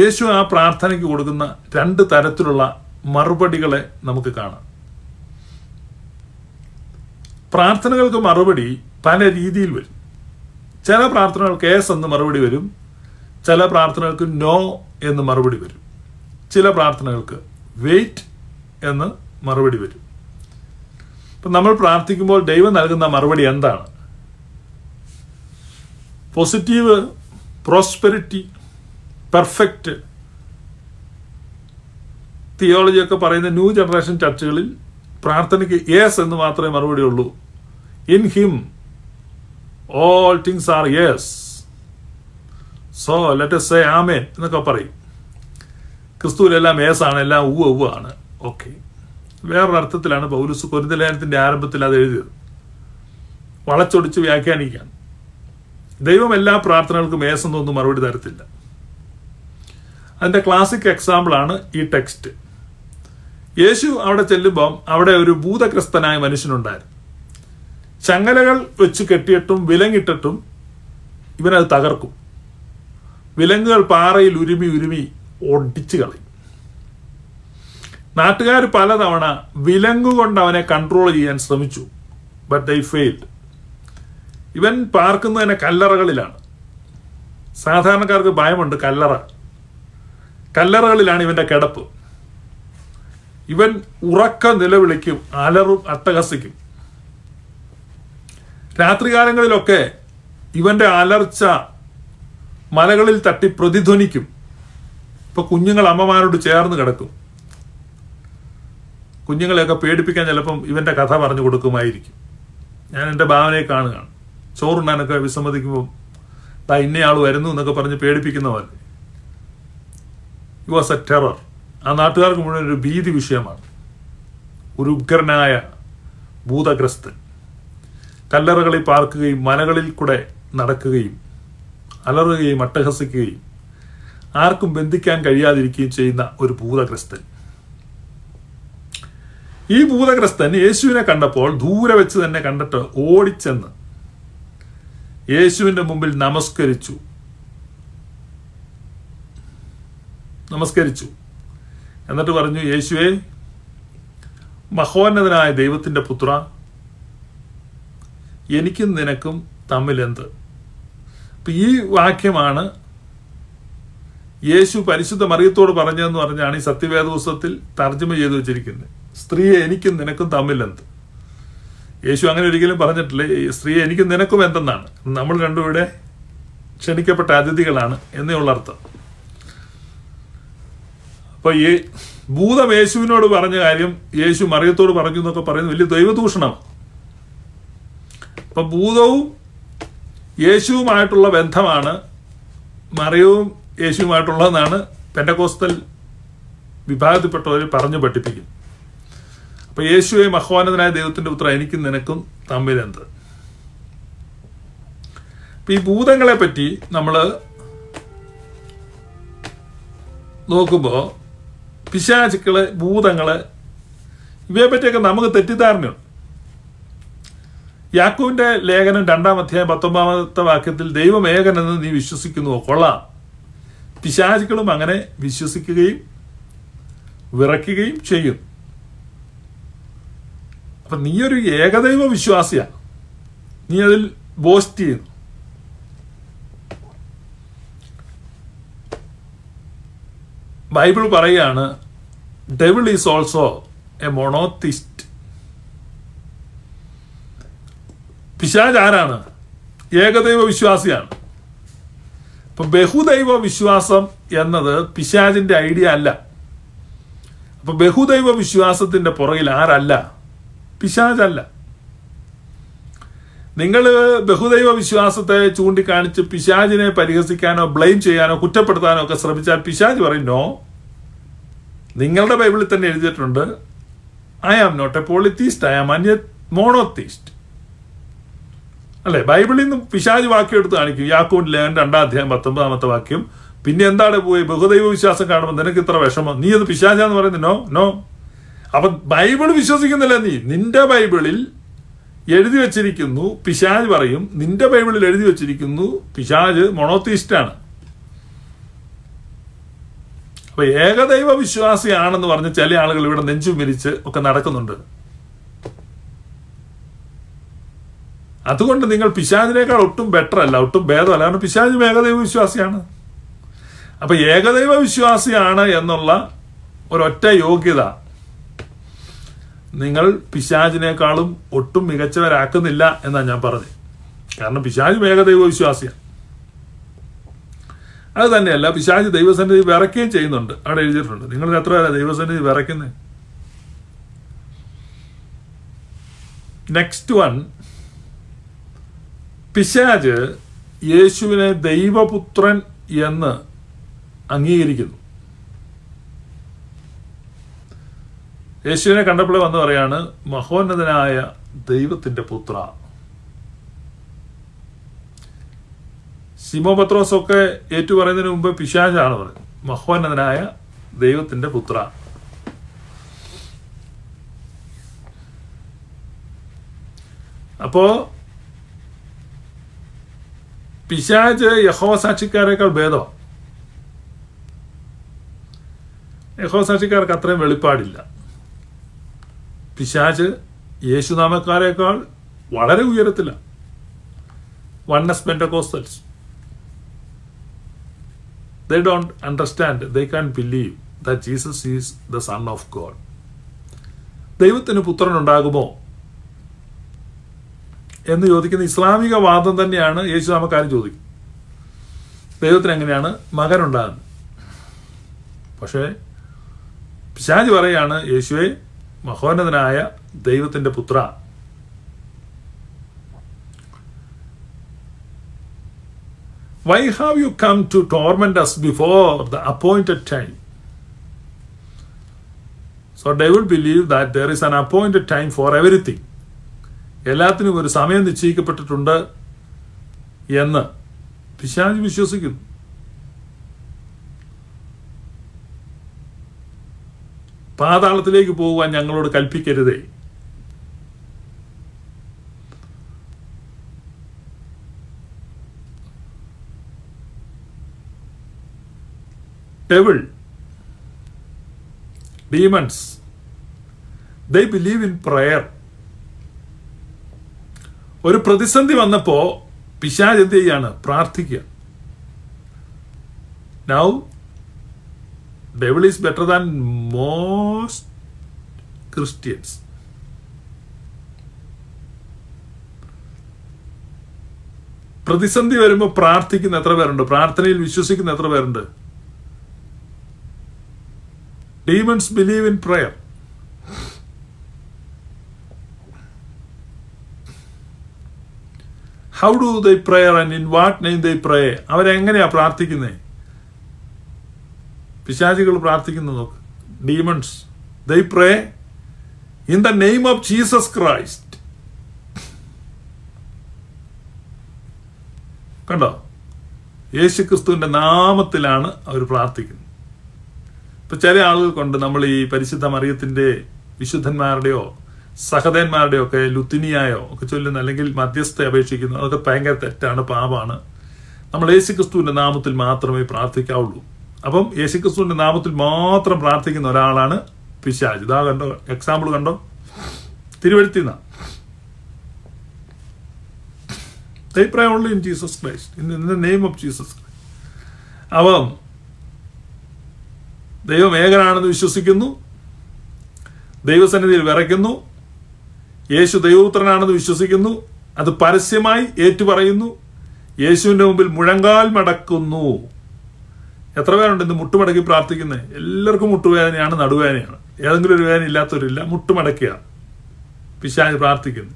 Speaker 1: യേശു ആ പ്രാർത്ഥനയ്ക്ക് കൊടുക്കുന്ന രണ്ട് തരത്തിലുള്ള മറുപടികളെ നമുക്ക് കാണാം പ്രാർത്ഥനകൾക്ക് മറുപടി പല രീതിയിൽ വരും ചില പ്രാർത്ഥനകൾക്ക് എസ് എന്ന് മറുപടി വരും ചില പ്രാർത്ഥനകൾക്ക് നോ എന്ന് മറുപടി വരും ചില പ്രാർത്ഥനകൾക്ക് വെയിറ്റ് എന്ന് മറുപടി വരും ഇപ്പം നമ്മൾ പ്രാർത്ഥിക്കുമ്പോൾ ദൈവം നൽകുന്ന മറുപടി എന്താണ് പോസിറ്റീവ് പ്രോസ്പെരിറ്റി പെർഫെക്റ്റ് തിയോളജിയൊക്കെ പറയുന്ന ന്യൂ ജനറേഷൻ ചർച്ചുകളിൽ പ്രാർത്ഥനയ്ക്ക് യേസ് എന്ന് മാത്രമേ മറുപടി ഉള്ളൂ In him all things are yes. So let us say Amen എന്നൊക്കെ പറയും ക്രിസ്തുവിലെല്ലാം ആണ് എല്ലാം ഉവ്വ ഉവ്വ ആണ് ഓക്കെ വേറൊരർത്ഥത്തിലാണ് പൗലുസ് പൊരുന്തലേനത്തിൻ്റെ ആരംഭത്തിൽ അത് എഴുതിയത് വളച്ചൊടിച്ച് വ്യാഖ്യാനിക്കുകയാണ് ദൈവം എല്ലാ പ്രാർത്ഥനകൾക്കും ഏസെന്നൊന്നും മറുപടി തരത്തില്ല അതിന്റെ ക്ലാസിക് എക്സാമ്പിളാണ് ഈ ടെക്സ്റ്റ് യേശു അവിടെ ചെല്ലുമ്പം അവിടെ ഒരു ഭൂതഗ്രസ്തനായ മനുഷ്യനുണ്ടായിരുന്നു ചങ്ങലകൾ വെച്ച് കെട്ടിയിട്ടും വിലങ്ങിട്ടിട്ടും ഇവനത് തകർക്കും വിലങ്ങുകൾ പാറയിൽ ഉരുമി ഉരുമി ഒടിച്ചു കളയും നാട്ടുകാർ പലതവണ വിലങ്ങുകൊണ്ട് അവനെ കൺട്രോൾ ചെയ്യാൻ ശ്രമിച്ചു ബട്ട് ദൈ ഫെയിൽഡ് ഇവൻ പാർക്കുന്നത് തന്നെ കല്ലറകളിലാണ് സാധാരണക്കാർക്ക് ഭയമുണ്ട് കല്ലറ കല്ലറകളിലാണ് ഇവന്റെ കിടപ്പ് ഇവൻ ഉറക്ക നിലവിളിക്കും അലറും അട്ടഹസിക്കും രാത്രികാലങ്ങളിലൊക്കെ ഇവൻ്റെ അലർച്ച മലകളിൽ തട്ടി പ്രതിധ്വനിക്കും ഇപ്പോൾ കുഞ്ഞുങ്ങൾ അമ്മമാരോട് ചേർന്ന് കിടക്കും കുഞ്ഞുങ്ങളെയൊക്കെ പേടിപ്പിക്കാൻ ചിലപ്പം ഇവൻ്റെ കഥ പറഞ്ഞു കൊടുക്കുമായിരിക്കും ഞാൻ എൻ്റെ ഭാവനയെ കാണുകയാണ് ചോറുണ്ടാനൊക്കെ വിസമ്മതിക്കുമ്പോൾ താ ഇന്നയാൾ വരുന്നു എന്നൊക്കെ പറഞ്ഞ് പേടിപ്പിക്കുന്ന പോലെ യു വാസ് എ ടെറർ ആ നാട്ടുകാർക്ക് മുഴുവൻ ഒരു ഭീതി വിഷയമാണ് ഒരു ഉഗ്രനായ ഭൂതഗ്രസ്തൻ കല്ലറകളിൽ പാർക്കുകയും മലകളിൽ കൂടെ നടക്കുകയും അലറുകയും അട്ടഹസിക്കുകയും ആർക്കും ബന്ധിക്കാൻ കഴിയാതിരിക്കുകയും ചെയ്യുന്ന ഒരു ഭൂതഗ്രസ്തൻ ഈ ഭൂതഗ്രസ്തൻ യേശുവിനെ കണ്ടപ്പോൾ ദൂരെ വെച്ച് തന്നെ കണ്ടിട്ട് ഓടിച്ചെന്ന് യേശുവിൻ്റെ മുമ്പിൽ നമസ്കരിച്ചു നമസ്കരിച്ചു എന്നിട്ട് പറഞ്ഞു യേശുവേ മഹോന്നതനായ ദൈവത്തിൻ്റെ പുത്ര എനിക്കും നിനക്കും തമ്മിലെന്ത് അപ്പം ഈ വാക്യമാണ് യേശു പരിശുദ്ധ മറിയത്തോട് പറഞ്ഞതെന്ന് പറഞ്ഞാണ് ഈ സത്യവേദ പുസ്തകത്തിൽ തർജ്ജമ ചെയ്തു വെച്ചിരിക്കുന്നത് സ്ത്രീയെ എനിക്കും നിനക്കും തമ്മിലെന്ത് യേശു അങ്ങനെ ഒരിക്കലും പറഞ്ഞിട്ടില്ല സ്ത്രീയെ എനിക്കും നിനക്കും എന്തെന്നാണ് നമ്മൾ രണ്ടുപേരുടെ ക്ഷണിക്കപ്പെട്ട അതിഥികളാണ് ഉള്ള അർത്ഥം അപ്പോൾ ഈ ഭൂതം യേശുവിനോട് പറഞ്ഞ കാര്യം യേശു മറിയത്തോട് പറഞ്ഞു എന്നൊക്കെ പറയുന്നത് വലിയ ദൈവദൂഷണമാണ് അപ്പം ഭൂതവും യേശുവുമായിട്ടുള്ള ബന്ധമാണ് മറിയവും യേശുവുമായിട്ടുള്ളതെന്നാണ് പെൻഡകോസ്തൽ വിഭാഗത്തിൽപ്പെട്ടവർ പറഞ്ഞു പഠിപ്പിക്കും അപ്പോൾ യേശുവെ മഹ്വാനതനായ ദൈവത്തിൻ്റെ പുത്ര എനിക്കും നിനക്കും തമ്മിലെന്ത് അപ്പം ഈ ഭൂതങ്ങളെ പറ്റി നമ്മൾ നോക്കുമ്പോൾ പിശാചുക്കള് ഭൂതങ്ങള് ഇവയെ പറ്റിയൊക്കെ നമുക്ക് തെറ്റിദ്ധാരണയുണ്ട് യാക്കൂവിന്റെ ലേഖനം രണ്ടാം അധ്യായം പത്തൊമ്പതാമത്തെ വാക്യത്തിൽ ദൈവം എന്ന് നീ വിശ്വസിക്കുന്നുവോ കൊള്ളാം പിശാചുക്കളും അങ്ങനെ വിശ്വസിക്കുകയും വിറയ്ക്കുകയും ചെയ്യും അപ്പൊ നീയൊരു ഏകദൈവ വിശ്വാസിയാ നീ അതിൽ ബോസ്റ്റ് ചെയ്യുന്നു ബൈബിൾ പറയുകയാണ് devil is also a monotheist പിശാജ് ആരാണ് ഏകദൈവ വിശ്വാസിയാണ് അപ്പം ബഹുദൈവ വിശ്വാസം എന്നത് പിശാജിന്റെ ഐഡിയ അല്ല അപ്പം ബഹുദൈവ വിശ്വാസത്തിന്റെ പുറകിൽ ആരല്ല പിശാജല്ല നിങ്ങൾ ബഹുദൈവ വിശ്വാസത്തെ ചൂണ്ടിക്കാണിച്ച് പിശാജിനെ പരിഹസിക്കാനോ ബ്ലെയിം ചെയ്യാനോ കുറ്റപ്പെടുത്താനോ ഒക്കെ ശ്രമിച്ചാൽ പിശാജ് പറയും നോ നിങ്ങളുടെ ബൈബിളിൽ തന്നെ എഴുതിയിട്ടുണ്ട് I am not a polytheist I am അന്യ മോണോത്തീസ്റ്റ് അല്ലെ ബൈബിളിൽ നിന്ന് പിശാജ് വാക്യം എടുത്ത് കാണിക്കും യാക്കൂൻ ലേഖൻ രണ്ടാം അധ്യായം പത്തൊമ്പതാമത്തെ വാക്യം പിന്നെ എന്താണ് പോയി ബഹുദൈവ വിശ്വാസം കാണുമ്പോൾ നിനക്ക് ഇത്ര വിഷമം നീ അത് പിശാചാന്ന് പറയുന്നത് നോ നോ അപ്പൊ ബൈബിൾ വിശ്വസിക്കുന്നില്ല നീ നിന്റെ ബൈബിളിൽ എഴുതി വെച്ചിരിക്കുന്നു പിശാജ് പറയും നിന്റെ ബൈബിളിൽ എഴുതി വെച്ചിരിക്കുന്നു പിശാജ് മൊണോത്തിസ്റ്റാണ് അപ്പൊ ഏകദൈവ വിശ്വാസിയാണെന്ന് പറഞ്ഞ് ചില ആളുകൾ ഇവിടെ നെഞ്ചു മിരിച്ച് ഒക്കെ നടക്കുന്നുണ്ട് അതുകൊണ്ട് നിങ്ങൾ പിശാചിനേക്കാൾ ഒട്ടും ബെറ്റർ അല്ല ഒട്ടും ഭേദമല്ല കാരണം പിശാച് ഏകദൈവ വിശ്വാസിയാണ് അപ്പൊ ഏകദൈവ വിശ്വാസിയാണ് എന്നുള്ള ഒരൊറ്റ യോഗ്യത നിങ്ങൾ പിശാചിനേക്കാളും ഒട്ടും മികച്ചവരാക്കുന്നില്ല എന്നാണ് ഞാൻ പറഞ്ഞത് കാരണം പിശാജ് ഏകദൈവ വിശ്വാസിയാണ് അത് തന്നെയല്ല പിശാജ് ദൈവസന്നിധി വിറയ്ക്കുകയും ചെയ്യുന്നുണ്ട് അവിടെ എഴുതിയിട്ടുണ്ട് നിങ്ങൾ എത്ര ദൈവസന്നിധി വിറയ്ക്കുന്നത് നെക്സ്റ്റ് വൺ പിശാജ് യേശുവിനെ ദൈവപുത്രൻ എന്ന് അംഗീകരിക്കുന്നു യേശുവിനെ കണ്ടപ്പോൾ വന്ന് പറയാണ് മഹോന്നതനായ ദൈവത്തിൻ്റെ പുത്ര സിമോ പത്രോസൊക്കെ ഏറ്റു പറയുന്നതിന് മുമ്പ് പിശാജാണ് പറയുന്നത് മഹോന്നതനായ ദൈവത്തിൻ്റെ പുത്ര അപ്പോൾ പിശാജ് യഹോ സാക്ഷിക്കാരേക്കാൾ ഭേദമാണ് യഹോ സാക്ഷിക്കാർക്ക് അത്രയും വെളിപ്പാടില്ല പിശാജ് യേശുനാമക്കാരേക്കാൾ വളരെ ഉയരത്തില്ല oneness Pentecostals they don't understand they can believe the Jesus is the son of God ദൈവത്തിന് പുത്രനുണ്ടാകുമോ എന്ന് ചോദിക്കുന്ന ഇസ്ലാമിക വാദം തന്നെയാണ് യേശു യേശുനാമക്കാരൻ ചോദിക്കും ദൈവത്തിന് എങ്ങനെയാണ് മകനുണ്ടാകുന്നത് പക്ഷേ പിശാജ് പറയാണ് യേശുവെ മഹോന്നതനായ ദൈവത്തിൻ്റെ പുത്ര why have you come to torment us before the appointed time so they would believe that there is an appointed time for everything എല്ലാത്തിനും ഒരു സമയം നിശ്ചയിക്കപ്പെട്ടിട്ടുണ്ട് എന്ന് പിശാജ് വിശ്വസിക്കുന്നു പാതാളത്തിലേക്ക് പോകുവാൻ ഞങ്ങളോട് കൽപ്പിക്കരുതേ terrible demons they believe in prayer ഒരു പ്രതിസന്ധി വന്നപ്പോൾ പിശാജ് എന്ത് ചെയ്യാണ് പ്രാർത്ഥിക്കുക now devil is better than most Christians പ്രതിസന്ധി വരുമ്പോൾ പ്രാർത്ഥിക്കുന്ന എത്ര പേരുണ്ട് പ്രാർത്ഥനയിൽ വിശ്വസിക്കുന്ന എത്ര പേരുണ്ട് demons believe in prayer do the prayer and in what name the prayer അവരെങ്ങനെയാ പ്രാർത്ഥിക്കുന്നത് പിശാചികൾ പ്രാർത്ഥിക്കുന്നു നോക്ക് demons the pray in the name of Jesus Christ കണ്ടോ യേശു ക്രിസ്തുവിൻ്റെ നാമത്തിലാണ് അവർ പ്രാർത്ഥിക്കുന്നത് ഇപ്പം ചില ആളുകൾ കൊണ്ട് നമ്മൾ ഈ പരിശുദ്ധ മറിയത്തിൻ്റെ വിശുദ്ധന്മാരുടെയോ സഹദേന്മാരുടെയൊക്കെ ലുത്തിനിയായോ ഒക്കെ ചൊല്ലുന്ന അല്ലെങ്കിൽ മധ്യസ്ഥ അപേക്ഷിക്കുന്നു അതൊക്കെ ഭയങ്കര തെറ്റാണ് പാപാണ് നമ്മൾ ക്രിസ്തുവിന്റെ നാമത്തിൽ മാത്രമേ പ്രാർത്ഥിക്കാവുള്ളൂ അപ്പം ക്രിസ്തുവിന്റെ നാമത്തിൽ മാത്രം പ്രാർത്ഥിക്കുന്ന ഒരാളാണ് പിശാജ് ഇതാ കണ്ടോ എക്സാമ്പിൾ കണ്ടോ തിരുവഴുത്തി നിന്നാണ് in Jesus Christ in Jesus Christ, in, in അപ്പം ദൈവം ഏകനാണെന്ന് വിശ്വസിക്കുന്നു ദൈവസന്നിധിയിൽ വിറയ്ക്കുന്നു യേശു ദൈവപുത്രനാണെന്ന് വിശ്വസിക്കുന്നു അത് പരസ്യമായി ഏറ്റുപറയുന്നു യേശുവിൻ്റെ മുമ്പിൽ മുഴങ്കാൽ മടക്കുന്നു എത്ര പേരുണ്ട് ഇന്ന് മുട്ടുമടക്കി പ്രാർത്ഥിക്കുന്നത് എല്ലാവർക്കും മുട്ടുവേദനയാണ് നടുവേദനയാണ് ഏതെങ്കിലും ഒരു വേദന ഇല്ലാത്തവരില്ല മുട്ടുമടക്കുക പിശാജ് പ്രാർത്ഥിക്കുന്നു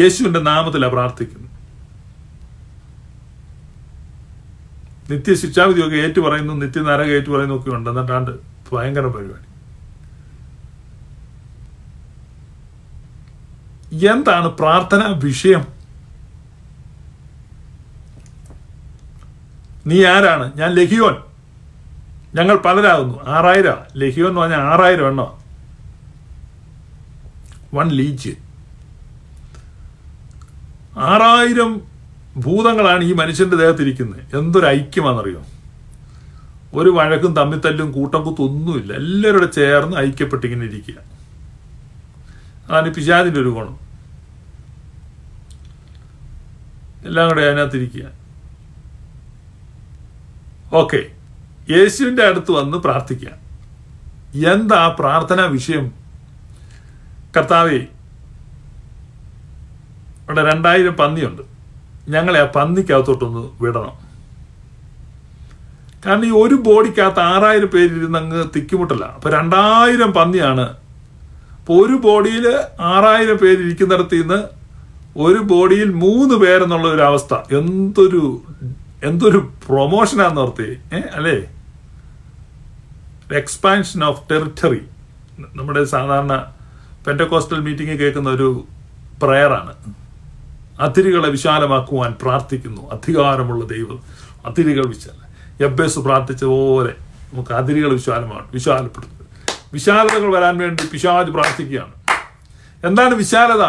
Speaker 1: യേശുവിൻ്റെ നാമത്തിലാണ് പ്രാർത്ഥിക്കുന്നത് പറയുന്നു ഏറ്റുപറയുന്നു നിത്യനരക പറയുന്നു ഒക്കെ ഉണ്ട് എന്നിട്ടാണ്ട് ഭയങ്കര പരിപാടി എന്താണ് പ്രാർത്ഥനാ വിഷയം നീ ആരാണ് ഞാൻ ലഹിയോൻ ഞങ്ങൾ പലരാകുന്നു ആറായിരം ലഹിയോ എന്ന് പറഞ്ഞാൽ ആറായിരം എണ്ണോ വൺ ലീജിയൻ ആറായിരം ഭൂതങ്ങളാണ് ഈ മനുഷ്യൻ്റെ ദേഹത്തിരിക്കുന്നത് എന്തൊരു ഐക്യമാണെന്നറിയോ ഒരു വഴക്കും തമ്മിത്തല്ലും കൂട്ടം കുത്തൊന്നുമില്ല എല്ലാവരുടെ ചേർന്ന് ഐക്യപ്പെട്ടിങ്ങനെ ഇരിക്കുക അതാണ് പിശാദിൻ്റെ ഒരു ഗുണം എല്ലാം കൂടെ അതിനകത്തിരിക്കുക ഓക്കെ യേശുവിൻ്റെ അടുത്ത് വന്ന് പ്രാർത്ഥിക്കുക എന്താ പ്രാർത്ഥനാ വിഷയം കർത്താവേ ഇവിടെ രണ്ടായിരം പന്നിയുണ്ട് ഞങ്ങളെ ആ പന്നിക്കകത്തോട്ടൊന്ന് വിടണം കാരണം ഈ ഒരു ബോഡിക്കകത്ത് ആറായിരം പേരിരുന്ന് അങ്ങ് തിക്കുമുട്ടല്ല അപ്പോൾ രണ്ടായിരം പന്നിയാണ് അപ്പോൾ ഒരു ബോഡിയിൽ ആറായിരം പേര് ഇരിക്കുന്നിടത്ത് നിന്ന് ഒരു ബോഡിയിൽ മൂന്ന് പേരെന്നുള്ള ഒരു അവസ്ഥ എന്തൊരു എന്തൊരു പ്രൊമോഷനാന്ന് ഓർത്തി ഏ അല്ലേ എക്സ്പാൻഷൻ ഓഫ് ടെറിട്ടറി നമ്മുടെ സാധാരണ പെൻറ്റകോസ്റ്റൽ മീറ്റിംഗ് കേൾക്കുന്ന ഒരു പ്രയറാണ് അതിരുകളെ വിശാലമാക്കുവാൻ പ്രാർത്ഥിക്കുന്നു അധികാരമുള്ള ദൈവം അതിരുകൾ വിശാല എബ്ബേസ് പ്രാർത്ഥിച്ച പോലെ നമുക്ക് അതിരുകൾ വിശാലമാണ് വിശാലപ്പെടുന്നു വിശാലതകൾ വരാൻ വേണ്ടി പിശാജ് പ്രാർത്ഥിക്കുകയാണ് എന്താണ് വിശാലത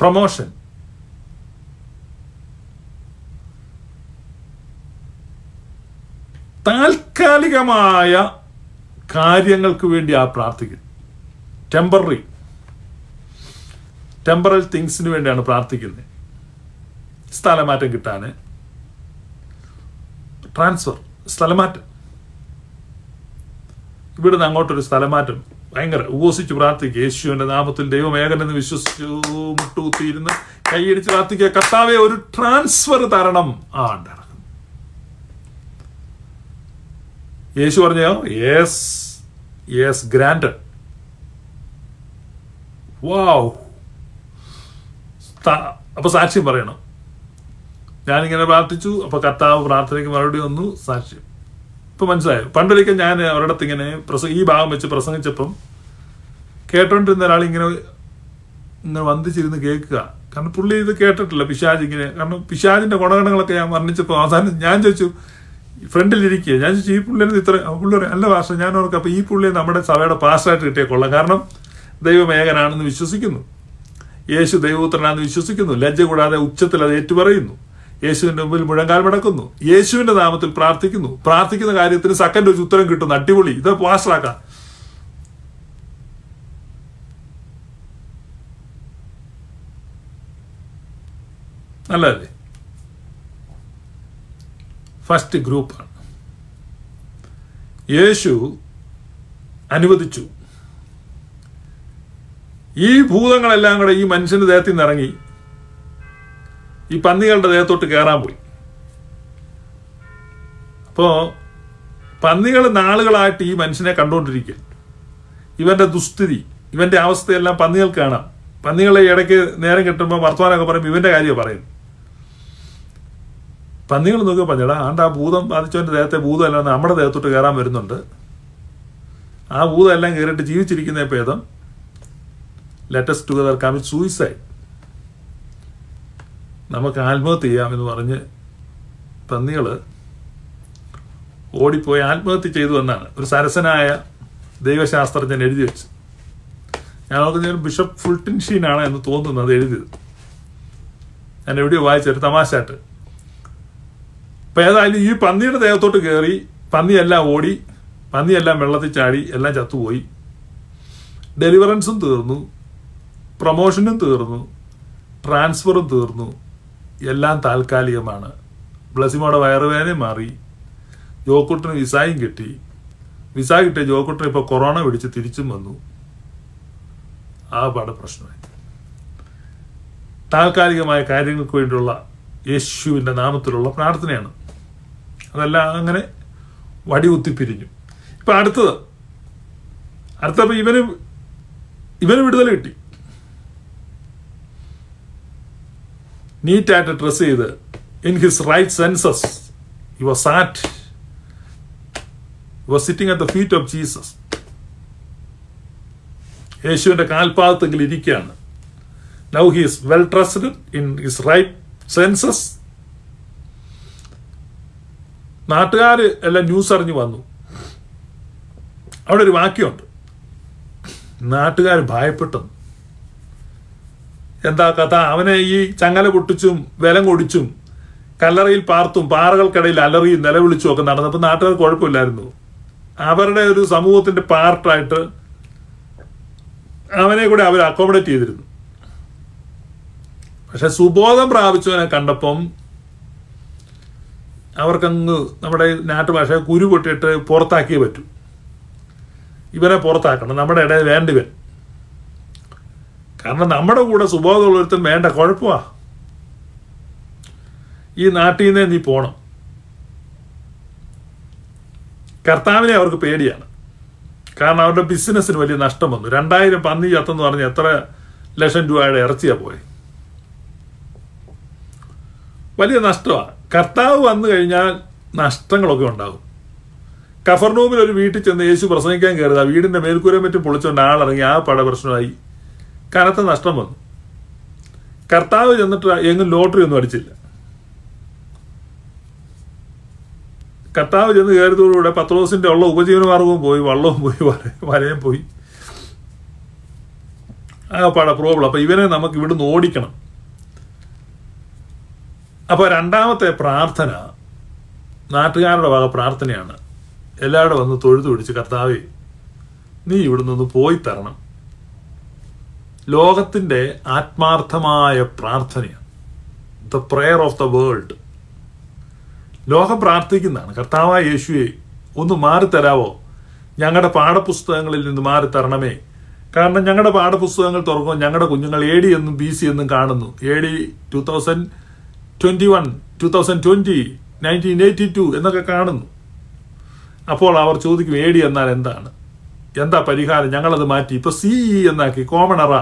Speaker 1: പ്രൊമോഷൻ താൽക്കാലികമായ കാര്യങ്ങൾക്ക് വേണ്ടി ആ പ്രാർത്ഥിക്കും ടെമ്പററി ടെമ്പറൽ തിങ്സിന് വേണ്ടിയാണ് പ്രാർത്ഥിക്കുന്നത് സ്ഥലമാറ്റം കിട്ടാൻ ട്രാൻസ്ഫർ സ്ഥലമാറ്റം ഇവിടുന്ന് അങ്ങോട്ടൊരു സ്ഥലമാറ്റം ഭയങ്കര ഉപസിച്ച് പ്രാർത്ഥിക്കുക യേശുവിന്റെ നാമത്തിൽ ദൈവമേകനെന്ന് വിശ്വസിച്ചു മുട്ടുകുത്തിയിരുന്ന് കൈയടിച്ച് പ്രാർത്ഥിക്കുക കർത്താവെ ഒരു ട്രാൻസ്ഫർ തരണം ആ യേശു പറഞ്ഞോ യെസ് യെസ് ഗ്രാൻഡ് വാവ് അപ്പൊ സാക്ഷ്യം പറയണം ഞാനിങ്ങനെ പ്രാർത്ഥിച്ചു അപ്പൊ കർത്താവ് പ്രാർത്ഥനയ്ക്ക് മറുപടി വന്നു സാക്ഷി ഇപ്പൊ മനസ്സിലായോ പണ്ടൊരിക്കൽ ഞാൻ അവരുടെ ഇങ്ങനെ പ്രസ ഈ ഭാഗം വെച്ച് പ്രസംഗിച്ചപ്പം കേട്ടോണ്ടിരുന്ന ഒരാൾ ഇങ്ങനെ ഇങ്ങനെ വന്ദിച്ചിരുന്ന് കേൾക്കുക കാരണം പുള്ളി ഇത് കേട്ടിട്ടില്ല പിശാജ് ഇങ്ങനെ കാരണം പിശാജിന്റെ ഗുണഗണങ്ങളൊക്കെ ഞാൻ വർണ്ണിച്ചപ്പോൾ അവസാനം ഞാൻ ചോദിച്ചു ഫ്രണ്ടിലിരിക്കുക ഞാൻ ചോദിച്ചു ഈ പുള്ളിയുടെ ഇത്ര പുള്ളി നല്ല ഭാഷ ഞാൻ ഓർക്കും അപ്പൊ ഈ പുള്ളിയെ നമ്മുടെ സഭയുടെ പാസ്റ്റായിട്ട് കിട്ടിയ കൊള്ളാം കാരണം ദൈവമേകനാണെന്ന് വിശ്വസിക്കുന്നു യേശു ദൈവപുത്രനാണെന്ന് വിശ്വസിക്കുന്നു ലജ്ജ കൂടാതെ ഉച്ചത്തിൽ അത് ഏറ്റുപറയുന്നു യേശുവിന്റെ മുമ്പിൽ മുഴങ്കാൽ മടക്കുന്നു യേശുവിന്റെ നാമത്തിൽ പ്രാർത്ഥിക്കുന്നു പ്രാർത്ഥിക്കുന്ന കാര്യത്തിന് സെക്കൻഡ് ഒരു ഉത്തരം കിട്ടുന്നു അടിപൊളി ഇത് പാസ്റ്റാക്കാം നല്ലതല്ലേ ഫസ്റ്റ് ഗ്രൂപ്പാണ് യേശു അനുവദിച്ചു ഈ ഭൂതങ്ങളെല്ലാം കൂടെ ഈ മനുഷ്യന്റെ ദേഹത്തിൽ നിന്ന് ഇറങ്ങി ഈ പന്നികളുടെ ദേഹത്തോട്ട് കയറാൻ പോയി അപ്പോൾ പന്നികൾ നാളുകളായിട്ട് ഈ മനുഷ്യനെ കണ്ടുകൊണ്ടിരിക്കുക ഇവന്റെ ദുസ്ഥിതി ഇവന്റെ അവസ്ഥയെല്ലാം പന്നികൾ കാണാം പന്നികളെ ഇടയ്ക്ക് നേരം കിട്ടുമ്പോൾ വർത്തമാനമൊക്കെ പറയും ഇവന്റെ കാര്യമാണ് പറയുന്നത് പന്നികൾ നോക്കി പറഞ്ഞടാ ആണ്ട് ആ ഭൂതം ബാധിച്ചവൻ്റെ ദേഹത്തെ ഭൂതമല്ല നമ്മുടെ ദേഹത്തോട്ട് കയറാൻ വരുന്നുണ്ട് ആ ഭൂതമെല്ലാം കയറിയിട്ട് ജീവിച്ചിരിക്കുന്ന ഭേദം ലെറ്റസ്റ്റ് ടുഗദർ കമ്മിറ്റ് സൂയിസൈഡ് നമുക്ക് ആത്മഹത്യ എന്ന് പറഞ്ഞ് പന്നികൾ ഓടിപ്പോയി ആത്മഹത്യ ചെയ്തു എന്നാണ് ഒരു സരസനായ ദൈവശാസ്ത്രജ്ഞൻ എഴുതി വെച്ചു ഞാൻ ഓർക്കുന്ന ബിഷപ്പ് ആണ് എന്ന് അത് എഴുതിയത് ഞാൻ എവിടെയോ വായിച്ചൊരു തമാശായിട്ട് അപ്പം ഏതായാലും ഈ പന്നിയുടെ ദേഹത്തോട്ട് കയറി പന്നിയെല്ലാം ഓടി പന്നിയെല്ലാം വെള്ളത്തിൽ ചാടി എല്ലാം ചത്തുപോയി ഡെലിവറൻസും തീർന്നു പ്രൊമോഷനും തീർന്നു ട്രാൻസ്ഫറും തീർന്നു എല്ലാം താൽക്കാലികമാണ് ബ്ലസിമോടെ വയറുവേദനയും മാറി ജോക്കുട്ടിന് വിസായും കിട്ടി വിസ കിട്ടിയ ജോക്കുട്ടിന് ഇപ്പോൾ കൊറോണ പിടിച്ച് തിരിച്ചും വന്നു ആ പാട് പ്രശ്നമായി താൽക്കാലികമായ കാര്യങ്ങൾക്ക് വേണ്ടിയുള്ള യേശുവിൻ്റെ നാമത്തിലുള്ള പ്രാർത്ഥനയാണ് അതെല്ലാം അങ്ങനെ പിരിഞ്ഞു ഇപ്പം അടുത്തത് അടുത്തപ്പോൾ ഇവന് ഇവന് വിടുതൽ കിട്ടി നീറ്റായിട്ട് ഡ്രസ്സ് ചെയ്ത് in his right senses you was sat you was sitting at the feet of Jesus യേശുവിൻ്റെ കാൽപാദത്തെങ്കിൽ ഇരിക്കുകയാണ് now he is well dressed in his right senses നാട്ടുകാർ എല്ലാം ന്യൂസ് അറിഞ്ഞു വന്നു അവിടെ ഒരു വാക്യമുണ്ട് നാട്ടുകാർ ഭയപ്പെട്ടെന്ന് എന്താ കഥ അവനെ ഈ ചങ്ങല പൊട്ടിച്ചും വില കൊടിച്ചും കല്ലറയിൽ പാർത്തും പാറകൾക്കിടയിൽ അലറിയും നിലവിളിച്ചും ഒക്കെ നടന്നു അപ്പം നാട്ടുകാർ കുഴപ്പമില്ലായിരുന്നു അവരുടെ ഒരു സമൂഹത്തിന്റെ പാർട്ടായിട്ട് അവനെ കൂടെ അവർ അക്കോമഡേറ്റ് ചെയ്തിരുന്നു പക്ഷെ സുബോധം പ്രാപിച്ചവനെ കണ്ടപ്പം അവർക്കങ്ങ് നമ്മുടെ നാട്ടുഭാഷ കുരു പൊട്ടിയിട്ട് പുറത്താക്കിയേ പറ്റൂ ഇവനെ പുറത്താക്കണം നമ്മുടെ ഇടയിൽ വേണ്ടിവൻ കാരണം നമ്മുടെ കൂടെ സുബോധമുള്ള ഒരുത്തൻ വേണ്ട കുഴപ്പമാ ഈ നാട്ടിൽ നിന്നേ നീ പോണം കർത്താവിനെ അവർക്ക് പേടിയാണ് കാരണം അവരുടെ ബിസിനസ്സിന് വലിയ നഷ്ടം വന്നു രണ്ടായിരം പന്നി ചത്തെന്ന് പറഞ്ഞ് എത്ര ലക്ഷം രൂപയുടെ ഇറച്ചിയാ പോയി വലിയ നഷ്ടമാണ് കർത്താവ് വന്നു കഴിഞ്ഞാൽ നഷ്ടങ്ങളൊക്കെ ഉണ്ടാകും കഫർനൂമിൽ ഒരു വീട്ടിൽ ചെന്ന് യേശു പ്രസംഗിക്കാൻ കയറിയത് ആ വീടിന്റെ മേൽക്കൂരം പറ്റി പൊളിച്ചുകൊണ്ട് ആളിറങ്ങി ആ പട പ്രശ്നമായി കനത്ത നഷ്ടം വന്നു കർത്താവ് ചെന്നിട്ട് എങ്ങും ലോട്ടറി ഒന്നും അടിച്ചില്ല കർത്താവ് ചെന്ന് കയറിയതോടുകൂടെ ദിവസത്തിന്റെ ഉള്ള ഉപജീവനമാർഗവും പോയി വള്ളവും പോയി വരയും പോയി ആ പാട പ്രോബ്ലം അപ്പൊ ഇവനെ നമുക്ക് ഇവിടുന്ന് ഓടിക്കണം അപ്പോൾ രണ്ടാമത്തെ പ്രാർത്ഥന നാട്ടുകാരുടെ വക പ്രാർത്ഥനയാണ് എല്ലാവരും വന്ന് തൊഴുതു പിടിച്ച് കർത്താവേ നീ ഇവിടുന്ന് ഒന്ന് പോയി തരണം ലോകത്തിൻ്റെ ആത്മാർത്ഥമായ പ്രാർത്ഥനയാണ് the prayer of the world ലോകം പ്രാർത്ഥിക്കുന്നതാണ് കർത്താവായ യേശുവെ ഒന്ന് മാറിത്തരാവോ ഞങ്ങളുടെ പാഠപുസ്തകങ്ങളിൽ നിന്ന് മാറി തരണമേ കാരണം ഞങ്ങളുടെ പാഠപുസ്തകങ്ങൾ തുറക്കുമ്പോൾ ഞങ്ങളുടെ കുഞ്ഞുങ്ങൾ എ ഡി എന്നും ബി സി എന്നും കാണുന്നു A D two thousand twenty one two thousand twenty nineteen eighty two എന്നൊക്കെ കാണുന്നു അപ്പോൾ അവർ ചോദിക്കും എ ഡി എന്നാൽ എന്താണ് എന്താ പരിഹാരം ഞങ്ങളത് മാറ്റി ഇപ്പൊ സി ഇ എന്നാക്കി കോമണറ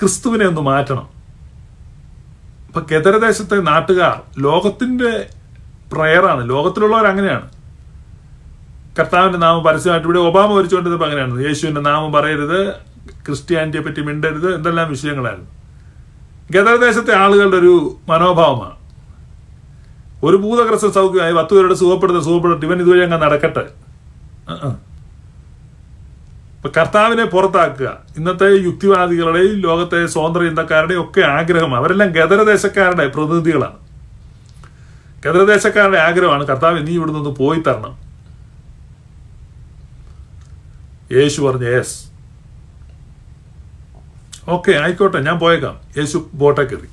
Speaker 1: ക്രിസ്തുവിനെ ഒന്ന് മാറ്റണം ഇപ്പൊ കെതരദേശത്തെ നാട്ടുകാർ ലോകത്തിന്റെ പ്രയറാണ് ലോകത്തിലുള്ളവർ അങ്ങനെയാണ് കർത്താവിന്റെ നാമം പരസ്യമായിട്ട് ഇവിടെ ഒബാമ വരച്ചുകൊണ്ടിരുന്നപ്പോൾ അങ്ങനെയാണ് യേശുവിന്റെ നാമം പറയരുത് ക്രിസ്ത്യാനിറ്റിയെ പറ്റി മിണ്ടരുത് എന്തെല്ലാം വിഷയങ്ങളായിരുന്നു ഗതരദേശത്തെ ആളുകളുടെ ഒരു മനോഭാവമാണ് ഒരു ഭൂതഗ്രസ്തൻ സൗഖ്യമായി പത്ത് പേരുടെ സുഖപ്പെടുത്ത സുഖപ്പെടുത്തി ഇവൻ ഇതുവരെ അങ്ങ് നടക്കട്ടെ ഇപ്പൊ കർത്താവിനെ പുറത്താക്കുക ഇന്നത്തെ യുക്തിവാദികളുടെയും ലോകത്തെ സ്വാതന്ത്ര്യ ചിന്തക്കാരുടെയും ഒക്കെ ആഗ്രഹം അവരെല്ലാം ഗദരദേശക്കാരുടെ പ്രതിനിധികളാണ് ഗദരദേശക്കാരുടെ ആഗ്രഹമാണ് കർത്താവ് നീ ഇവിടെ നിന്ന് പോയി തരണം യേശു പറഞ്ഞു യേസ് ഓക്കെ ആയിക്കോട്ടെ ഞാൻ പോയേക്കാം യേശു ബോട്ടെ കയറി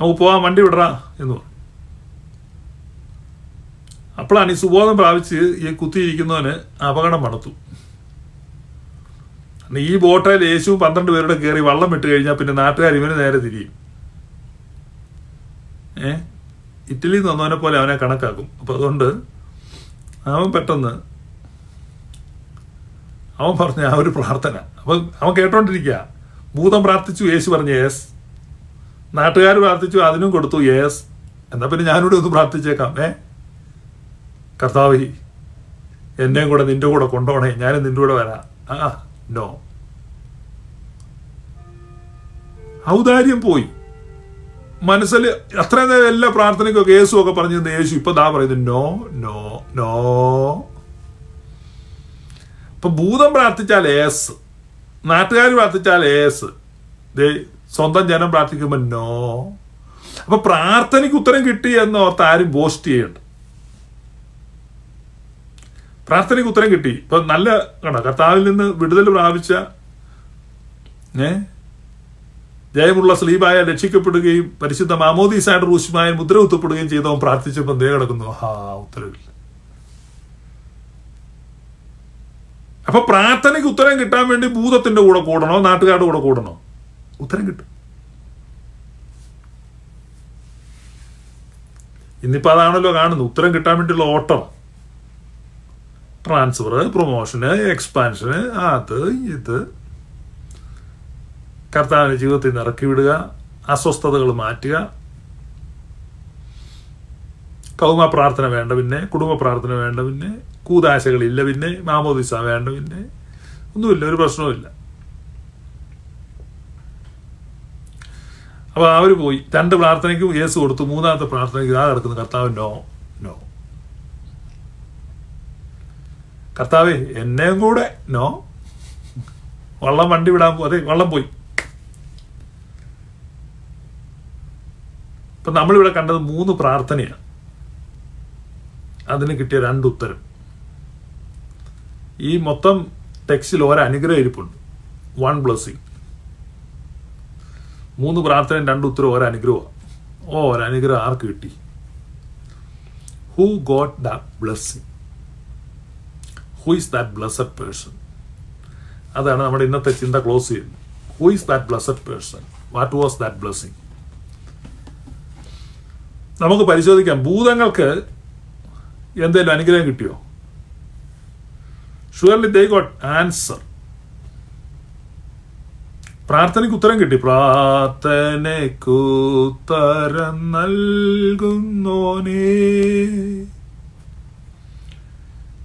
Speaker 1: നമുക്ക് പോവാൻ വണ്ടി വിടറാ എന്ന് പറഞ്ഞു അപ്പോഴാണ് ഈ സുബോധം പ്രാപിച്ച് ഈ കുത്തിയിരിക്കുന്നവന് അപകടം പണത്തു ഈ ബോട്ടയിൽ യേശു പന്ത്രണ്ട് പേരുടെ കയറി വള്ളം വിട്ട് കഴിഞ്ഞാൽ പിന്നെ നാട്ടുകാർ ഇവന് നേരെ തിരിയും ഏ ഇറ്റലിയിൽ നിന്ന് വന്നവനെ പോലെ അവനെ കണക്കാക്കും അപ്പൊ അതുകൊണ്ട് അവൻ പെട്ടെന്ന് അവൻ പറഞ്ഞ ആ ഒരു പ്രാർത്ഥന അപ്പൊ അവൻ കേട്ടോണ്ടിരിക്കുക ഭൂതം പ്രാർത്ഥിച്ചു യേശു പറഞ്ഞു യേസ് നാട്ടുകാർ പ്രാർത്ഥിച്ചു അതിനും കൊടുത്തു യേസ് എന്നാൽ പിന്നെ ഞാനിവിടെ ഒന്ന് പ്രാർത്ഥിച്ചേക്കാം ഏ കർത്താവ് എന്നെയും കൂടെ നിന്റെ കൂടെ കൊണ്ടുപോണേ ഞാനും നിന്റെ കൂടെ വരാം ആ നോ ഔദാര്യം പോയി മനസ്സിൽ അത്ര നേരം എല്ലാ പ്രാർത്ഥനയ്ക്കൊക്കെ യേശു ഒക്കെ പറഞ്ഞു യേശു ഇപ്പൊ ദാ പറയുന്നു നോ നോ നോ ഇപ്പൊ ഭൂതം പ്രാർത്ഥിച്ചാൽ ഏസ് നാട്ടുകാർ പ്രാർത്ഥിച്ചാൽ ഏസ് സ്വന്തം ജനം പ്രാർത്ഥിക്കുമ്പോൾ നോ അപ്പൊ പ്രാർത്ഥനയ്ക്ക് ഉത്തരം കിട്ടി എന്ന് ഓർത്ത് ആരും ബോസ്റ്റ് ചെയ്യണ്ട പ്രാർത്ഥനയ്ക്ക് ഉത്തരം കിട്ടി ഇപ്പൊ നല്ല കണ്ട കർത്താവിൽ നിന്ന് വിടുതൽ പ്രാപിച്ച ഏ ജയമുള്ള സ്ലീബായ രക്ഷിക്കപ്പെടുകയും പരിശുദ്ധ മാമോദീസായുടെ റൂശുമായ മുദ്ര കുത്തപ്പെടുകയും ചെയ്തവൻ പ്രാർത്ഥിച്ചപ്പോൾ ദേ കിടക്കുന്നു ഹാ ഉത്തരവില്ല അപ്പൊ പ്രാർത്ഥനയ്ക്ക് ഉത്തരം കിട്ടാൻ വേണ്ടി ഭൂതത്തിന്റെ കൂടെ കൂടണോ നാട്ടുകാരുടെ കൂടെ കൂടണോ ഉത്തരം കിട്ടും ഇന്നിപ്പോൾ അതാണല്ലോ കാണുന്നത് ഉത്തരം കിട്ടാൻ വേണ്ടിയുള്ള ഓട്ടം ട്രാൻസ്ഫർ പ്രൊമോഷന് എക്സ്പാൻഷന് അത് ഇത് കർത്താവിന് ജീവിതത്തിൽ നിന്ന് ഇറക്കി വിടുക അസ്വസ്ഥതകൾ മാറ്റുക കൗമ പ്രാർത്ഥന വേണ്ട പിന്നെ കുടുംബ പ്രാർത്ഥന വേണ്ട പിന്നെ കൂതാശകളില്ല പിന്നെ മാമോദിസ വേണ്ട പിന്നെ ഒന്നുമില്ല ഒരു പ്രശ്നവുമില്ല അപ്പൊ അവർ പോയി രണ്ട് പ്രാർത്ഥനയ്ക്കും യേസ് കൊടുത്തു മൂന്നാമത്തെ പ്രാർത്ഥനയ്ക്ക് ഇതാ കിടക്കുന്നു കർത്താവ് നോ നോ കർത്താവേ എന്നെയും കൂടെ നോ വള്ളം വണ്ടി വിടാൻ പോ അതെ വള്ളം പോയി ഇപ്പം നമ്മളിവിടെ കണ്ടത് മൂന്ന് പ്രാർത്ഥനയാണ് അതിന് കിട്ടിയ രണ്ട് ഉത്തരം ഈ മൊത്തം ടെക്സ്റ്റിൽ ഒരനുഗ്രഹ ഇരിപ്പുണ്ട് വൺ ബ്ലെസ്സിങ് മൂന്ന് പ്രാർത്ഥനയും രണ്ട് ഉത്തരവും ഒരനുഗ്രഹമാണ് ഓ ഒരനുഗ്രഹം ആർക്ക് കിട്ടി who got that blessing who is that blessed person അതാണ് നമ്മുടെ ഇന്നത്തെ ചിന്ത ക്ലോസ് ചെയ്യുന്നത് who is that blessed person what was that blessing നമുക്ക് പരിശോധിക്കാം ഭൂതങ്ങൾക്ക് എന്തെങ്കിലും അനുഗ്രഹം കിട്ടിയോ ഷുവർലി ദേ ഗോട്ട് ആൻസർ പ്രാർത്ഥനയ്ക്ക് ഉത്തരം കിട്ടി പ്രാർത്ഥനക്കുത്തരം നൽകുന്നോനേ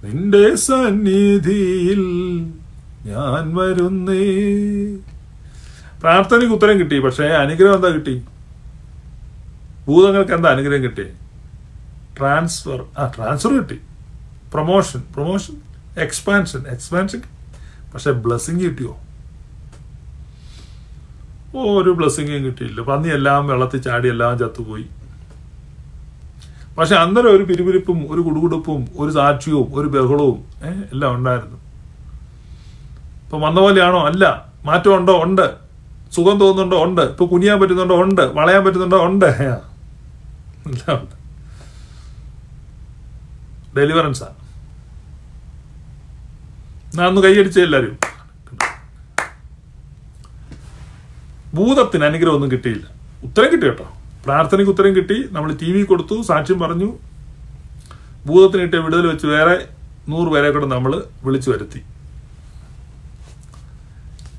Speaker 1: നിന്റെ സന്നിധിയിൽ ഞാൻ വരുന്നേ പ്രാർത്ഥനയ്ക്ക് ഉത്തരം കിട്ടി പക്ഷേ അനുഗ്രഹം എന്താ കിട്ടി ഭൂതങ്ങൾക്ക് എന്താ അനുഗ്രഹം കിട്ടി ട്രാൻസ്ഫർ ആ ട്രാൻസ്ഫർ കിട്ടി പ്രൊമോഷൻ പ്രൊമോഷൻ എക്സ്പാൻഷൻ എക്സ്പാൻഷൻ പക്ഷേ ബ്ലെസ്സിങ് കിട്ടിയോ ഒരു ബ്ലെസ്സിങ്ങും കിട്ടിയില്ല പന്നി എല്ലാം വെള്ളത്തിൽ ചാടി എല്ലാം ചത്തുപോയി പക്ഷെ അന്നേരം ഒരു പിരിപിരിപ്പും ഒരു കുടുകുടുപ്പും ഒരു സാക്ഷ്യവും ഒരു ബഹളവും എല്ലാം ഉണ്ടായിരുന്നു ഇപ്പം വന്ന പോലെയാണോ അല്ല മാറ്റമുണ്ടോ ഉണ്ട് സുഖം തോന്നുന്നുണ്ടോ ഉണ്ട് ഇപ്പം കുനിയാൻ പറ്റുന്നുണ്ടോ ഉണ്ട് വളയാൻ പറ്റുന്നുണ്ടോ ഉണ്ട് എല്ലാം ഉണ്ട് ഡെലിവറൻസാണ് എന്നാ അന്ന് കൈയടിച്ചേ എല്ലാവരും ഭൂതത്തിന് അനുഗ്രഹമൊന്നും കിട്ടിയില്ല ഉത്തരം കിട്ടി കേട്ടോ പ്രാർത്ഥനയ്ക്ക് ഉത്തരം കിട്ടി നമ്മൾ ടി വി കൊടുത്തു സാക്ഷ്യം പറഞ്ഞു ഭൂതത്തിന് കിട്ടിയ വിടുതൽ വെച്ച് വേറെ നൂറ് പേരെ കൂടെ നമ്മൾ വിളിച്ചു വരുത്തി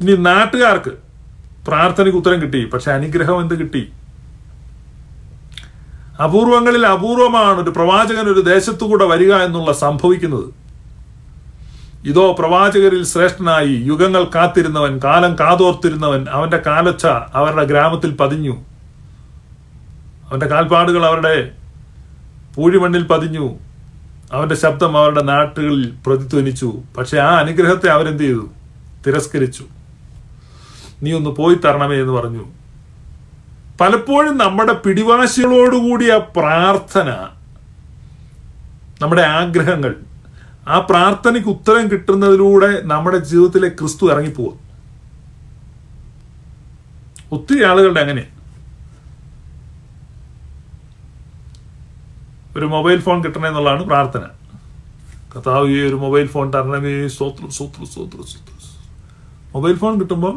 Speaker 1: ഇനി നാട്ടുകാർക്ക് പ്രാർത്ഥനയ്ക്ക് ഉത്തരം കിട്ടി പക്ഷെ അനുഗ്രഹം എന്ത് കിട്ടി അപൂർവങ്ങളിൽ അപൂർവമാണ് ഒരു പ്രവാചകൻ ഒരു ദേശത്തുകൂടെ വരിക എന്നുള്ള സംഭവിക്കുന്നത് ഇതോ പ്രവാചകരിൽ ശ്രേഷ്ഠനായി യുഗങ്ങൾ കാത്തിരുന്നവൻ കാലം കാതോർത്തിരുന്നവൻ അവന്റെ കാലൊച്ച അവരുടെ ഗ്രാമത്തിൽ പതിഞ്ഞു അവന്റെ കാൽപ്പാടുകൾ അവരുടെ പൂഴിമണ്ണിൽ പതിഞ്ഞു അവന്റെ ശബ്ദം അവരുടെ നാട്ടുകളിൽ പ്രതിധ്വനിച്ചു പക്ഷെ ആ അനുഗ്രഹത്തെ അവരെന്ത് ചെയ്തു തിരസ്കരിച്ചു നീ ഒന്ന് പോയി തരണമേ എന്ന് പറഞ്ഞു പലപ്പോഴും നമ്മുടെ പിടിവാശികളോടുകൂടിയ പ്രാർത്ഥന നമ്മുടെ ആഗ്രഹങ്ങൾ ആ പ്രാർത്ഥനയ്ക്ക് ഉത്തരം കിട്ടുന്നതിലൂടെ നമ്മുടെ ജീവിതത്തിലെ ക്രിസ്തു ഇറങ്ങിപ്പോവുക ഒത്തിരി ആളുകളുടെ അങ്ങനെ ഒരു മൊബൈൽ ഫോൺ കിട്ടണേ എന്നുള്ളതാണ് പ്രാർത്ഥന കഥാവ് ഈ ഒരു മൊബൈൽ ഫോൺ തരണമേ സ്വത്ര സ്വത്ര സ്വത്ര സ്വത്ര മൊബൈൽ ഫോൺ കിട്ടുമ്പോൾ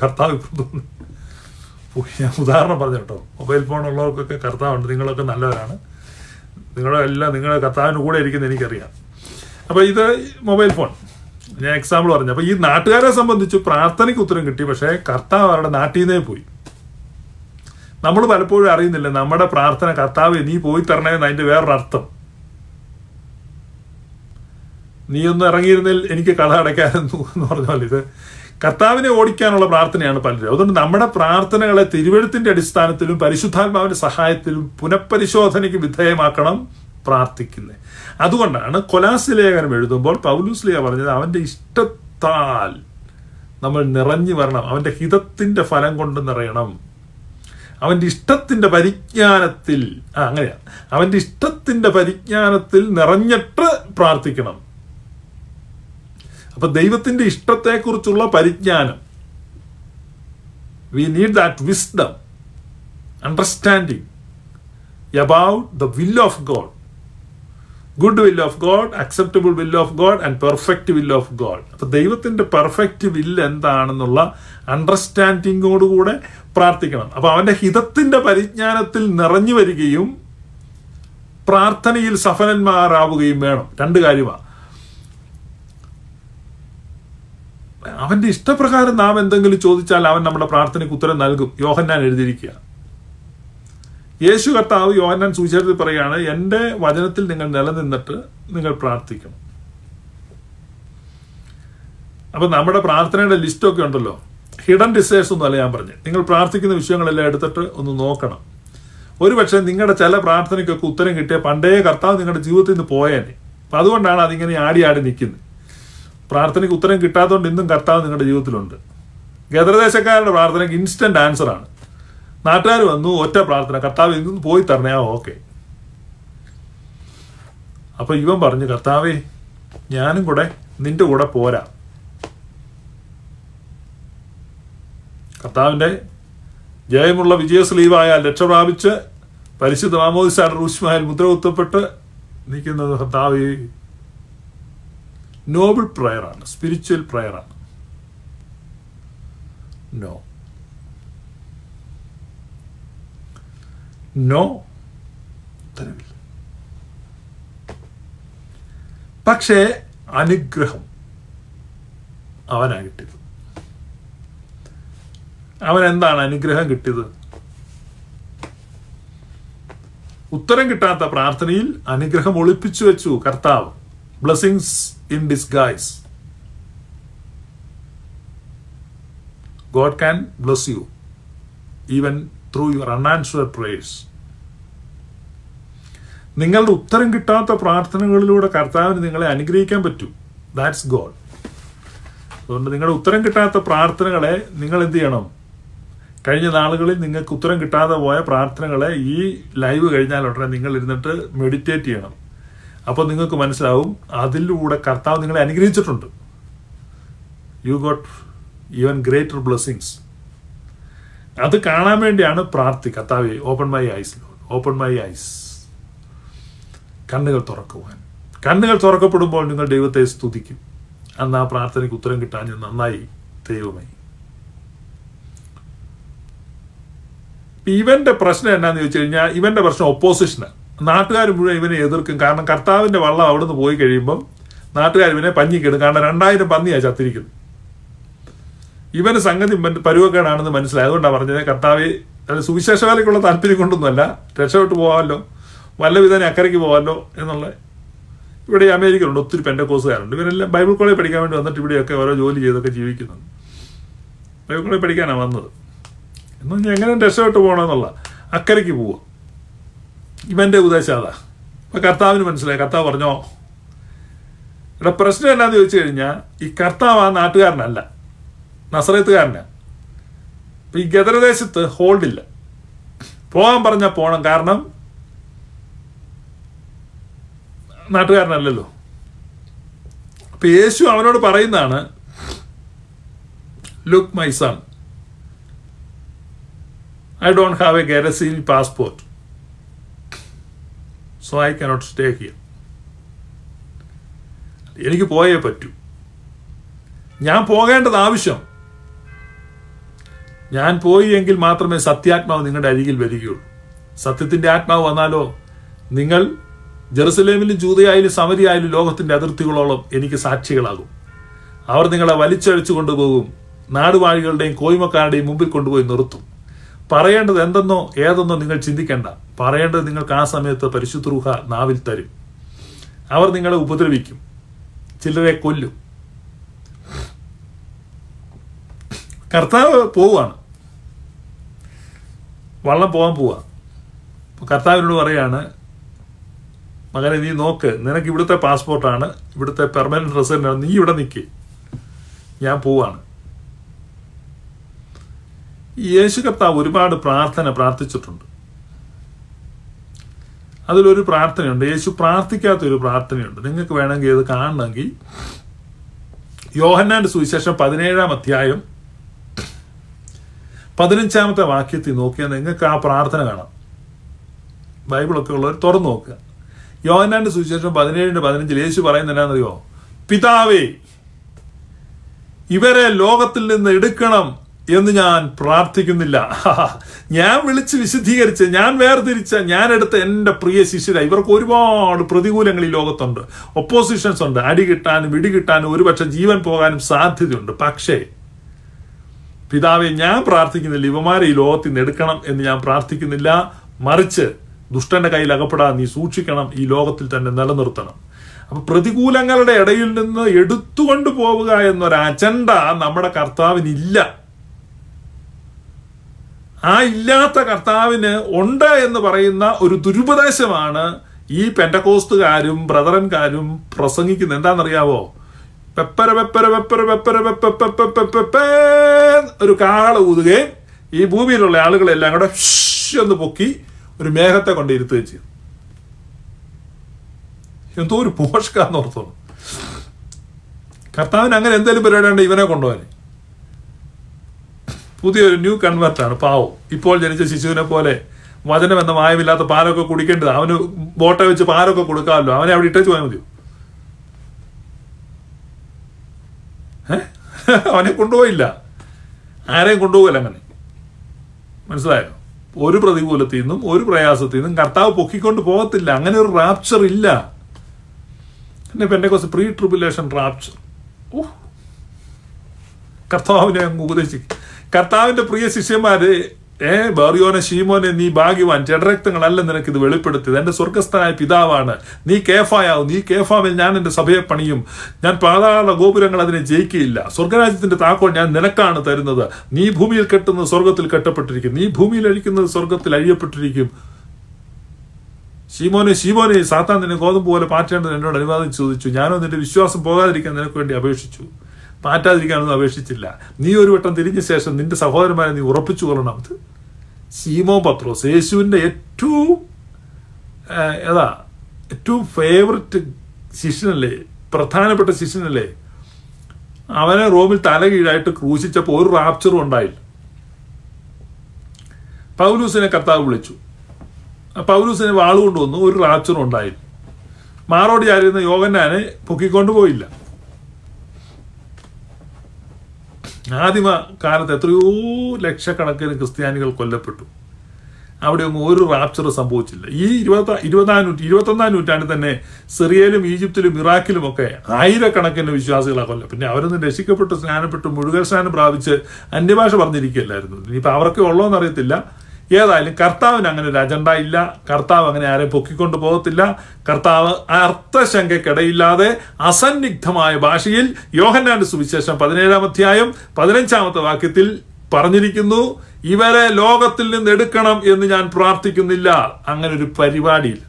Speaker 1: കർത്താവ് ഞാൻ ഉദാഹരണം പറഞ്ഞു കേട്ടോ മൊബൈൽ ഫോൺ ഉള്ളവർക്കൊക്കെ കർത്താവുണ്ട് നിങ്ങളൊക്കെ നല്ലവരാണ് നിങ്ങളെല്ലാം നിങ്ങളുടെ കർത്താവിൻ്റെ കൂടെ ഇരിക്കുന്ന എനിക്കറിയാം അപ്പോൾ ഇത് മൊബൈൽ ഫോൺ ഞാൻ എക്സാമ്പിൾ പറഞ്ഞു അപ്പോൾ ഈ നാട്ടുകാരെ സംബന്ധിച്ച് പ്രാർത്ഥനയ്ക്ക് ഉത്തരം കിട്ടി പക്ഷേ കർത്താവ് അവരുടെ നാട്ടിൽ നിന്നേ പോയി നമ്മൾ പലപ്പോഴും അറിയുന്നില്ല നമ്മുടെ പ്രാർത്ഥന കർത്താവ് നീ പോയി തരണേന്ന് അതിന്റെ വേറൊരർത്ഥം നീ ഒന്ന് ഇറങ്ങിയിരുന്നിൽ എനിക്ക് കള അടയ്ക്കാനെന്നു എന്ന് പറഞ്ഞാൽ ഇത് കർത്താവിനെ ഓടിക്കാനുള്ള പ്രാർത്ഥനയാണ് പലരും അതുകൊണ്ട് നമ്മുടെ പ്രാർത്ഥനകളെ തിരുവഴുത്തിന്റെ അടിസ്ഥാനത്തിലും പരിശുദ്ധാത്മാവിന്റെ സഹായത്തിലും പുനഃപരിശോധനയ്ക്ക് വിധേയമാക്കണം പ്രാർത്ഥിക്കുന്നത് അതുകൊണ്ടാണ് കൊലാസ് ലേഖനം എഴുതുമ്പോൾ പൗലൂസ് ലിയ പറഞ്ഞത് അവൻ്റെ ഇഷ്ടത്താൽ നമ്മൾ നിറഞ്ഞു വരണം അവൻ്റെ ഹിതത്തിൻ്റെ ഫലം കൊണ്ട് നിറയണം അവൻ്റെ ഇഷ്ടത്തിൻ്റെ പരിജ്ഞാനത്തിൽ ആ അങ്ങനെയാണ് അവൻ്റെ ഇഷ്ടത്തിൻ്റെ പരിജ്ഞാനത്തിൽ നിറഞ്ഞിട്ട് പ്രാർത്ഥിക്കണം അപ്പം ദൈവത്തിൻ്റെ ഇഷ്ടത്തെക്കുറിച്ചുള്ള പരിജ്ഞാനം we need that wisdom understanding about the will of God good will of God acceptable will of God and perfect will of God അപ്പൊ ദൈവത്തിന്റെ പെർഫെക്റ്റ് വില്ല് എന്താണെന്നുള്ള അണ്ടർസ്റ്റാൻഡിങ്ങോടുകൂടെ പ്രാർത്ഥിക്കണം അപ്പോൾ അവന്റെ ഹിതത്തിന്റെ പരിജ്ഞാനത്തിൽ നിറഞ്ഞു വരികയും പ്രാർത്ഥനയിൽ സഫലന്മാരാവുകയും വേണം രണ്ട് കാര്യമാണ് അവന്റെ ഇഷ്ടപ്രകാരം നാം എന്തെങ്കിലും ചോദിച്ചാൽ അവൻ നമ്മുടെ പ്രാർത്ഥനയ്ക്ക് ഉത്തരം നൽകും യോഹന്നാൻ എഴുതിയിരിക്കുക യേശു കർത്താവ് യോഹന്നാൻ സൂചിച്ചത് പറയുകയാണ് എൻ്റെ വചനത്തിൽ നിങ്ങൾ നിലനിന്നിട്ട് നിങ്ങൾ പ്രാർത്ഥിക്കണം അപ്പം നമ്മുടെ പ്രാർത്ഥനയുടെ ലിസ്റ്റൊക്കെ ഉണ്ടല്ലോ ഹിഡൻ ഡിസേഴ്സ് ഒന്നുമല്ല ഞാൻ പറഞ്ഞു നിങ്ങൾ പ്രാർത്ഥിക്കുന്ന വിഷയങ്ങളെല്ലാം എടുത്തിട്ട് ഒന്ന് നോക്കണം പക്ഷേ നിങ്ങളുടെ ചില പ്രാർത്ഥനയ്ക്കൊക്കെ ഉത്തരം കിട്ടിയ പണ്ടേ കർത്താവ് നിങ്ങളുടെ ജീവിതത്തിൽ നിന്ന് പോയേനെ അപ്പം അതുകൊണ്ടാണ് അതിങ്ങനെ ആടി ആടി നിൽക്കുന്നത് പ്രാർത്ഥനയ്ക്ക് ഉത്തരം കിട്ടാത്തതുകൊണ്ട് ഇന്നും കർത്താവ് നിങ്ങളുടെ ജീവിതത്തിലുണ്ട് ഗദ്രദേശക്കാരുടെ പ്രാർത്ഥനയ്ക്ക് ഇൻസ്റ്റൻറ്റ് ആൻസറാണ് നാട്ടുകാർ വന്നു ഒറ്റ പ്രാർത്ഥന കർത്താവ് ഇന്നും പോയി തരണേ ഓക്കെ അപ്പോൾ ഇവൻ പറഞ്ഞു കർത്താവേ ഞാനും കൂടെ നിന്റെ കൂടെ പോരാ കർത്താവിന്റെ ജയമുള്ള വിജയ സ്ലീവായാൽ പ്രാപിച്ച് പരിശുദ്ധ മാമോദിസാരുടെ റൂഷ്മായിൽ മുദ്ര കുത്തപ്പെട്ട് നിൽക്കുന്നത് കർത്താവ് നോബിൾ പ്രയറാണ് സ്പിരിച്വൽ പ്രയറാണ് നോ No tenemos. പക്ഷേ അനുഗ്രഹം അവനാ കിട്ടിയത് അവൻ അനുഗ്രഹം കിട്ടിയത് ഉത്തരം കിട്ടാത്ത പ്രാർത്ഥനയിൽ അനുഗ്രഹം ഒളിപ്പിച്ചു വെച്ചു കർത്താവ് blessings in disguise God can bless you even through your unanswered prayers നിങ്ങളുടെ ഉത്തരം കിട്ടാത്ത പ്രാർത്ഥനകളിലൂടെ കർത്താവിന് നിങ്ങളെ അനുഗ്രഹിക്കാൻ പറ്റൂ ദാറ്റ്സ് ഗോഡ് അതുകൊണ്ട് നിങ്ങളുടെ ഉത്തരം കിട്ടാത്ത പ്രാർത്ഥനകളെ നിങ്ങൾ എന്ത് ചെയ്യണം കഴിഞ്ഞ നാളുകളിൽ നിങ്ങൾക്ക് ഉത്തരം കിട്ടാതെ പോയ പ്രാർത്ഥനകളെ ഈ ലൈവ് കഴിഞ്ഞാൽ ഉടനെ നിങ്ങൾ ഇരുന്നിട്ട് മെഡിറ്റേറ്റ് ചെയ്യണം അപ്പോൾ നിങ്ങൾക്ക് മനസ്സിലാവും അതിലൂടെ കർത്താവ് നിങ്ങളെ അനുഗ്രഹിച്ചിട്ടുണ്ട് you got even greater blessings അത് കാണാൻ വേണ്ടിയാണ് പ്രാർത്ഥി കത്താവി open my eyes open my eyes കണ്ണുകൾ തുറക്കുവാൻ കണ്ണുകൾ തുറക്കപ്പെടുമ്പോൾ നിങ്ങൾ ദൈവത്തെ സ്തുതിക്കും അന്ന് ആ പ്രാർത്ഥനയ്ക്ക് ഉത്തരം കിട്ടാൻ നന്നായി ദൈവമായി ഇവന്റെ പ്രശ്നം എന്നാന്ന് ചോദിച്ചു കഴിഞ്ഞാൽ ഇവന്റെ പ്രശ്നം ഒപ്പോസിഷന് നാട്ടുകാർ മുഴുവൻ ഇവനെ എതിർക്കും കാരണം കർത്താവിന്റെ വള്ളം അവിടുന്ന് പോയി കഴിയുമ്പം നാട്ടുകാർ ഇവനെ പഞ്ഞിക്കിടും കാരണം രണ്ടായിരം പന്നിയാണ് ചത്തിരിക്കുന്നത് ഇവന് സംഗതി പരുവക്കേടാണെന്ന് മനസ്സിലായി അതുകൊണ്ടാണ് പറഞ്ഞത് കർത്താവ് അത് സുവിശേഷകാലിക്കുള്ള താല്പര്യം കൊണ്ടൊന്നുമല്ല രക്ഷപ്പെട്ടു പോകാമല്ലോ വല്ല വിധേന അക്കരയ്ക്ക് പോകാമല്ലോ എന്നുള്ള ഇവിടെ അമേരിക്കയിലുണ്ട് ഒത്തിരി പെൻഡക്കോസുകാരുണ്ട് ഇവരെല്ലാം ബൈബിൾ കോളേജ് പഠിക്കാൻ വേണ്ടി വന്നിട്ട് ഇവിടെയൊക്കെ ഓരോ ജോലി ചെയ്തൊക്കെ ജീവിക്കുന്നുണ്ട് ബൈബിൾ കോളേജ് പഠിക്കാനാണ് വന്നത് എന്ന് പറഞ്ഞാൽ എങ്ങനെ രക്ഷപ്പെട്ട് പോകണമെന്നുള്ള അക്കരയ്ക്ക് പോവുക ഇവൻ്റെ ഉദ്ദേശം അതാ അപ്പം കർത്താവിന് മനസ്സിലായി കർത്താവ് പറഞ്ഞോ ഇവിടെ പ്രശ്നം എന്താണെന്ന് ചോദിച്ചു കഴിഞ്ഞാൽ ഈ കർത്താവ് ആ നാട്ടുകാരനല്ല നസറത്തുകാരനാണ് അപ്പം ഈ ഗദരദേശത്ത് ഹോൾഡില്ല പോകാൻ പറഞ്ഞാൽ പോകണം കാരണം നാട്ടുകാരനല്ലല്ലോ അപ്പം യേശു അവനോട് പറയുന്നതാണ് look my son I don't have a Gerasene passport so I cannot stay here എനിക്ക് പോയേ പറ്റൂ ഞാൻ പോകേണ്ടത് ആവശ്യം ഞാൻ പോയി എങ്കിൽ മാത്രമേ സത്യാത്മാവ് നിങ്ങളുടെ അരികിൽ വരികയുള്ളൂ സത്യത്തിന്റെ ആത്മാവ് വന്നാലോ നിങ്ങൾ ജെറുസലേമിലും ജൂതയായാലും സമരിയായാലും ലോകത്തിന്റെ അതിർത്തികളോളം എനിക്ക് സാക്ഷികളാകും അവർ നിങ്ങളെ വലിച്ചഴിച്ചു കൊണ്ടുപോകും നാടുവാഴികളുടെയും കോയ്മക്കാരുടെയും മുമ്പിൽ കൊണ്ടുപോയി നിർത്തും പറയേണ്ടത് എന്തെന്നോ ഏതെന്നോ നിങ്ങൾ ചിന്തിക്കേണ്ട പറയേണ്ടത് നിങ്ങൾക്ക് ആ സമയത്ത് പരിശുദ്ധ നാവിൽ തരും അവർ നിങ്ങളെ ഉപദ്രവിക്കും ചിലരെ കൊല്ലും കർത്താവ് പോവുകയാണ് വള്ളം പോകാൻ പോവാ അപ്പോൾ കർത്താവിനോട് പറയാണ് മകനെ നീ നോക്ക് നിനക്ക് ഇവിടുത്തെ പാസ്പോർട്ടാണ് ഇവിടുത്തെ പെർമനന്റ് റെസിഡന്റാണ് നീ ഇവിടെ നിൽക്ക് ഞാൻ പോവാണ് യേശു കർത്താവ് ഒരുപാട് പ്രാർത്ഥന പ്രാർത്ഥിച്ചിട്ടുണ്ട് അതിലൊരു പ്രാർത്ഥനയുണ്ട് യേശു പ്രാർത്ഥിക്കാത്തൊരു പ്രാർത്ഥനയുണ്ട് നിങ്ങൾക്ക് വേണമെങ്കിൽ അത് കാണണമെങ്കിൽ യോഹന്നാന്റെ സുവിശേഷം പതിനേഴാം അധ്യായം പതിനഞ്ചാമത്തെ വാക്യത്തിൽ നോക്കിയാൽ നിങ്ങൾക്ക് ആ പ്രാർത്ഥന കാണാം ബൈബിളൊക്കെ ഉള്ളവർ തുറന്നു നോക്കുക യോഹനാന്റെ സുവിശേഷം പതിനേഴിന്റെ പതിനഞ്ചിൽ യേശു പറയുന്ന എന്നാണെന്നറിയോ പിതാവേ ഇവരെ ലോകത്തിൽ നിന്ന് എടുക്കണം എന്ന് ഞാൻ പ്രാർത്ഥിക്കുന്നില്ല ഞാൻ വിളിച്ച് വിശദീകരിച്ച ഞാൻ വേർതിരിച്ച ഞാൻ എടുത്ത എൻ്റെ പ്രിയ ശിശുര ഇവർക്ക് ഒരുപാട് പ്രതികൂലങ്ങൾ ഈ ലോകത്തുണ്ട് ഒപ്പോസിഷൻസ് ഉണ്ട് അടി കിട്ടാനും ഇടി കിട്ടാനും ഒരുപക്ഷെ ജീവൻ പോകാനും സാധ്യതയുണ്ട് പക്ഷേ പിതാവെ ഞാൻ പ്രാർത്ഥിക്കുന്നില്ല ഇവമാരെ ഈ ലോകത്തിൽ നിന്ന് എടുക്കണം എന്ന് ഞാൻ പ്രാർത്ഥിക്കുന്നില്ല മറിച്ച് ദുഷ്ടന്റെ കയ്യിൽ അകപ്പെടാൻ നീ സൂക്ഷിക്കണം ഈ ലോകത്തിൽ തന്നെ നിലനിർത്തണം അപ്പൊ പ്രതികൂലങ്ങളുടെ ഇടയിൽ നിന്ന് എടുത്തുകൊണ്ട് പോവുക എന്നൊരു അജണ്ട നമ്മുടെ കർത്താവിനില്ല ആ ഇല്ലാത്ത കർത്താവിന് ഉണ്ട് എന്ന് പറയുന്ന ഒരു ദുരുപദേശമാണ് ഈ പെൻഡകോസ്തുകാരും ബ്രദറൻകാരും പ്രസംഗിക്കുന്നത് എന്താണെന്നറിയാവോ ഒരു കാള ഊതുകയും ഈ ഭൂമിയിലുള്ള ആളുകളെല്ലാം കൂടെ ഒന്ന് പൊക്കി ഒരു മേഘത്തെ കൊണ്ട് ഇരുത്തുകയും ചെയ്തു എന്തോ ഒരു പോഷകാന്ന് ഓർത്തോളൂ കർത്താവിന് അങ്ങനെ എന്തെങ്കിലും പരിപാടിയുണ്ട് ഇവനെ കൊണ്ടുപോകാൻ പുതിയൊരു ന്യൂ കൺവെർട്ടാണ് പാവം ഇപ്പോൾ ജനിച്ച ശിശുവിനെ പോലെ വചനം എന്ന മായമില്ലാത്ത പാലൊക്കെ കുടിക്കേണ്ടത് അവന് ബോട്ടെ വെച്ച് പാലൊക്കെ കൊടുക്കാമല്ലോ അവനെ അവിടെ ഇട്ടേച്ച് പോയാൽ മതിയോ അവനെ കൊണ്ടുപോയില്ല ആരെയും കൊണ്ടുപോകില്ല അങ്ങനെ മനസ്സിലായോ ഒരു പ്രതികൂലത്തിൽ നിന്നും ഒരു പ്രയാസത്തിൽ നിന്നും കർത്താവ് പൊക്കിക്കൊണ്ട് പോകത്തില്ല അങ്ങനെ ഒരു റാപ്ചർ ഇല്ല എന്നെ ഇപ്പം എൻ്റെ കുറച്ച് പ്രീ ട്രിബുലേഷൻ റാപ്ചർ ഓ കർത്താവിനെ അങ്ങ് ഉപദേശിക്കും കർത്താവിൻ്റെ പ്രിയ ശിഷ്യന്മാർ ഏ ബറിയോനെ ഷീമോനെ നീ ഭാഗ്യവാൻ ചെടരക്തങ്ങളല്ല നിനക്ക് ഇത് വെളിപ്പെടുത്തിയത് എൻ്റെ സ്വർഗസ്ഥനായ പിതാവാണ് നീ കേഫായാവും നീ കേഫാവിൽ ഞാൻ എൻ്റെ സഭയെ പണിയും ഞാൻ പാതാള ഗോപുരങ്ങൾ അതിനെ ജയിക്കുകയില്ല സ്വർഗരാജ്യത്തിന്റെ താക്കോൽ ഞാൻ നിനക്കാണ് തരുന്നത് നീ ഭൂമിയിൽ കെട്ടുന്നത് സ്വർഗത്തിൽ കെട്ടപ്പെട്ടിരിക്കും നീ ഭൂമിയിൽ അഴിക്കുന്നത് സ്വർഗത്തിൽ അഴിയപ്പെട്ടിരിക്കും ഷീമോനെ ഷീമോനെ സാത്താൻ നിന്നെ ഗോതമ്പ് പോലെ പാറ്റേണ്ടത് എന്നോട് അനുവാദം ചോദിച്ചു ഞാനോ നിന്റെ വിശ്വാസം പോകാതിരിക്കാൻ നിനക്ക് വേണ്ടി അപേക്ഷിച്ചു പാറ്റാതിരിക്കാനൊന്നും അപേക്ഷിച്ചില്ല നീ ഒരു വട്ടം തിരിഞ്ഞ ശേഷം നിന്റെ സഹോദരന്മാരെ നീ ഉറപ്പിച്ചു കൊള്ളണം സീമോ പത്രോസ് യേശുവിൻ്റെ ഏറ്റവും ഏതാ ഏറ്റവും ഫേവററ്റ് ശിഷ്യനല്ലേ പ്രധാനപ്പെട്ട ശിഷ്യനല്ലേ അവനെ റോമിൽ കീഴായിട്ട് ക്രൂശിച്ചപ്പോൾ ഒരു റാപ്ചറും ഉണ്ടായില്ല പൗലൂസിനെ കർത്താവ് വിളിച്ചു പൗലൂസിനെ വാളുകൊണ്ടുവന്നു ഒരു റാപ്ചറും ഉണ്ടായില്ല മാറോടി ആയിരുന്ന യോഗനാനെ പൊക്കിക്കൊണ്ടു പോയില്ല ആദിമ കാലത്ത് എത്രയോ ലക്ഷക്കണക്കിന് ക്രിസ്ത്യാനികൾ കൊല്ലപ്പെട്ടു ഒന്നും ഒരു റാപ്ചർ സംഭവിച്ചില്ല ഈ ഇരുപത്തി ഇരുപതാം നൂറ്റി ഇരുപത്തൊന്നാം നൂറ്റാണ്ടിൽ തന്നെ സിറിയയിലും ഈജിപ്തിലും ഇറാഖിലും ഒക്കെ ആയിരക്കണക്കിന് വിശ്വാസികളാണ് കൊല്ലം പിന്നെ അവരൊന്നും രക്ഷിക്കപ്പെട്ട് സ്നാനപ്പെട്ട് മുഴുകൽ സ്നാനം പ്രാപിച്ച് അന്യഭാഷ പറഞ്ഞിരിക്കുകയല്ലായിരുന്നു ഇനിയിപ്പോൾ അവർക്ക് എന്നറിയത്തില്ല ഏതായാലും കർത്താവിന് അങ്ങനെ ഒരു അജണ്ട ഇല്ല കർത്താവ് അങ്ങനെ ആരെ പൊക്കിക്കൊണ്ടു പോകത്തില്ല കർത്താവ് അർത്ഥശങ്കക്കിടയില്ലാതെ അസന്നിഗ്ധമായ ഭാഷയിൽ യോഹന്നാന്റെ സുവിശേഷം പതിനേഴാം അധ്യായം പതിനഞ്ചാമത്തെ വാക്യത്തിൽ പറഞ്ഞിരിക്കുന്നു ഇവരെ ലോകത്തിൽ നിന്ന് എടുക്കണം എന്ന് ഞാൻ പ്രാർത്ഥിക്കുന്നില്ല അങ്ങനെ ഒരു പരിപാടിയിൽ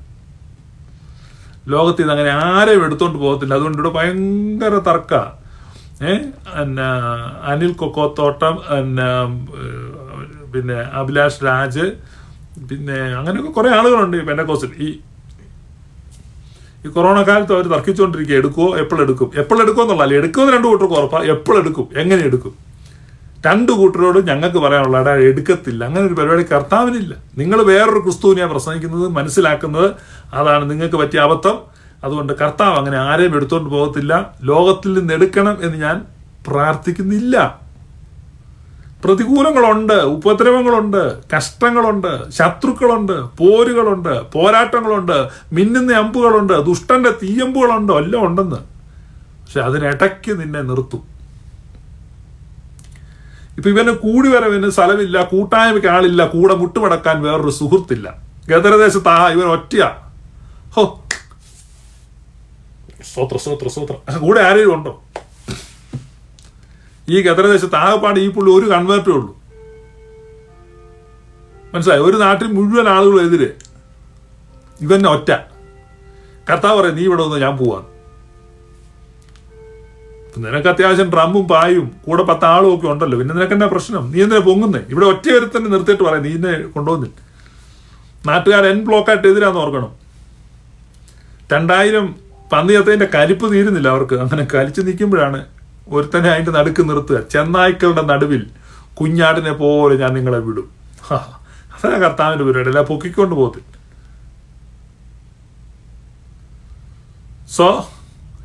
Speaker 1: ലോകത്തിൽ നിന്ന് അങ്ങനെ ആരെയും എടുത്തോണ്ട് പോകത്തില്ല അതുകൊണ്ട് ഇവിടെ ഭയങ്കര തർക്ക ഏഹ് അനിൽ കൊക്കോത്തോട്ടം എന്നാ പിന്നെ അഭിലാഷ് രാജ് പിന്നെ അങ്ങനെയൊക്കെ കുറേ ആളുകളുണ്ട് പെൻഡക്കോസിൽ ഈ ഈ കൊറോണ കാലത്ത് അവർ തർക്കിച്ചുകൊണ്ടിരിക്കുക എടുക്കുമോ എപ്പോഴെടുക്കും എപ്പോഴെടുക്കും എന്നുള്ളതല്ല എടുക്കുമെന്ന് രണ്ട് കൂട്ടർക്ക് ഉറപ്പാണ് എപ്പോഴെടുക്കും എങ്ങനെ എടുക്കും രണ്ട് കൂട്ടരോട് ഞങ്ങൾക്ക് പറയാനുള്ള എടാ എടുക്കത്തില്ല അങ്ങനെ ഒരു പരിപാടി കർത്താവിനില്ല നിങ്ങൾ വേറൊരു ക്രിസ്തുവിനെയാണ് പ്രസംഗിക്കുന്നത് മനസ്സിലാക്കുന്നത് അതാണ് നിങ്ങൾക്ക് പറ്റിയ അബദ്ധം അതുകൊണ്ട് കർത്താവ് അങ്ങനെ ആരെയും എടുത്തുകൊണ്ട് പോകത്തില്ല ലോകത്തിൽ നിന്ന് എടുക്കണം എന്ന് ഞാൻ പ്രാർത്ഥിക്കുന്നില്ല പ്രതികൂലങ്ങളുണ്ട് ഉപദ്രവങ്ങളുണ്ട് കഷ്ടങ്ങളുണ്ട് ശത്രുക്കളുണ്ട് പോരുകളുണ്ട് പോരാട്ടങ്ങളുണ്ട് മിന്നുന്ന അമ്പുകളുണ്ട് ദുഷ്ടന്റെ തീയമ്പുകളുണ്ട് എല്ലാം ഉണ്ടെന്ന് പക്ഷെ അതിനിടയ്ക്ക് നിന്നെ നിർത്തും ഇപ്പൊ ഇവന് കൂടി വരവിന് സ്ഥലമില്ല കൂട്ടായ്മയ്ക്ക് ആളില്ല കൂടെ മുട്ടുമടക്കാൻ വേറൊരു സുഹൃത്തില്ല ഗതരദേശത്ത് ആ ഇവൻ ഒറ്റയാ ഹോ സ്തോത്ര സ്തോത്ര കൂടെ ആരെയും ഉണ്ടോ ഈ ഖത്തർ ദേശത്ത് ആകെപ്പാട് ഈ പുള്ളി ഒരു കൺവേർട്ടേ ഉള്ളൂ മനസ്സിലായി ഒരു നാട്ടിൽ മുഴുവൻ ആളുകളും എതിരെ ഇവന്നെ ഒറ്റ കർത്താവ് പറയും നീ ഇവിടെ വന്ന് ഞാൻ പോവാണ് നിനക്ക് അത്യാവശ്യം ഡ്രമ്മും പായും കൂടെ പത്ത് ആളും ഒക്കെ ഉണ്ടല്ലോ പിന്നെ നിനക്ക് എന്നാ പ്രശ്നം നീ എന്നെ പൊങ്ങുന്നേ ഇവിടെ ഒറ്റ തന്നെ നിർത്തിയിട്ട് പറയാം നീ എന്നെ കൊണ്ടുവന്നിട്ട് നാട്ടുകാർ എൻ ബ്ലോക്കായിട്ട് എതിരാന്ന് ഓർക്കണം രണ്ടായിരം പന്നിയത്തേൻ്റെ കരിപ്പ് കലിപ്പ് തീരുന്നില്ല അവർക്ക് അങ്ങനെ കലിച്ച് നിൽക്കുമ്പോഴാണ് ഒരുത്തനെ അതിൻ്റെ നടുക്ക് നിർത്തുക ചെന്നായ്ക്കളുടെ നടുവിൽ കുഞ്ഞാടിനെ പോലെ ഞാൻ നിങ്ങളെ വിടും അതാണ് കർത്താവിൻ്റെ പരിപാടി അല്ല പൊക്കിക്കൊണ്ട് പോകത്തില്ല സോ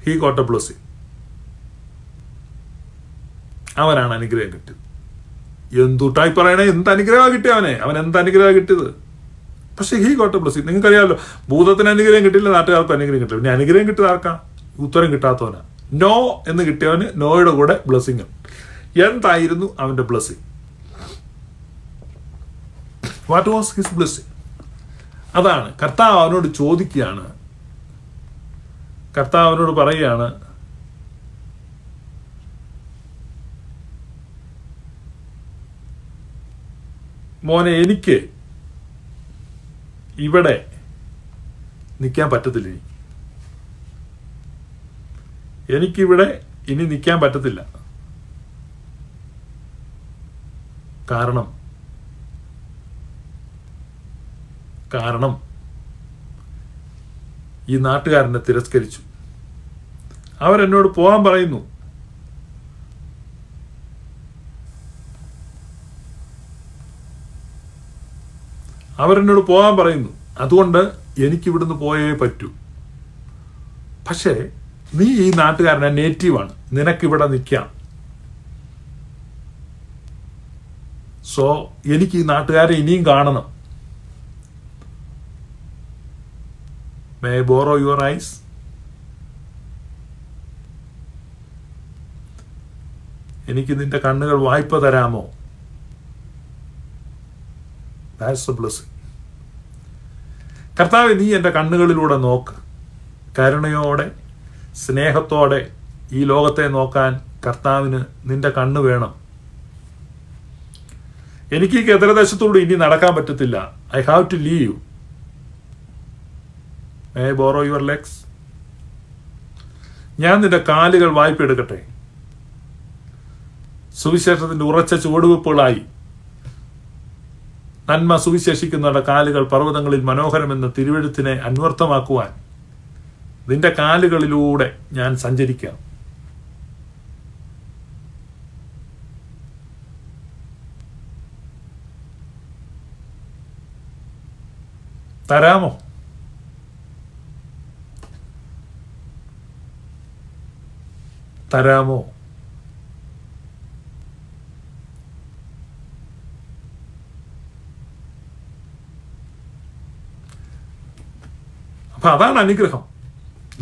Speaker 1: ഹീ ഗോട്ട് എ അവനാണ് അനുഗ്രഹം കിട്ടിയത് എന്തുട്ടായി പറയണേ എന്ത് അനുഗ്രഹമാണ് കിട്ടിയ അവനെ അവൻ എന്ത് അനുഗ്രഹമാണ് കിട്ടിയത് പക്ഷേ ഹീ ഗോട്ട് എ നിങ്ങൾക്കറിയാമല്ലോ ഭൂതത്തിന് അനുഗ്രഹം കിട്ടില്ല നാട്ടുകാർക്ക് അനുഗ്രഹം കിട്ടില്ല പിന്നെ അനുഗ്രഹം കിട്ടിയത് ആർക്കാ ഉത്തരം കിട്ടാത്തവനാണ് നോ എന്ന് കിട്ടിയവന് നോയുടെ കൂടെ ബ്ലെസ്സിങ് എന്തായിരുന്നു അവൻ്റെ blessing what was his blessing അതാണ് കർത്താവ് അവനോട് ചോദിക്കുകയാണ് കർത്താവ് അവനോട് പറയുകയാണ് മോനെ എനിക്ക് ഇവിടെ നിൽക്കാൻ പറ്റത്തില്ല എനിക്കിവിടെ ഇനി നിൽക്കാൻ പറ്റത്തില്ല കാരണം കാരണം ഈ നാട്ടുകാരനെ തിരസ്കരിച്ചു അവരെന്നോട് പോകാൻ പറയുന്നു അവരെന്നോട് പോകാൻ പറയുന്നു അതുകൊണ്ട് എനിക്കിവിടുന്ന് പോയേ പറ്റൂ പക്ഷേ നീ ഈ നാട്ടുകാരനെ നേറ്റീവാണ് നിനക്കിവിടെ നിൽക്കാം സോ എനിക്ക് ഈ നാട്ടുകാരെ ഇനിയും കാണണം മേ ബോറോ യുവർ ഐസ് എനിക്ക് നിന്റെ കണ്ണുകൾ വായ്പ തരാമോ കർത്താവ് നീ എൻ്റെ കണ്ണുകളിലൂടെ നോക്ക് കരുണയോടെ സ്നേഹത്തോടെ ഈ ലോകത്തെ നോക്കാൻ കർത്താവിന് നിന്റെ കണ്ണ് വേണം എനിക്ക് ഈ ഗതരദേശത്തോട് ഇനി നടക്കാൻ പറ്റത്തില്ല I have to leave you may borrow your legs ഞാൻ നിന്റെ കാലുകൾ എടുക്കട്ടെ സുവിശേഷത്തിന്റെ ഉറച്ച ചുവടുവെപ്പുകളായി നന്മ സുവിശേഷിക്കുന്നവരുടെ കാലുകൾ പർവ്വതങ്ങളിൽ മനോഹരമെന്ന തിരുവെഴുത്തിനെ അന്വർത്ഥമാക്കുവാൻ നിന്റെ കാലുകളിലൂടെ ഞാൻ സഞ്ചരിക്കാം തരാമോ തരാമോ അപ്പൊ അതാണ് അനുഗ്രഹം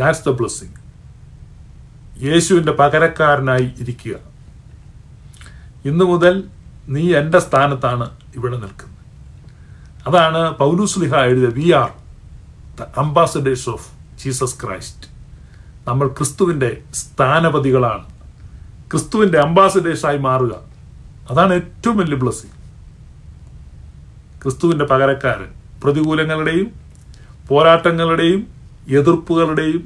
Speaker 1: ദാറ്റ്സ് ദ ബ്ലെസ്സിങ് യേശുവിൻ്റെ പകരക്കാരനായി ഇരിക്കുക ഇന്നു മുതൽ നീ എൻ്റെ സ്ഥാനത്താണ് ഇവിടെ നിൽക്കുന്നത് അതാണ് പൗലൂസ്ലിഹ എഴുതിയ we are the ambassadors of Jesus Christ നമ്മൾ ക്രിസ്തുവിൻ്റെ സ്ഥാനപതികളാണ് ക്രിസ്തുവിൻ്റെ അംബാസഡേഴ്സായി മാറുക അതാണ് ഏറ്റവും വലിയ ബ്ലസ്സിങ് ക്രിസ്തുവിൻ്റെ പകരക്കാരൻ പ്രതികൂലങ്ങളുടെയും പോരാട്ടങ്ങളുടെയും എതിർപ്പുകളുടെയും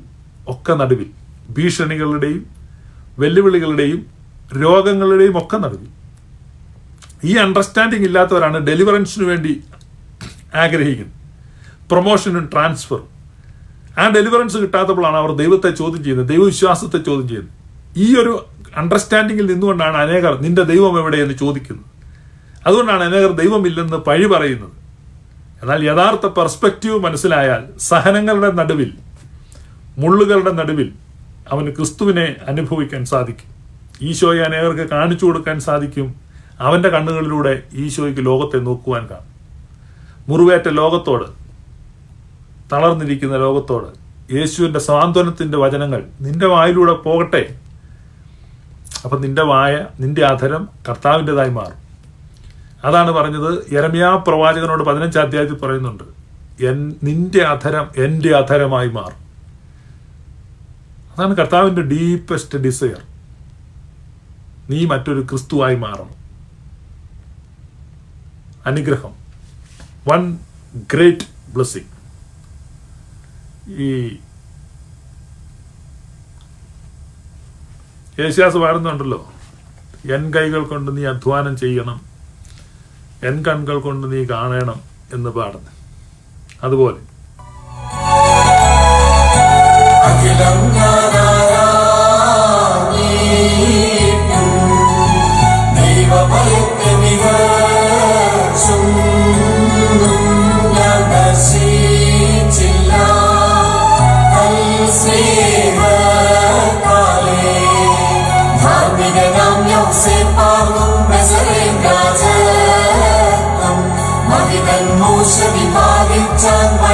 Speaker 1: ഒക്കെ നടുവിൽ ഭീഷണികളുടെയും വെല്ലുവിളികളുടെയും രോഗങ്ങളുടെയും ഒക്കെ നടുവിൽ ഈ അണ്ടർസ്റ്റാൻഡിങ് ഇല്ലാത്തവരാണ് ഡെലിവറൻസിന് വേണ്ടി ആഗ്രഹിക്കുന്നത് പ്രൊമോഷനും ട്രാൻസ്ഫറും ആ ഡെലിവറൻസ് കിട്ടാത്തപ്പോഴാണ് അവർ ദൈവത്തെ ചോദ്യം ചെയ്യുന്നത് ദൈവവിശ്വാസത്തെ ചോദ്യം ചെയ്യുന്നത് ഈ ഒരു അണ്ടർസ്റ്റാൻഡിങ്ങിൽ നിന്നുകൊണ്ടാണ് അനേകർ നിന്റെ ദൈവം എവിടെയെന്ന് ചോദിക്കുന്നത് അതുകൊണ്ടാണ് അനേകർ ദൈവമില്ലെന്ന് പഴി പറയുന്നത് എന്നാൽ യഥാർത്ഥ പെർസ്പെക്റ്റീവ് മനസ്സിലായാൽ സഹനങ്ങളുടെ നടുവിൽ മുള്ളുകളുടെ നടുവിൽ അവന് ക്രിസ്തുവിനെ അനുഭവിക്കാൻ സാധിക്കും ഈശോയെ അനേകർക്ക് കാണിച്ചു കൊടുക്കാൻ സാധിക്കും അവൻ്റെ കണ്ണുകളിലൂടെ ഈശോയ്ക്ക് ലോകത്തെ നോക്കുവാൻ കാണും മുറിവേറ്റ ലോകത്തോട് തളർന്നിരിക്കുന്ന ലോകത്തോട് യേശുവിൻ്റെ സാന്ത്വനത്തിൻ്റെ വചനങ്ങൾ നിന്റെ വായിലൂടെ പോകട്ടെ അപ്പം നിന്റെ വായ നിന്റെ അധരം കർത്താവിൻ്റെതായി മാറും അതാണ് പറഞ്ഞത് യരമ്യാ പ്രവാചകനോട് പതിനഞ്ചാം അധ്യായത്തിൽ പറയുന്നുണ്ട് എൻ നിന്റെ അധരം എൻ്റെ അധരമായി മാറും അതാണ് കർത്താവിൻ്റെ ഡീപ്പസ്റ്റ് ഡിസയർ നീ മറ്റൊരു ക്രിസ്തുവായി മാറണം അനുഗ്രഹം വൺ ഗ്രേറ്റ് ബ്ലെസ്സിങ് ഈ യേശാസ് പറയുന്നുണ്ടല്ലോ എൻ കൈകൾ കൊണ്ട് നീ അധ്വാനം ചെയ്യണം എൻ കൺകൾ കൊണ്ട് നീ കാണണം എന്ന് പാടുന്നു അതുപോലെ see you. Semi-Malik Tangwa